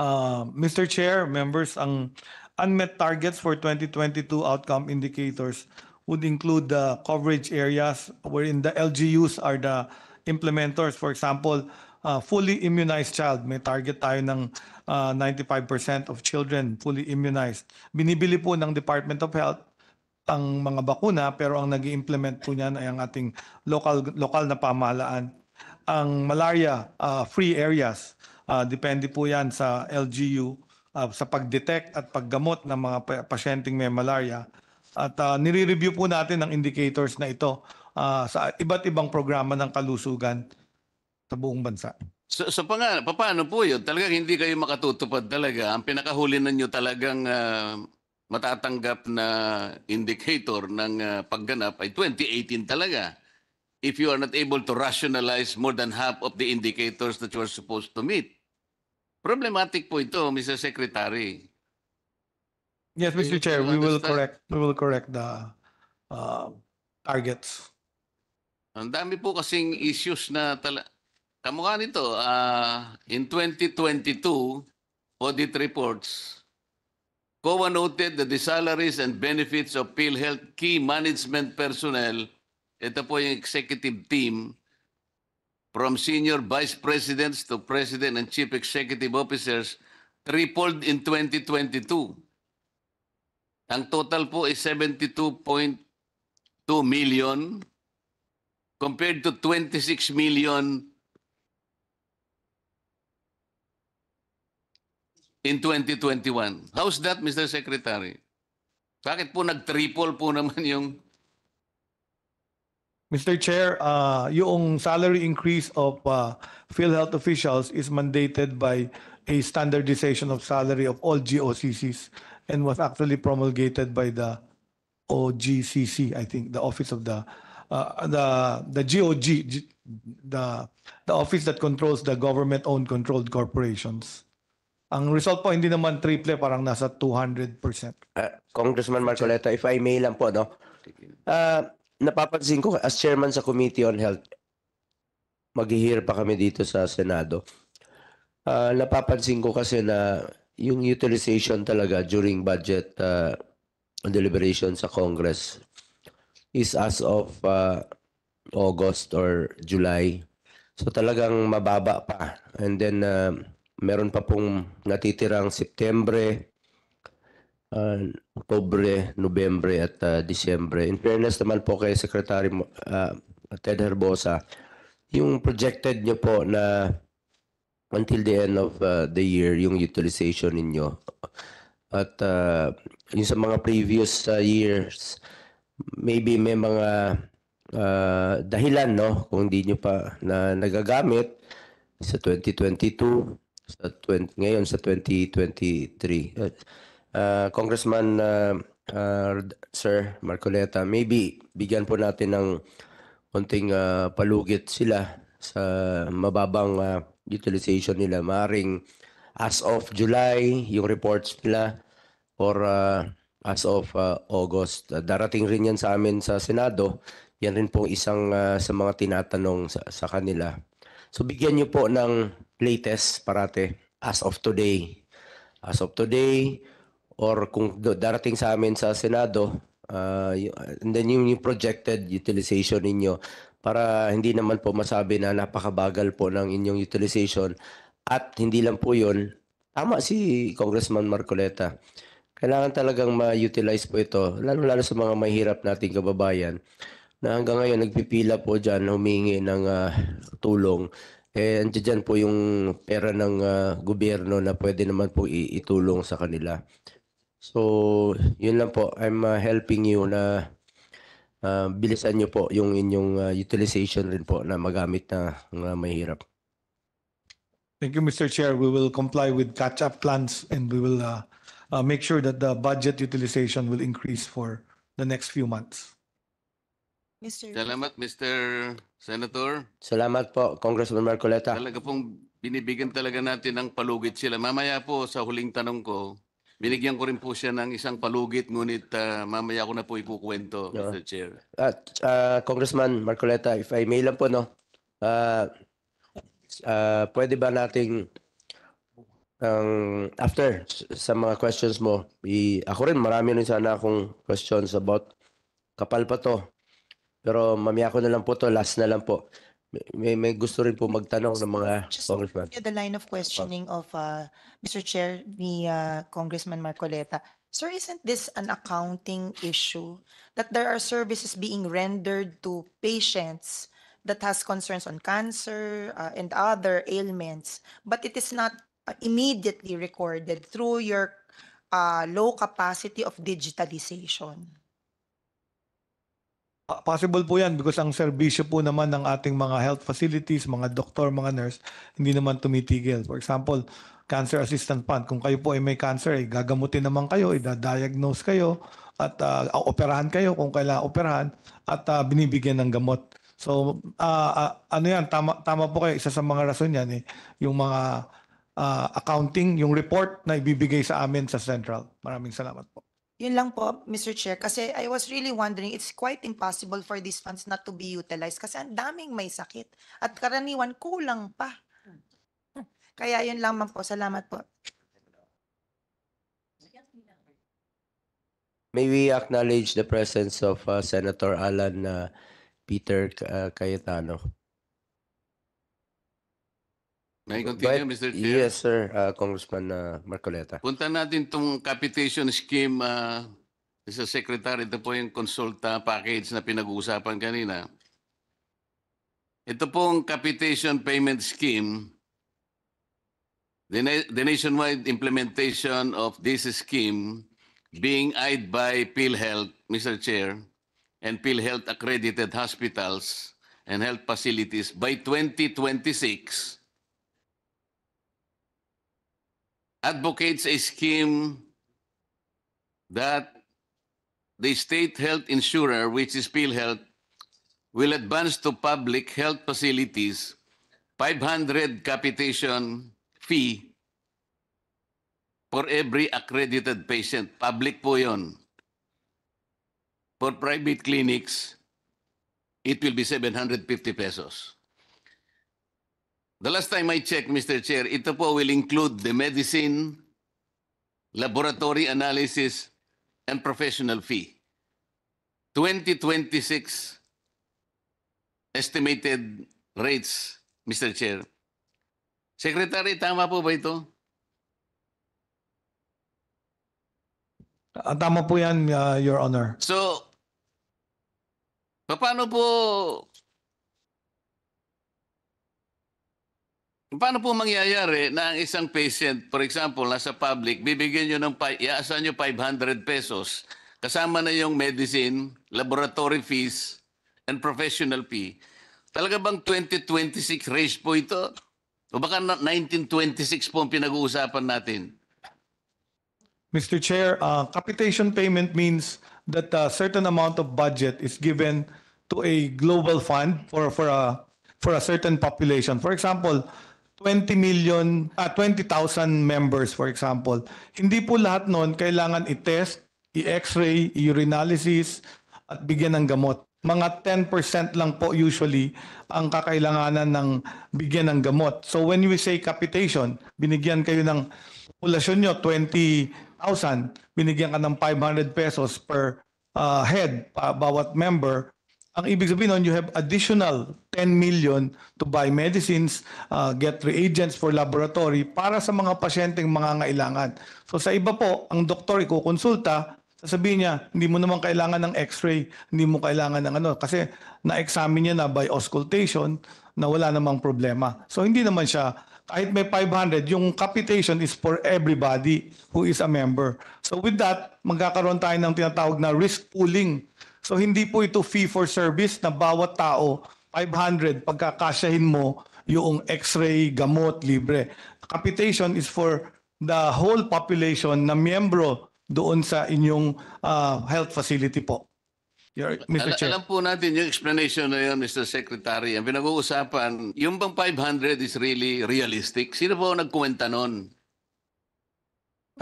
Uh, Mr. Chair, members, ang unmet targets for 2022 outcome indicators would include the coverage areas wherein the LGUs are the implementers. For example, uh, fully immunized child, may target tayo ng uh, 95% of children fully immunized. Binibili po ng Department of Health ang mga bakuna pero ang nag implement po niyan ay ang ating local local na pamahalaan. Ang malaria uh, free areas Uh, depende po yan sa LGU uh, ah, sa pag-detect at paggamot ng mga pasyenteng may malaria. At uh, nire-review po natin ang indicators na ito uh, sa iba't ibang programa ng kalusugan sa buong bansa. So, so pa nga, paano po yun? Talagang hindi kayo makatutupad talaga. Ang pinakahuli ninyo talagang uh, matatanggap na indicator ng uh, pagganap ay 2018 talaga if you are not able to rationalize more than half of the indicators that you are supposed to meet. Problematic po ito, Mr. Secretary. Yes, Mr. Chair, we will correct we will correct the uh, targets. Ang dami po kasing issues na tala kamukha nito. Uh, in 2022, audit reports, COA noted that the salaries and benefits of PhilHealth key management personnel ito po yung executive team from senior vice presidents to president and chief executive officers tripled in 2022. Ang total po is 72.2 million compared to 26 million in 2021. How's that, Mr. Secretary? Bakit po nag-triple po naman yung Mr. Chair, uh, yung salary increase of uh, field health officials is mandated by a standardization of salary of all GOCCs and was actually promulgated by the OGCC, I think, the office of the uh, the the GOG, the the office that controls the government-owned controlled corporations. Ang result po hindi naman triple, parang nasa 200%. Uh, Congressman Marcoleta, if I may lang po, no? Uh, napapansin ko as chairman sa Committee on Health, mag pa kami dito sa Senado. Uh, napapansin ko kasi na yung utilization talaga during budget uh, deliberation sa Congress is as of uh, August or July. So talagang mababa pa. And then uh, meron pa pong natitirang Septembre, uh, ah, Oktobre, Nobyembre at uh, Disyembre. In fairness naman po kay Secretary uh, Ted Herbosa, yung projected nyo po na until the end of uh, the year, yung utilization ninyo. At uh, yung sa mga previous uh, years, maybe may mga uh, dahilan no kung hindi nyo pa na nagagamit sa 2022 sa 20, ngayon sa 2023 uh, uh, Congressman uh, uh, Sir Marcoleta, maybe bigyan po natin ng konting uh, palugit sila sa mababang uh, utilization nila. Maring as of July, yung reports nila or uh, as of uh, August. Darating rin yan sa amin sa Senado. Yan rin po isang uh, sa mga tinatanong sa, sa kanila. So bigyan nyo po ng latest parate as of today. As of today, or kung darating sa amin sa Senado, uh, and then yung, yung projected utilization ninyo para hindi naman po masabi na napakabagal po ng inyong utilization at hindi lang po yun, tama si Congressman Marcoleta. Kailangan talagang ma-utilize po ito, lalo-lalo sa mga mahirap nating kababayan na hanggang ngayon nagpipila po dyan humingi ng uh, tulong. Eh, andiyan po yung pera ng uh, gobyerno na pwede naman po itulong sa kanila. So, yun lang po. I'm uh, helping you na uh, bilisan nyo po yung inyong uh, utilization rin po na magamit na mga mahirap. Thank you, Mr. Chair. We will comply with catch-up plans and we will uh, uh, make sure that the budget utilization will increase for the next few months. Mr. Salamat, Mr. Senator. Salamat po, Congressman Marcoleta. Talaga pong binibigyan talaga natin ng palugit sila. Mamaya po sa huling tanong ko, Binigyan ko rin po siya ng isang palugit, ngunit ah, mamaya ko na po ikukwento, Mr. Chair. At ah, Congressman Marcoleta, if I may lang po no. uh, uh, pwede ba nating ang after s- sa mga questions mo, i ako rin marami rin sana akong questions about kapal pa to. Pero mamaya ko na lang po to, last na lang po. May, may gusto rin po magtanong ng mga Just congressman. continue the line of questioning of uh, Mr. Chair, ni uh, Congressman Marcoleta. Sir, isn't this an accounting issue that there are services being rendered to patients that has concerns on cancer uh, and other ailments, but it is not uh, immediately recorded through your uh, low capacity of digitalization? possible po yan because ang serbisyo po naman ng ating mga health facilities, mga doktor, mga nurse, hindi naman tumitigil. For example, Cancer Assistant Fund. Kung kayo po ay may cancer, eh, gagamutin naman kayo, i-diagnose kayo, at uh, operahan kayo kung kailangan operahan, at uh, binibigyan ng gamot. So, uh, uh, ano yan, tama, tama po kayo, isa sa mga rason yan, eh, yung mga uh, accounting, yung report na ibibigay sa amin sa Central. Maraming salamat po. Yun lang po, Mr. Chair. Kasi I was really wondering, it's quite impossible for these funds not to be utilized kasi ang daming may sakit. At karaniwan, kulang pa. Kaya yun lang man po. Salamat po. May we acknowledge the presence of uh, Senator Alan uh, Peter uh, Cayetano. May continue, Mr. Chair. Yes, sir, uh, Congressman uh, Marcoleta. Punta natin itong capitation scheme, uh, Mr. Secretary. Ito po yung consulta package na pinag-uusapan kanina. Ito po ang capitation payment scheme, the, na- the nationwide implementation of this scheme being eyed by PhilHealth, Mr. Chair, and PhilHealth accredited hospitals and health facilities by 2026 advocates a scheme that the state health insurer, which is PhilHealth, will advance to public health facilities 500 capitation fee for every accredited patient. Public po yun. For private clinics, it will be 750 pesos. The last time I checked, Mr. Chair, ito po will include the medicine, laboratory analysis, and professional fee. 2026 estimated rates, Mr. Chair. Secretary, tama po ba ito? Ah, tama po yan, uh, Your Honor. So, paano po Paano po mangyayari na ang isang patient, for example, nasa public, bibigyan nyo ng, iaasan nyo 500 pesos, kasama na yung medicine, laboratory fees, and professional fee. Talaga bang 2026 race po ito? O baka 1926 po ang pinag-uusapan natin? Mr. Chair, uh, capitation payment means that a certain amount of budget is given to a global fund for, for, a, for a certain population. For example, 20 million, ah, 20,000 members for example. Hindi po lahat noon kailangan i-test, i-x-ray, urinalysis at bigyan ng gamot. Mga 10% lang po usually ang kakailanganan ng bigyan ng gamot. So when we say capitation, binigyan kayo ng populasyon nyo 20,000, binigyan ka ng 500 pesos per uh, head, pa, bawat member, ang ibig sabihin nun, you have additional 10 million to buy medicines, uh, get reagents for laboratory para sa mga pasyenteng mga mangangailangan. So sa iba po, ang doktor ikukonsulta, sasabihin niya, hindi mo naman kailangan ng x-ray, hindi mo kailangan ng ano, kasi na-examine niya na by auscultation na wala namang problema. So hindi naman siya, kahit may 500, yung capitation is for everybody who is a member. So with that, magkakaroon tayo ng tinatawag na risk pooling So hindi po ito fee for service na bawat tao 500 pagkakasyahin mo yung x-ray, gamot, libre. Capitation is for the whole population na miyembro doon sa inyong uh, health facility po. Your, Mr. Al- Chair. Alam po natin yung explanation na yun, Mr. Secretary. Ang pinag-uusapan, yung bang 500 is really realistic? Sino po nagkumenta noon?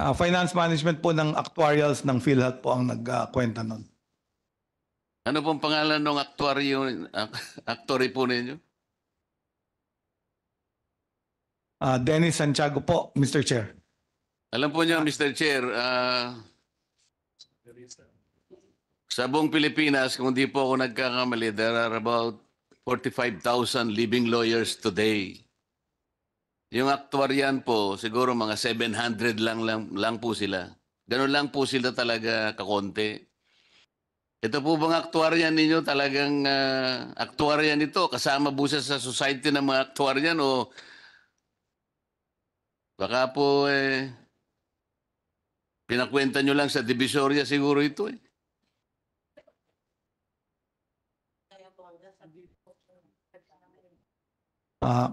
Uh, ah, finance management po ng actuarials ng PhilHealth po ang nagkwenta uh, nun. Ano pong pangalan ng aktuaryo, aktori po ninyo? Uh, Dennis Santiago po, Mr. Chair. Alam po niyo, Mr. Chair, uh, sa buong Pilipinas, kung di po ako nagkakamali, there are about 45,000 living lawyers today. Yung aktuaryan po, siguro mga 700 lang, lang, lang po sila. Ganun lang po sila talaga kakonti. Ito po bang aktuarya ninyo talagang uh, aktuarya nito? Kasama po sa society ng mga aktuarya o baka po eh, pinakwenta nyo lang sa divisoria siguro ito eh. Uh, ah,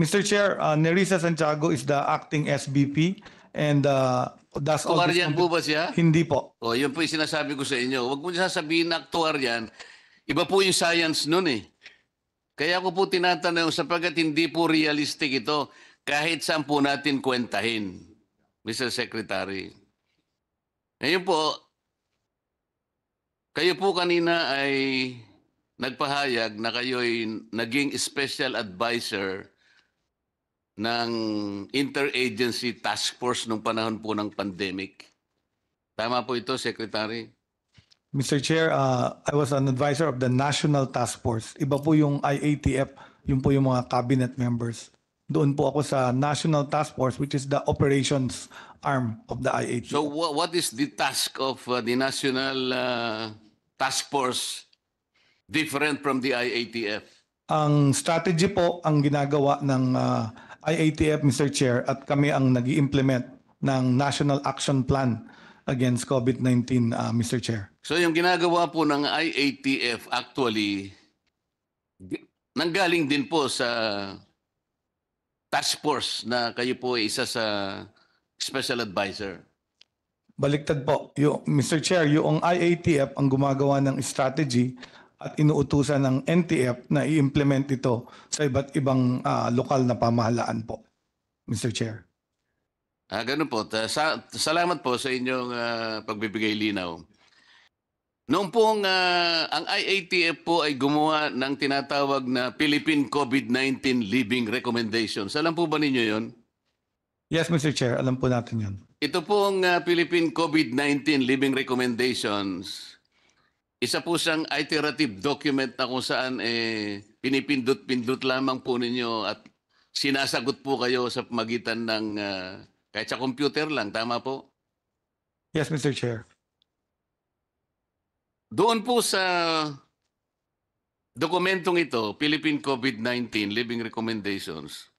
Mr. Chair, uh, Nerissa Santiago is the acting SBP and uh, That's all po ba siya? Hindi po. O, oh, yun po yung sinasabi ko sa inyo. Huwag mo sasabihin na aktuar yan. Iba po yung science nun eh. Kaya ko po tinatanong sapagkat hindi po realistic ito kahit saan po natin kwentahin, Mr. Secretary. Ngayon po, kayo po kanina ay nagpahayag na kayo ay naging special advisor ng Interagency Task Force nung panahon po ng pandemic. Tama po ito, Secretary? Mr. Chair, uh, I was an advisor of the National Task Force. Iba po yung IATF, yun po yung mga cabinet members. Doon po ako sa National Task Force which is the operations arm of the IATF. So wh- what is the task of uh, the National uh, Task Force different from the IATF? Ang strategy po ang ginagawa ng uh, IATF, Mr. Chair, at kami ang nag implement ng National Action Plan against COVID-19, uh, Mr. Chair. So yung ginagawa po ng IATF actually nanggaling din po sa task force na kayo po ay isa sa special advisor. Baliktad po. Yung, Mr. Chair, yung IATF ang gumagawa ng strategy at inuutusan ng NTF na i-implement ito sa iba't ibang ah, lokal na pamahalaan po, Mr. Chair. Ah, ganun po. Ta- Sa, salamat po sa inyong ah, pagbibigay linaw. Noong pong ah, ang IATF po ay gumawa ng tinatawag na Philippine COVID-19 Living Recommendations. Alam po ba ninyo yon? Yes, Mr. Chair, alam po natin yon. Ito pong ah, Philippine COVID-19 Living Recommendations isa po siyang iterative document na kung saan eh, pinipindot-pindot lamang po ninyo at sinasagot po kayo sa magitan ng uh, kahit sa computer lang. Tama po? Yes, Mr. Chair. Doon po sa dokumentong ito, Philippine COVID-19 Living Recommendations,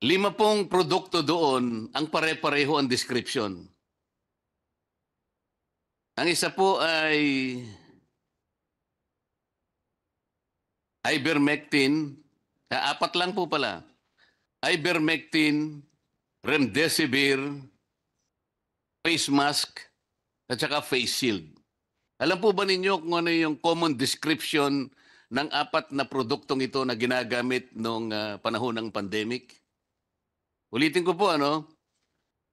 lima pong produkto doon, ang pare-pareho ang description. Ang isa po ay ivermectin. Ah, apat lang po pala. Ivermectin, remdesivir, face mask, at saka face shield. Alam po ba ninyo kung ano yung common description ng apat na produktong ito na ginagamit noong uh, panahon ng pandemic? Ulitin ko po ano,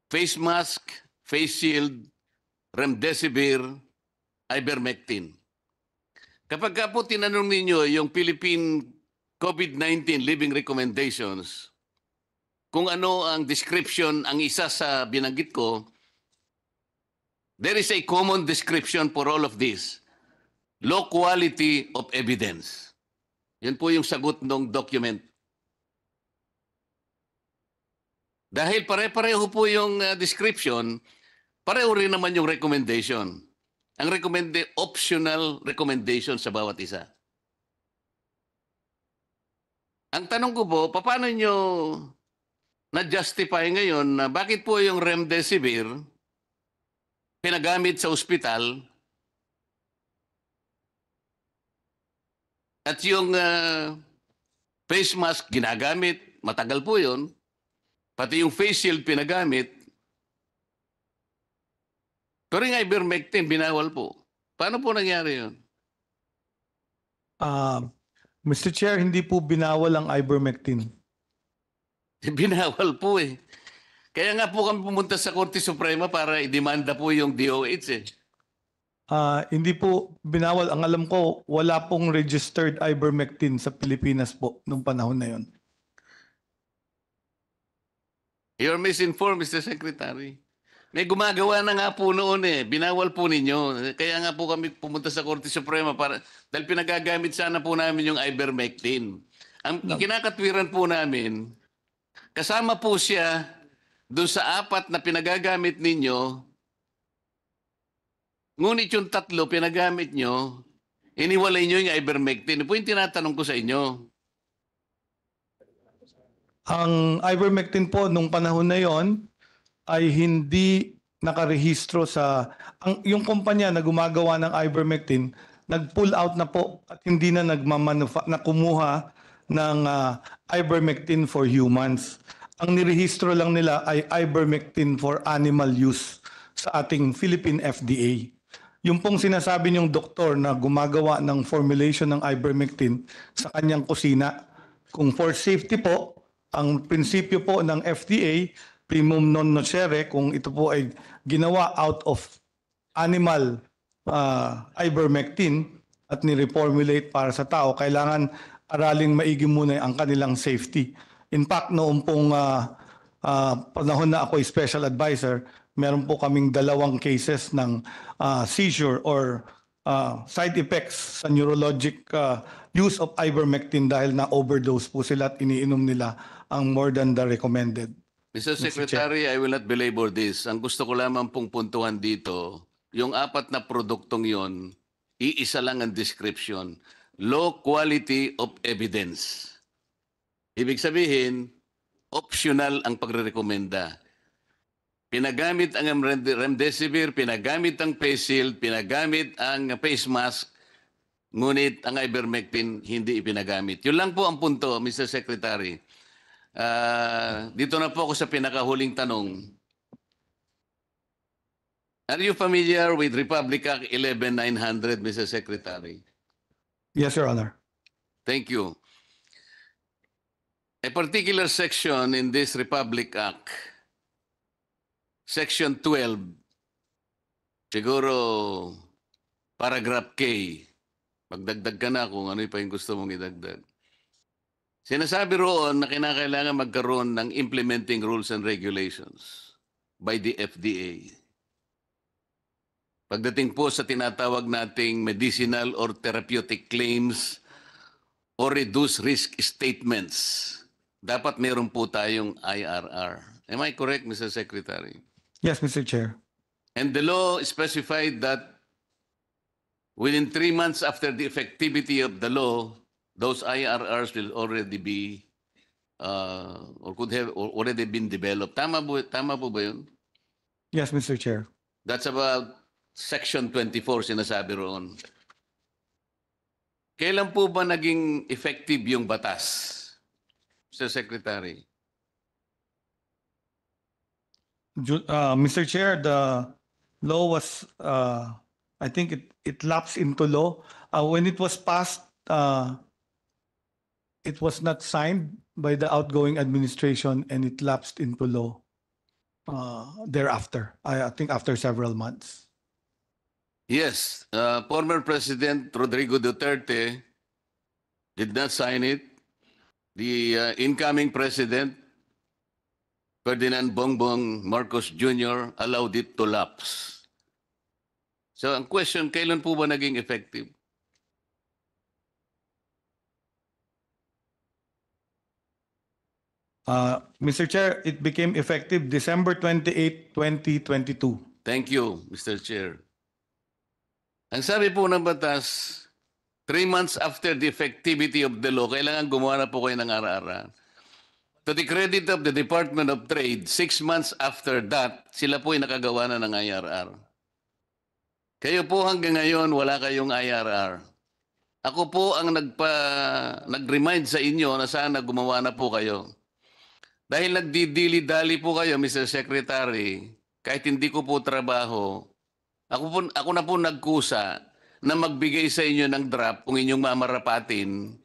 face mask, face shield, remdesivir, ivermectin. Kapag ka po tinanong ninyo yung Philippine COVID-19 Living Recommendations, kung ano ang description, ang isa sa binanggit ko, there is a common description for all of this. Low quality of evidence. Yan po yung sagot ng document. Dahil pare-pareho po yung uh, description, Pareho rin naman yung recommendation. Ang recommended optional recommendation sa bawat isa. Ang tanong ko po, paano nyo na-justify ngayon na bakit po yung remdesivir pinagamit sa ospital at yung uh, face mask ginagamit, matagal po yun, pati yung face shield pinagamit, pero yung ivermectin, binawal po. Paano po nangyari yun? Uh, ah, Mr. Chair, hindi po binawal ang ivermectin. Binawal po eh. Kaya nga po kami pumunta sa Korte Suprema para idemanda po yung DOH eh. Uh, hindi po binawal. Ang alam ko, wala pong registered ivermectin sa Pilipinas po nung panahon na yon. You're misinformed, Mr. Secretary. May gumagawa na nga po noon eh. Binawal po ninyo. Kaya nga po kami pumunta sa Korte Suprema para dahil pinagagamit sana po namin yung ivermectin. Ang kinakatwiran po namin, kasama po siya doon sa apat na pinagagamit ninyo, ngunit yung tatlo pinagamit nyo, iniwalay nyo yung ivermectin. Ito yung tinatanong ko sa inyo. Ang ivermectin po nung panahon na yon ay hindi nakarehistro sa ang yung kumpanya na gumagawa ng ivermectin nag-pull out na po at hindi na nagmamanufa na kumuha ng uh, ivermectin for humans. Ang nirehistro lang nila ay ivermectin for animal use sa ating Philippine FDA. Yung pong sinasabi niyong doktor na gumagawa ng formulation ng ivermectin sa kanyang kusina, kung for safety po, ang prinsipyo po ng FDA primum non nocere kung ito po ay ginawa out of animal uh, ivermectin at ni-reformulate para sa tao, kailangan araling maigi muna ang kanilang safety. In fact, noong pong uh, uh, panahon na ako ay special advisor, meron po kaming dalawang cases ng uh, seizure or uh, side effects sa neurologic uh, use of ivermectin dahil na overdose po sila at iniinom nila ang more than the recommended. Mr. Secretary, I will not belabor this. Ang gusto ko lamang pong puntuhan dito, yung apat na produktong yon, iisa lang ang description. Low quality of evidence. Ibig sabihin, optional ang pagre-recommenda. Pinagamit ang remdesivir, pinagamit ang face shield, pinagamit ang face mask, ngunit ang ivermectin hindi ipinagamit. Yun lang po ang punto, Mr. Secretary. Uh, dito na po ako sa pinakahuling tanong. Are you familiar with Republic Act 11900, Mr. Secretary? Yes, Your Honor. Thank you. A particular section in this Republic Act, Section 12, siguro paragraph K, magdagdag ka na kung ano pa yung gusto mong idagdag. Sinasabi roon na kinakailangan magkaroon ng implementing rules and regulations by the FDA. Pagdating po sa tinatawag nating medicinal or therapeutic claims or reduced risk statements, dapat meron po tayong IRR. Am I correct, Mr. Secretary? Yes, Mr. Chair. And the law specified that within three months after the effectivity of the law, those IRRs will already be uh, or could have already been developed. Tama po, tama po ba yun? Yes, Mr. Chair. That's about Section 24 sinasabi roon. Kailan po ba naging effective yung batas, Mr. Secretary? Uh, Mr. Chair, the law was, uh, I think it, it lapsed into law. Uh, when it was passed, uh, it was not signed by the outgoing administration and it lapsed into law uh, thereafter. I, I think after several months. Yes, uh, former President Rodrigo Duterte did not sign it. The uh, incoming president, Ferdinand Bongbong Marcos Jr., allowed it to lapse. So ang question, kailan po ba naging effective? Uh, Mr. Chair, it became effective December 28, 2022. Thank you, Mr. Chair. Ang sabi po ng batas, three months after the effectivity of the law, kailangan gumawa na po kayo ng ara-ara. To the credit of the Department of Trade, six months after that, sila po ay nakagawa na ng IRR. Kayo po hanggang ngayon, wala kayong IRR. Ako po ang nagpa, nag-remind sa inyo na sana gumawa na po kayo. Dahil nagdidili-dali po kayo, Mr. Secretary, kahit hindi ko po trabaho, ako, po, ako na po nagkusa na magbigay sa inyo ng draft kung inyong mamarapatin.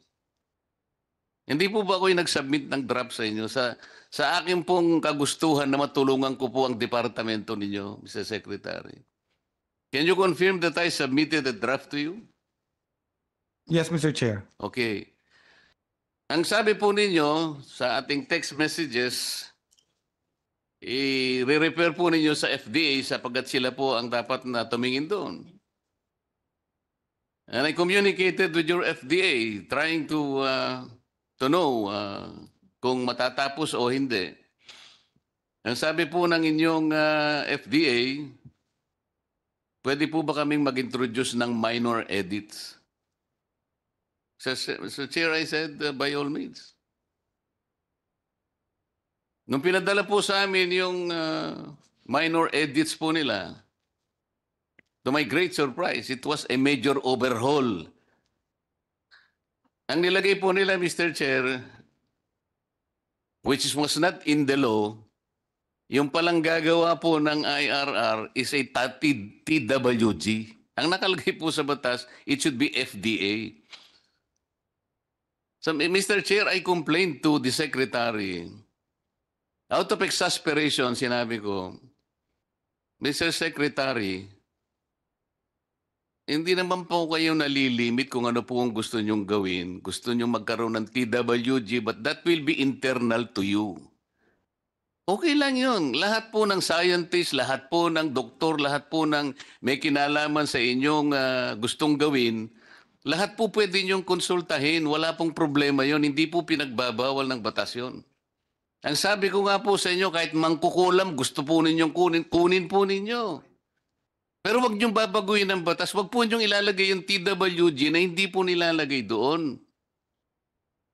Hindi po ba ako yung nag-submit ng draft sa inyo? Sa, sa akin pong kagustuhan na matulungan ko po ang departamento ninyo, Mr. Secretary. Can you confirm that I submitted a draft to you? Yes, Mr. Chair. Okay. Ang sabi po ninyo sa ating text messages, i-refer po ninyo sa FDA sapagkat sila po ang dapat na tumingin doon. And I communicated with your FDA trying to uh, to know uh, kung matatapos o hindi. Ang sabi po ng inyong uh, FDA, pwede po ba kaming mag-introduce ng minor edits? So, so Chair, I said, uh, by all means. Nung pinadala po sa amin yung uh, minor edits po nila, to my great surprise, it was a major overhaul. Ang nilagay po nila, Mr. Chair, which was not in the law, yung palang gagawa po ng IRR is a TWG. Ang nakalagay po sa batas, it should be FDA. So, Mr. Chair, I complained to the Secretary. Out of exasperation, sinabi ko, Mr. Secretary, hindi naman po kayo nalilimit kung ano po ang gusto nyong gawin. Gusto nyong magkaroon ng TWG, but that will be internal to you. Okay lang yun. Lahat po ng scientist, lahat po ng doktor, lahat po ng may kinalaman sa inyong uh, gustong gawin, lahat po pwede niyong konsultahin. Wala pong problema yon. Hindi po pinagbabawal ng batas yon. Ang sabi ko nga po sa inyo, kahit mangkukulam, gusto po ninyong kunin, kunin po ninyo. Pero wag niyong babaguhin ang batas. Wag po niyong ilalagay yung TWG na hindi po nilalagay doon.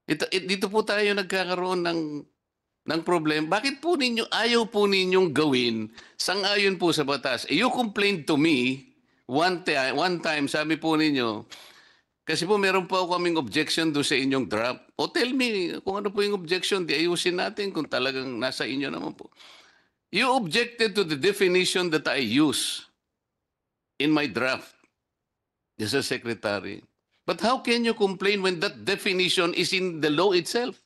Ito, it, eh, dito po tayo nagkakaroon ng ng problema. Bakit po ninyo ayaw po ninyong gawin sang-ayon po sa batas? Eh, you complained to me one, one time, sabi po ninyo, kasi po meron po kaming objection do sa inyong draft. O tell me kung ano po yung objection, di ayusin natin kung talagang nasa inyo naman po. You objected to the definition that I use in my draft. Yes, sir, Secretary. But how can you complain when that definition is in the law itself?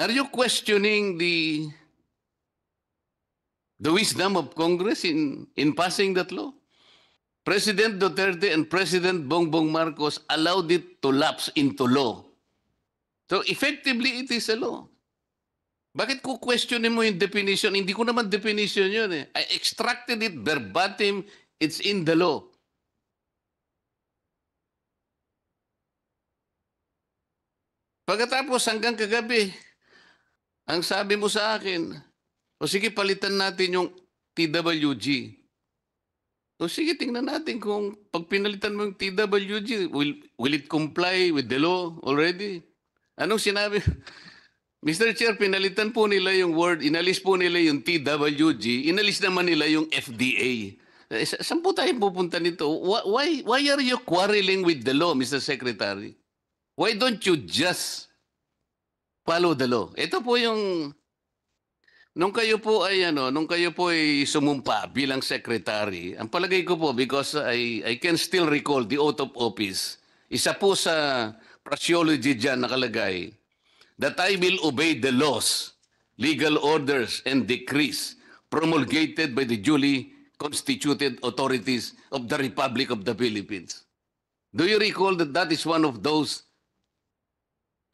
Are you questioning the the wisdom of Congress in in passing that law? President Duterte and President Bongbong Marcos allowed it to lapse into law. So effectively, it is a law. Bakit ko questionin mo yung definition? Hindi ko naman definition yun eh. I extracted it verbatim. It's in the law. Pagkatapos hanggang kagabi, ang sabi mo sa akin, o sige palitan natin yung TWG. So sige, tingnan natin kung pag pinalitan mo yung TWG, will, will it comply with the law already? Anong sinabi? Mr. Chair, pinalitan po nila yung word, inalis po nila yung TWG, inalis naman nila yung FDA. Eh, sa saan po tayo pupunta nito? Why, why are you quarreling with the law, Mr. Secretary? Why don't you just follow the law? Ito po yung Nung kayo po ay ano, nung kayo po ay sumumpa bilang secretary, ang palagay ko po because I I can still recall the oath of office. Isa po sa phraseology diyan nakalagay that I will obey the laws, legal orders and decrees promulgated by the duly constituted authorities of the Republic of the Philippines. Do you recall that that is one of those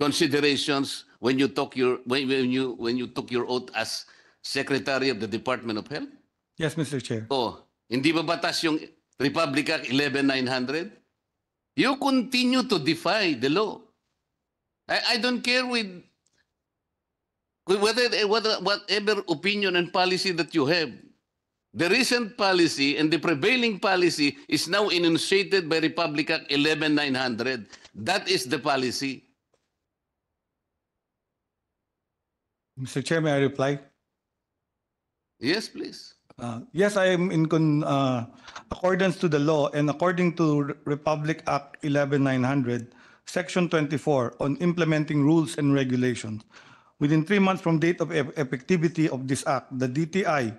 considerations when you took your when, when you when you took your oath as Secretary of the Department of Health? Yes, Mr. Chair. Oh, hindi ba batas yung Republic Act 11900? You continue to defy the law. I, I don't care with whether, whether whatever opinion and policy that you have. The recent policy and the prevailing policy is now enunciated by Republic Act 11900. That is the policy. Mr. Chairman, may I reply? Yes, please. Uh, yes, I am in con, uh, accordance to the law and according to Republic Act 11900, Section 24 on implementing rules and regulations. Within three months from date of effectivity of this act, the DTI,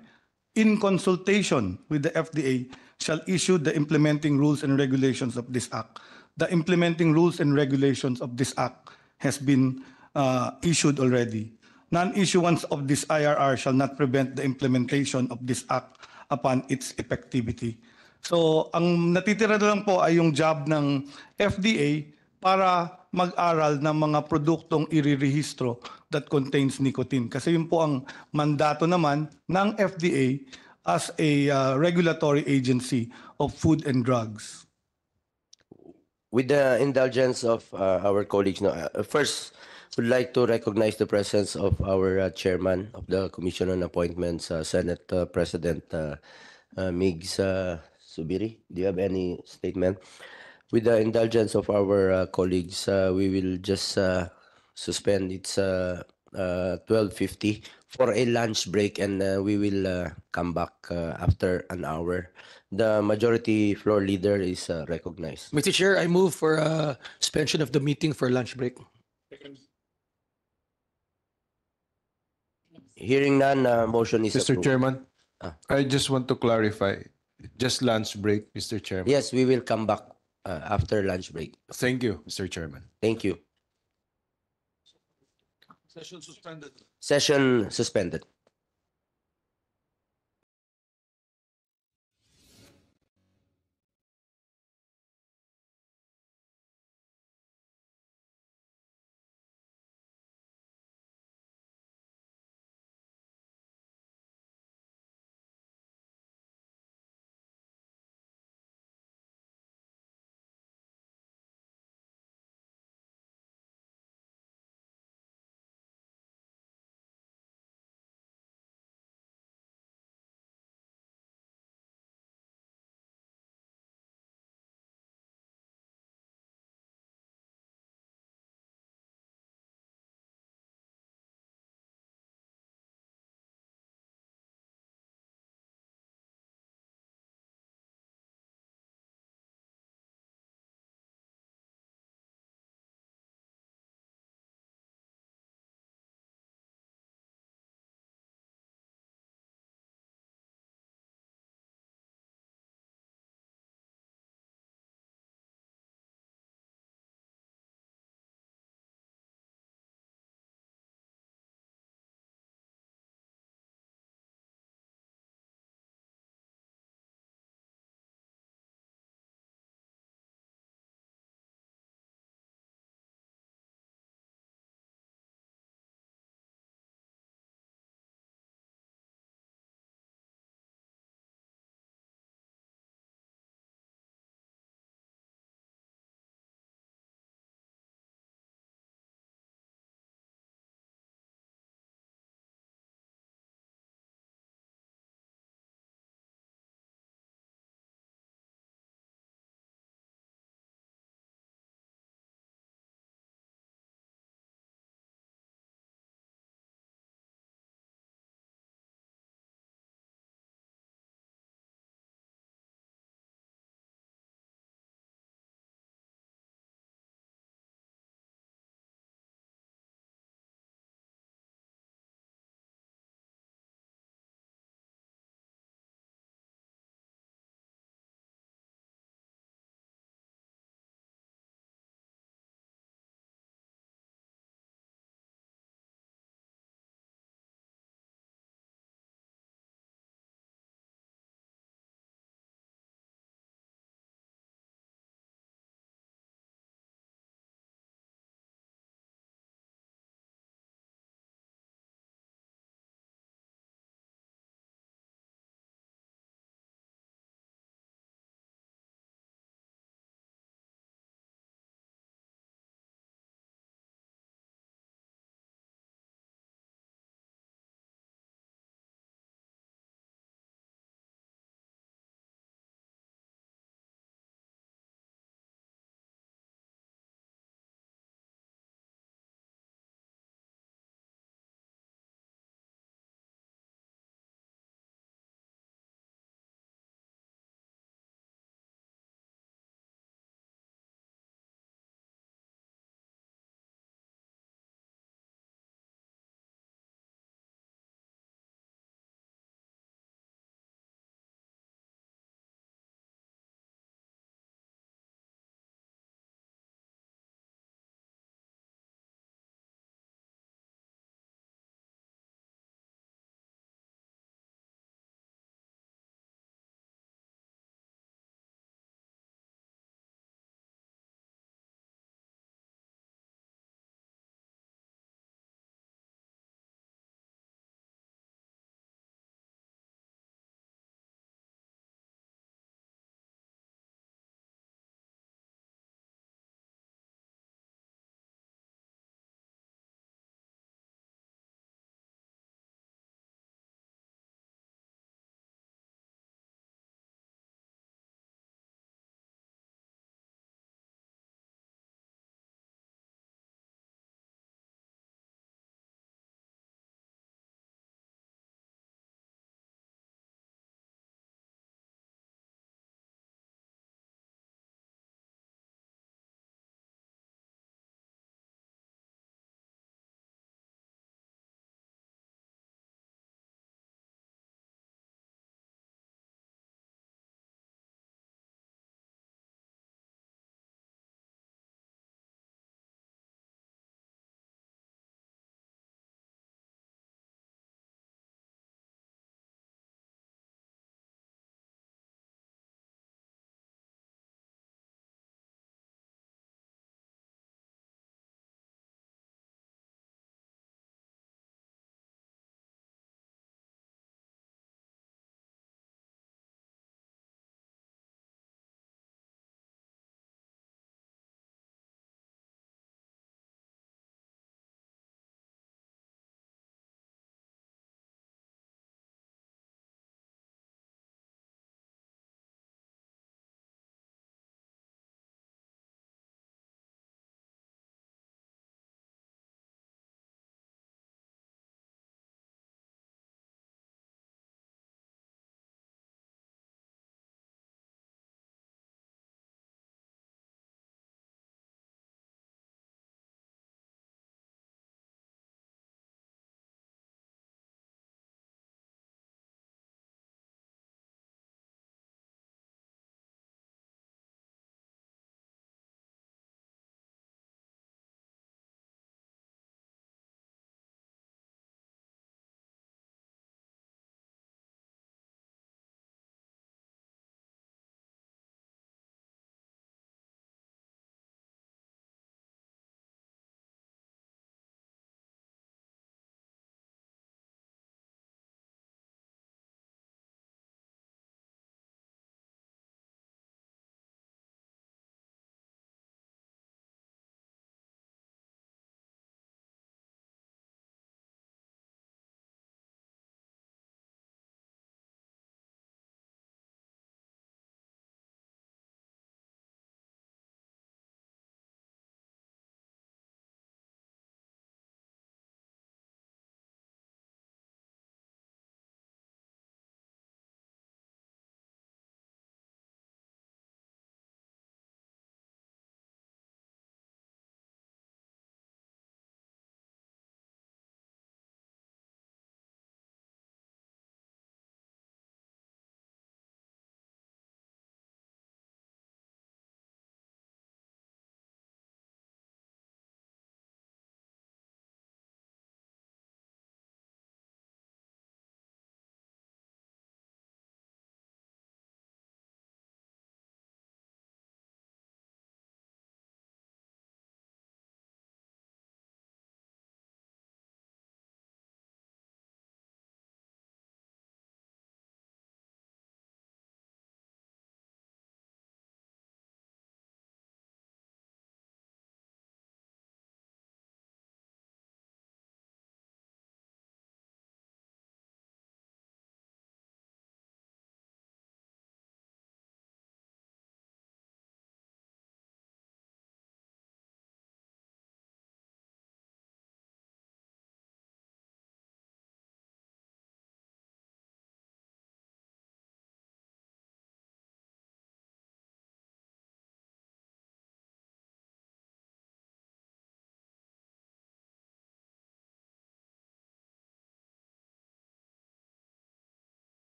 in consultation with the FDA, shall issue the implementing rules and regulations of this act. The implementing rules and regulations of this act has been uh, issued already. non-issuance of this IRR shall not prevent the implementation of this act upon its effectivity. So, ang natitira na lang po ay yung job ng FDA para mag-aral ng mga produktong irirehistro that contains nicotine. Kasi yun po ang mandato naman ng FDA as a uh, regulatory agency of food and drugs. With the indulgence of uh, our colleagues, no, uh, first, would like to recognize the presence of our uh, chairman of the Commission on Appointments, uh, Senate uh, President uh, uh, Migs uh, Subiri. Do you have any statement? With the indulgence of our colleagues, we will just suspend its 12.50 for a lunch break and we will come back after an hour. The majority floor leader is recognized. Mr. Chair, I move for a suspension of the meeting for lunch break. Hearing none, uh, motion is Mr. approved. Chairman, Ah. I just want to clarify. Just lunch break, Mr. Chairman. Yes, we will come back uh, after lunch break. Thank you, Mr. Chairman. Thank you. Session suspended. Session suspended.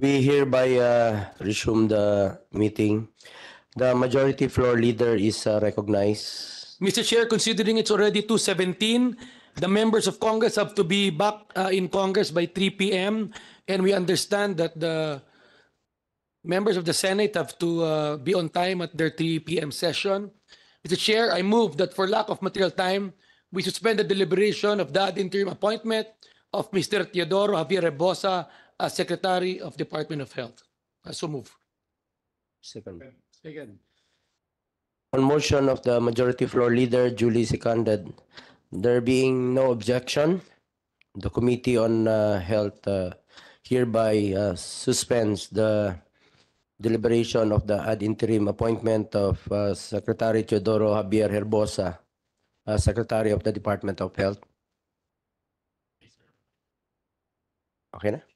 We hereby uh, resume the meeting. The majority floor leader is uh, recognized. Mr. Chair, considering it's already 2:17, the members of Congress have to be back uh, in Congress by 3 p.m. And we understand that the members of the Senate have to uh, be on time at their 3 p.m. session. Mr. Chair, I move that for lack of material time, we suspend the deliberation of that interim appointment of Mr. Teodoro Javier Rebosa uh, Secretary of Department of Health. Uh, so move. Second. Second. On motion of the majority floor leader, duly seconded. There being no objection, the Committee on uh, Health uh, hereby uh, suspends the deliberation of the ad interim appointment of uh, Secretary Teodoro Javier Herbosa, uh, Secretary of the Department of Health. Okay na?